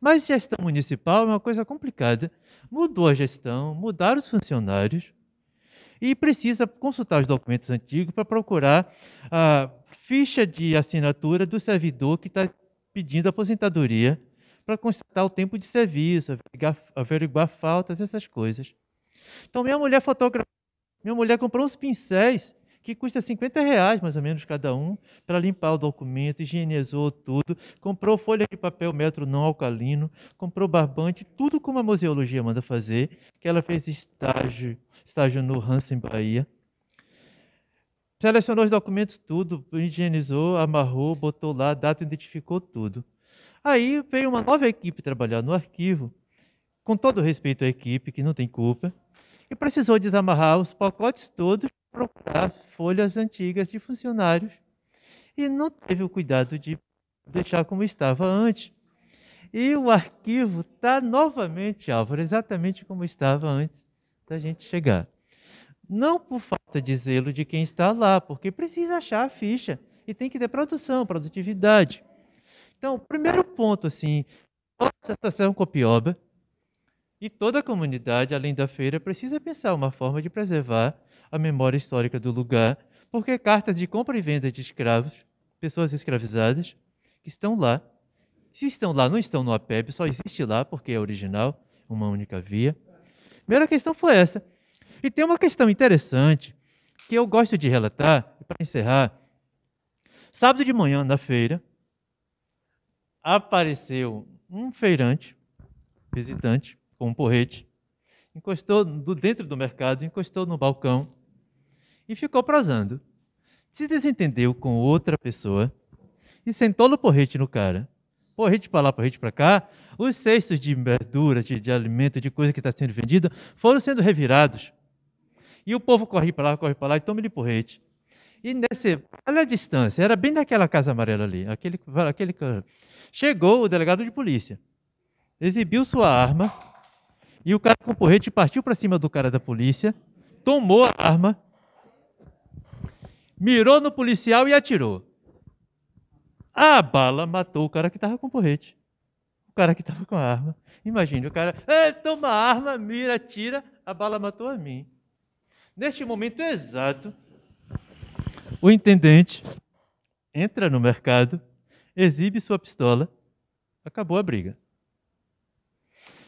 Mas gestão municipal é uma coisa complicada. Mudou a gestão, mudaram os funcionários e precisa consultar os documentos antigos para procurar a ficha de assinatura do servidor que está pedindo aposentadoria para constatar o tempo de serviço, averiguar, averiguar, faltas, essas coisas. Então, minha mulher fotografou, minha mulher comprou uns pincéis que custa 50 reais, mais ou menos, cada um, para limpar o documento, higienizou tudo, comprou folha de papel metro não alcalino, comprou barbante, tudo como a museologia manda fazer, que ela fez estágio, estágio no Hansen, Bahia. Selecionou os documentos, tudo, higienizou, amarrou, botou lá, data, identificou tudo. Aí veio uma nova equipe trabalhar no arquivo, com todo respeito à equipe, que não tem culpa, e precisou desamarrar os pacotes todos para procurar folhas antigas de funcionários. E não teve o cuidado de deixar como estava antes. E o arquivo está novamente, Álvaro, exatamente como estava antes da gente chegar. Não por falta de zelo de quem está lá, porque precisa achar a ficha e tem que ter produção, produtividade. Então, primeiro ponto, assim, toda associação copioba e toda a comunidade, além da feira, precisa pensar uma forma de preservar a memória histórica do lugar, porque cartas de compra e venda de escravos, pessoas escravizadas, que estão lá, se estão lá, não estão no APEB, só existe lá porque é original, uma única via. Primeira questão foi essa. E tem uma questão interessante que eu gosto de relatar, para encerrar. Sábado de manhã, na feira, apareceu um feirante, visitante, com um porrete, encostou do dentro do mercado, encostou no balcão e ficou prosando. Se desentendeu com outra pessoa e sentou no porrete no cara. Porrete para lá, porrete para cá. Os cestos de verdura, de, de alimento, de coisa que está sendo vendida, foram sendo revirados. E o povo corre para lá, corre para lá e toma-lhe porrete. E nesse, olha a distância, era bem daquela casa amarela ali, aquele, aquele Chegou o delegado de polícia, exibiu sua arma, e o cara com o porrete partiu para cima do cara da polícia, tomou a arma, mirou no policial e atirou. A bala matou o cara que estava com o porrete. O cara que estava com a arma. Imagine, o cara toma a arma, mira, tira, a bala matou a mim. Neste momento exato, o intendente entra no mercado, exibe sua pistola, acabou a briga.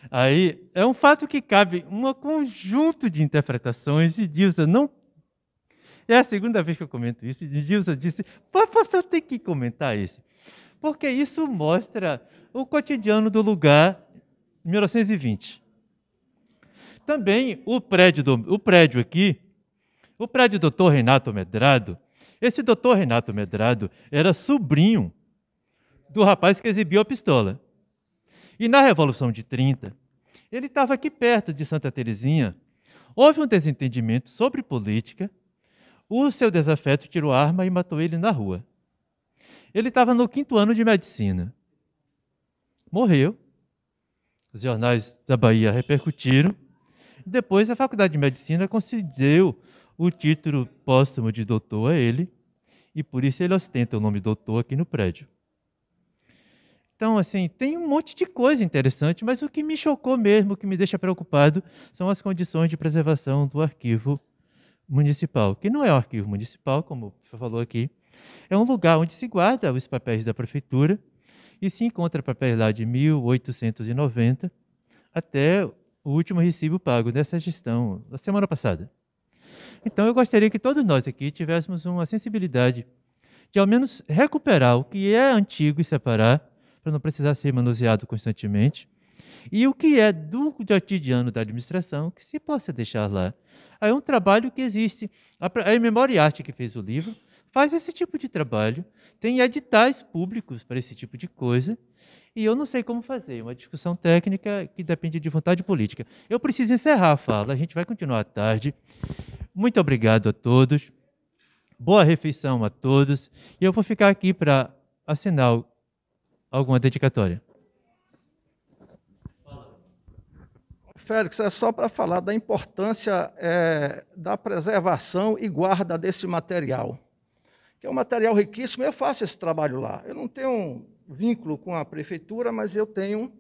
Aí é um fato que cabe um conjunto de interpretações e Dilsa não. É a segunda vez que eu comento isso. E Dilsa disse: pastor, tem que comentar isso? Porque isso mostra o cotidiano do lugar em 1920. Também o prédio, do, o prédio aqui, o prédio do Dr. Renato Medrado, esse doutor Renato Medrado era sobrinho do rapaz que exibiu a pistola. E na Revolução de 30, ele estava aqui perto de Santa Teresinha. Houve um desentendimento sobre política. O seu desafeto tirou a arma e matou ele na rua. Ele estava no quinto ano de medicina. Morreu. Os jornais da Bahia repercutiram. Depois, a Faculdade de Medicina concedeu o título póstumo de doutor a é ele, e por isso ele ostenta o nome doutor aqui no prédio. Então, assim, tem um monte de coisa interessante, mas o que me chocou mesmo, o que me deixa preocupado, são as condições de preservação do arquivo municipal, que não é um arquivo municipal, como você falou aqui, é um lugar onde se guarda os papéis da prefeitura e se encontra papéis lá de 1890 até o último recibo pago dessa gestão, da semana passada. Então eu gostaria que todos nós aqui tivéssemos uma sensibilidade de ao menos recuperar o que é antigo e separar, para não precisar ser manuseado constantemente, e o que é do cotidiano da administração, que se possa deixar lá. é um trabalho que existe. A Memória e Arte, que fez o livro, faz esse tipo de trabalho, tem editais públicos para esse tipo de coisa, e eu não sei como fazer, uma discussão técnica que depende de vontade política. Eu preciso encerrar a fala, a gente vai continuar à tarde. Muito obrigado a todos. Boa refeição a todos. E eu vou ficar aqui para assinar alguma dedicatória. Félix, é só para falar da importância é, da preservação e guarda desse material, que é um material riquíssimo. Eu faço esse trabalho lá. Eu não tenho um vínculo com a prefeitura, mas eu tenho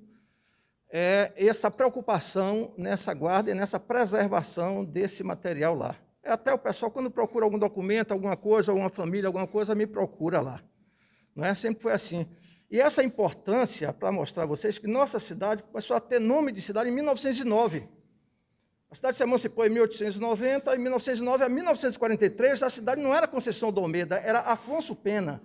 é, essa preocupação nessa guarda e nessa preservação desse material lá. É até o pessoal, quando procura algum documento, alguma coisa, alguma família, alguma coisa, me procura lá. Não é? Sempre foi assim. E essa importância, para mostrar a vocês, que nossa cidade começou a ter nome de cidade em 1909. A cidade se emancipou em 1890, e 1909 a 1943 a cidade não era Conceição do Almeida, era Afonso Pena.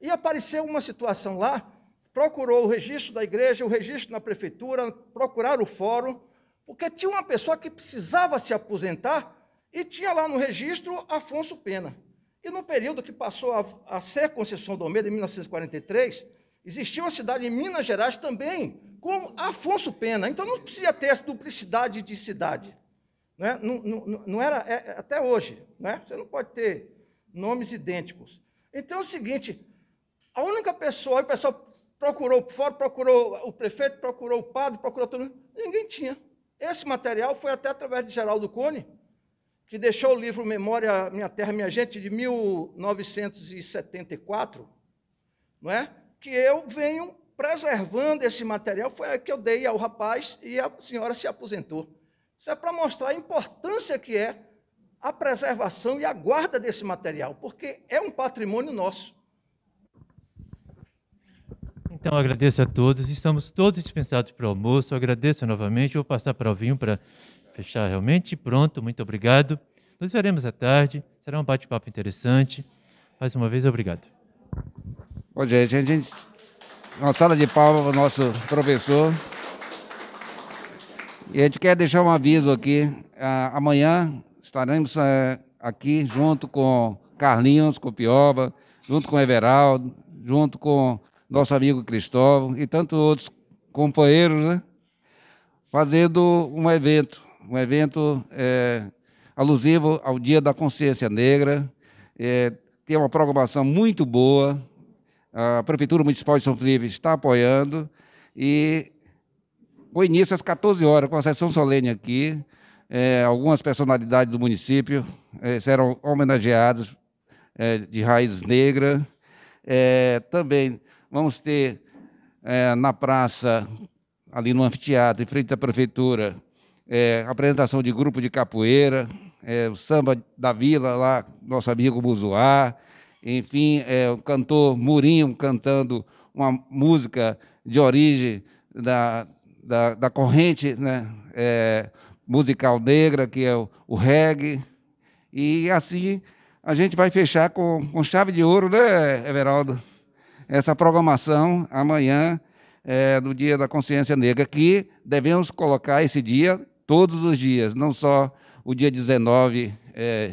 E apareceu uma situação lá, procurou o registro da igreja, o registro na prefeitura, procuraram o fórum, porque tinha uma pessoa que precisava se aposentar e tinha lá no registro Afonso Pena. E no período que passou a, a ser Conceição do Almeida, em 1943, existia uma cidade em Minas Gerais também, com Afonso Pena. Então não precisa ter essa duplicidade de cidade. Né? Não, não, não, era é, é até hoje. Né? Você não pode ter nomes idênticos. Então é o seguinte: a única pessoa, o pessoal procurou fora, procurou o prefeito, procurou o padre, procurou todo mundo, ninguém tinha. Esse material foi até através de Geraldo Cone que deixou o livro Memória Minha Terra Minha Gente, de 1974, não é? que eu venho preservando esse material, foi a que eu dei ao rapaz e a senhora se aposentou. Isso é para mostrar a importância que é a preservação e a guarda desse material, porque é um patrimônio nosso. Então, agradeço a todos. Estamos todos dispensados para o almoço. agradeço novamente. Vou passar para o vinho para está realmente pronto. Muito obrigado. Nos veremos à tarde. Será um bate-papo interessante. Mais uma vez, obrigado. Bom, gente, a gente. Uma sala de palmas para o nosso professor. E a gente quer deixar um aviso aqui. Ah, amanhã estaremos eh, aqui junto com Carlinhos, Copioba, junto com Everaldo, junto com nosso amigo Cristóvão e tantos outros companheiros, né? Fazendo um evento um evento é, alusivo ao Dia da Consciência Negra. É, tem uma programação muito boa. A Prefeitura Municipal de São Felipe está apoiando. E o início às 14 horas, com a sessão solene aqui. É, algumas personalidades do município é, serão homenageadas é, de raiz negra. É, também vamos ter na praça, ali no anfiteatro, em frente à prefeitura, é, apresentação de grupo de capoeira, é, o samba da vila lá, nosso amigo Buzuá, enfim, é, o cantor Murinho cantando uma música de origem da, da, da corrente né, é, musical negra, que é o, o, reggae, e assim a gente vai fechar com, com chave de ouro, né, Everaldo? Essa programação amanhã é, do Dia da Consciência Negra, que devemos colocar esse dia todos os dias, não só o dia 19 é,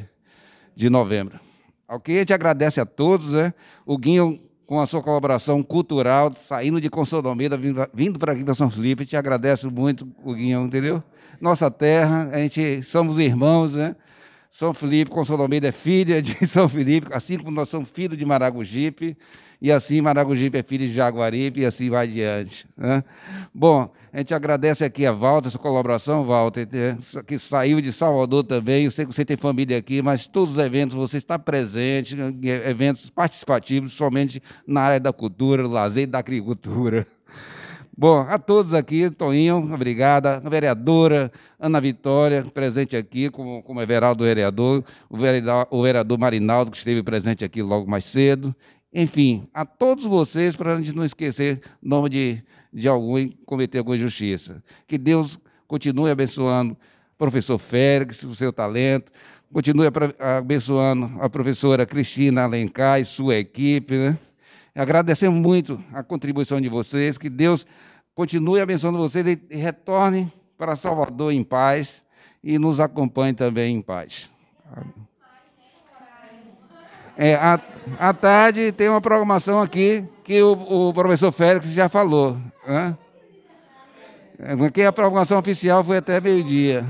de novembro. Ok? A gente agradece a todos, né? O Guinho, com a sua colaboração cultural, saindo de Consolomeda, vindo para aqui para São Felipe, te agradeço muito, o Guinho, entendeu? Nossa terra, a gente somos irmãos, né? São Felipe, São Almeida é filha de [laughs] São Felipe, assim como nós somos filhos de Maragogipe, e assim Maragogipe é filho de Jaguaripe, e assim vai adiante. Né? Bom, a gente agradece aqui a Walter, sua colaboração, Walter, né? que saiu de Salvador também. Eu sei que você tem família aqui, mas todos os eventos, você está presente, né, eventos participativos, somente na área da cultura, do lazer e da agricultura. Bom, a todos aqui, Toinho, obrigada, a vereadora Ana Vitória, presente aqui como, como Everaldo vereador, o vereador, o vereador Marinaldo, que esteve presente aqui logo mais cedo. Enfim, a todos vocês, para a gente não esquecer nome de, de algum cometer alguma injustiça. Que Deus continue abençoando o professor Félix, o seu talento, continue abençoando a professora Cristina Alencar e sua equipe, né? Agradecemos muito a contribuição de vocês, que Deus continue abençoando vocês e retorne para Salvador em paz e nos acompanhe também em paz. É, à, à tarde tem uma programação aqui que o, o professor Félix já falou. Né? É, a programação oficial foi até meio-dia.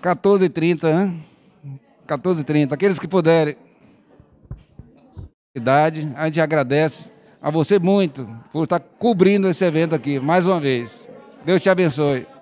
14h30, né? 14h30. Aqueles que puderem. a gente agradece a você muito por estar cobrindo esse evento aqui, mais uma vez. Deus te abençoe.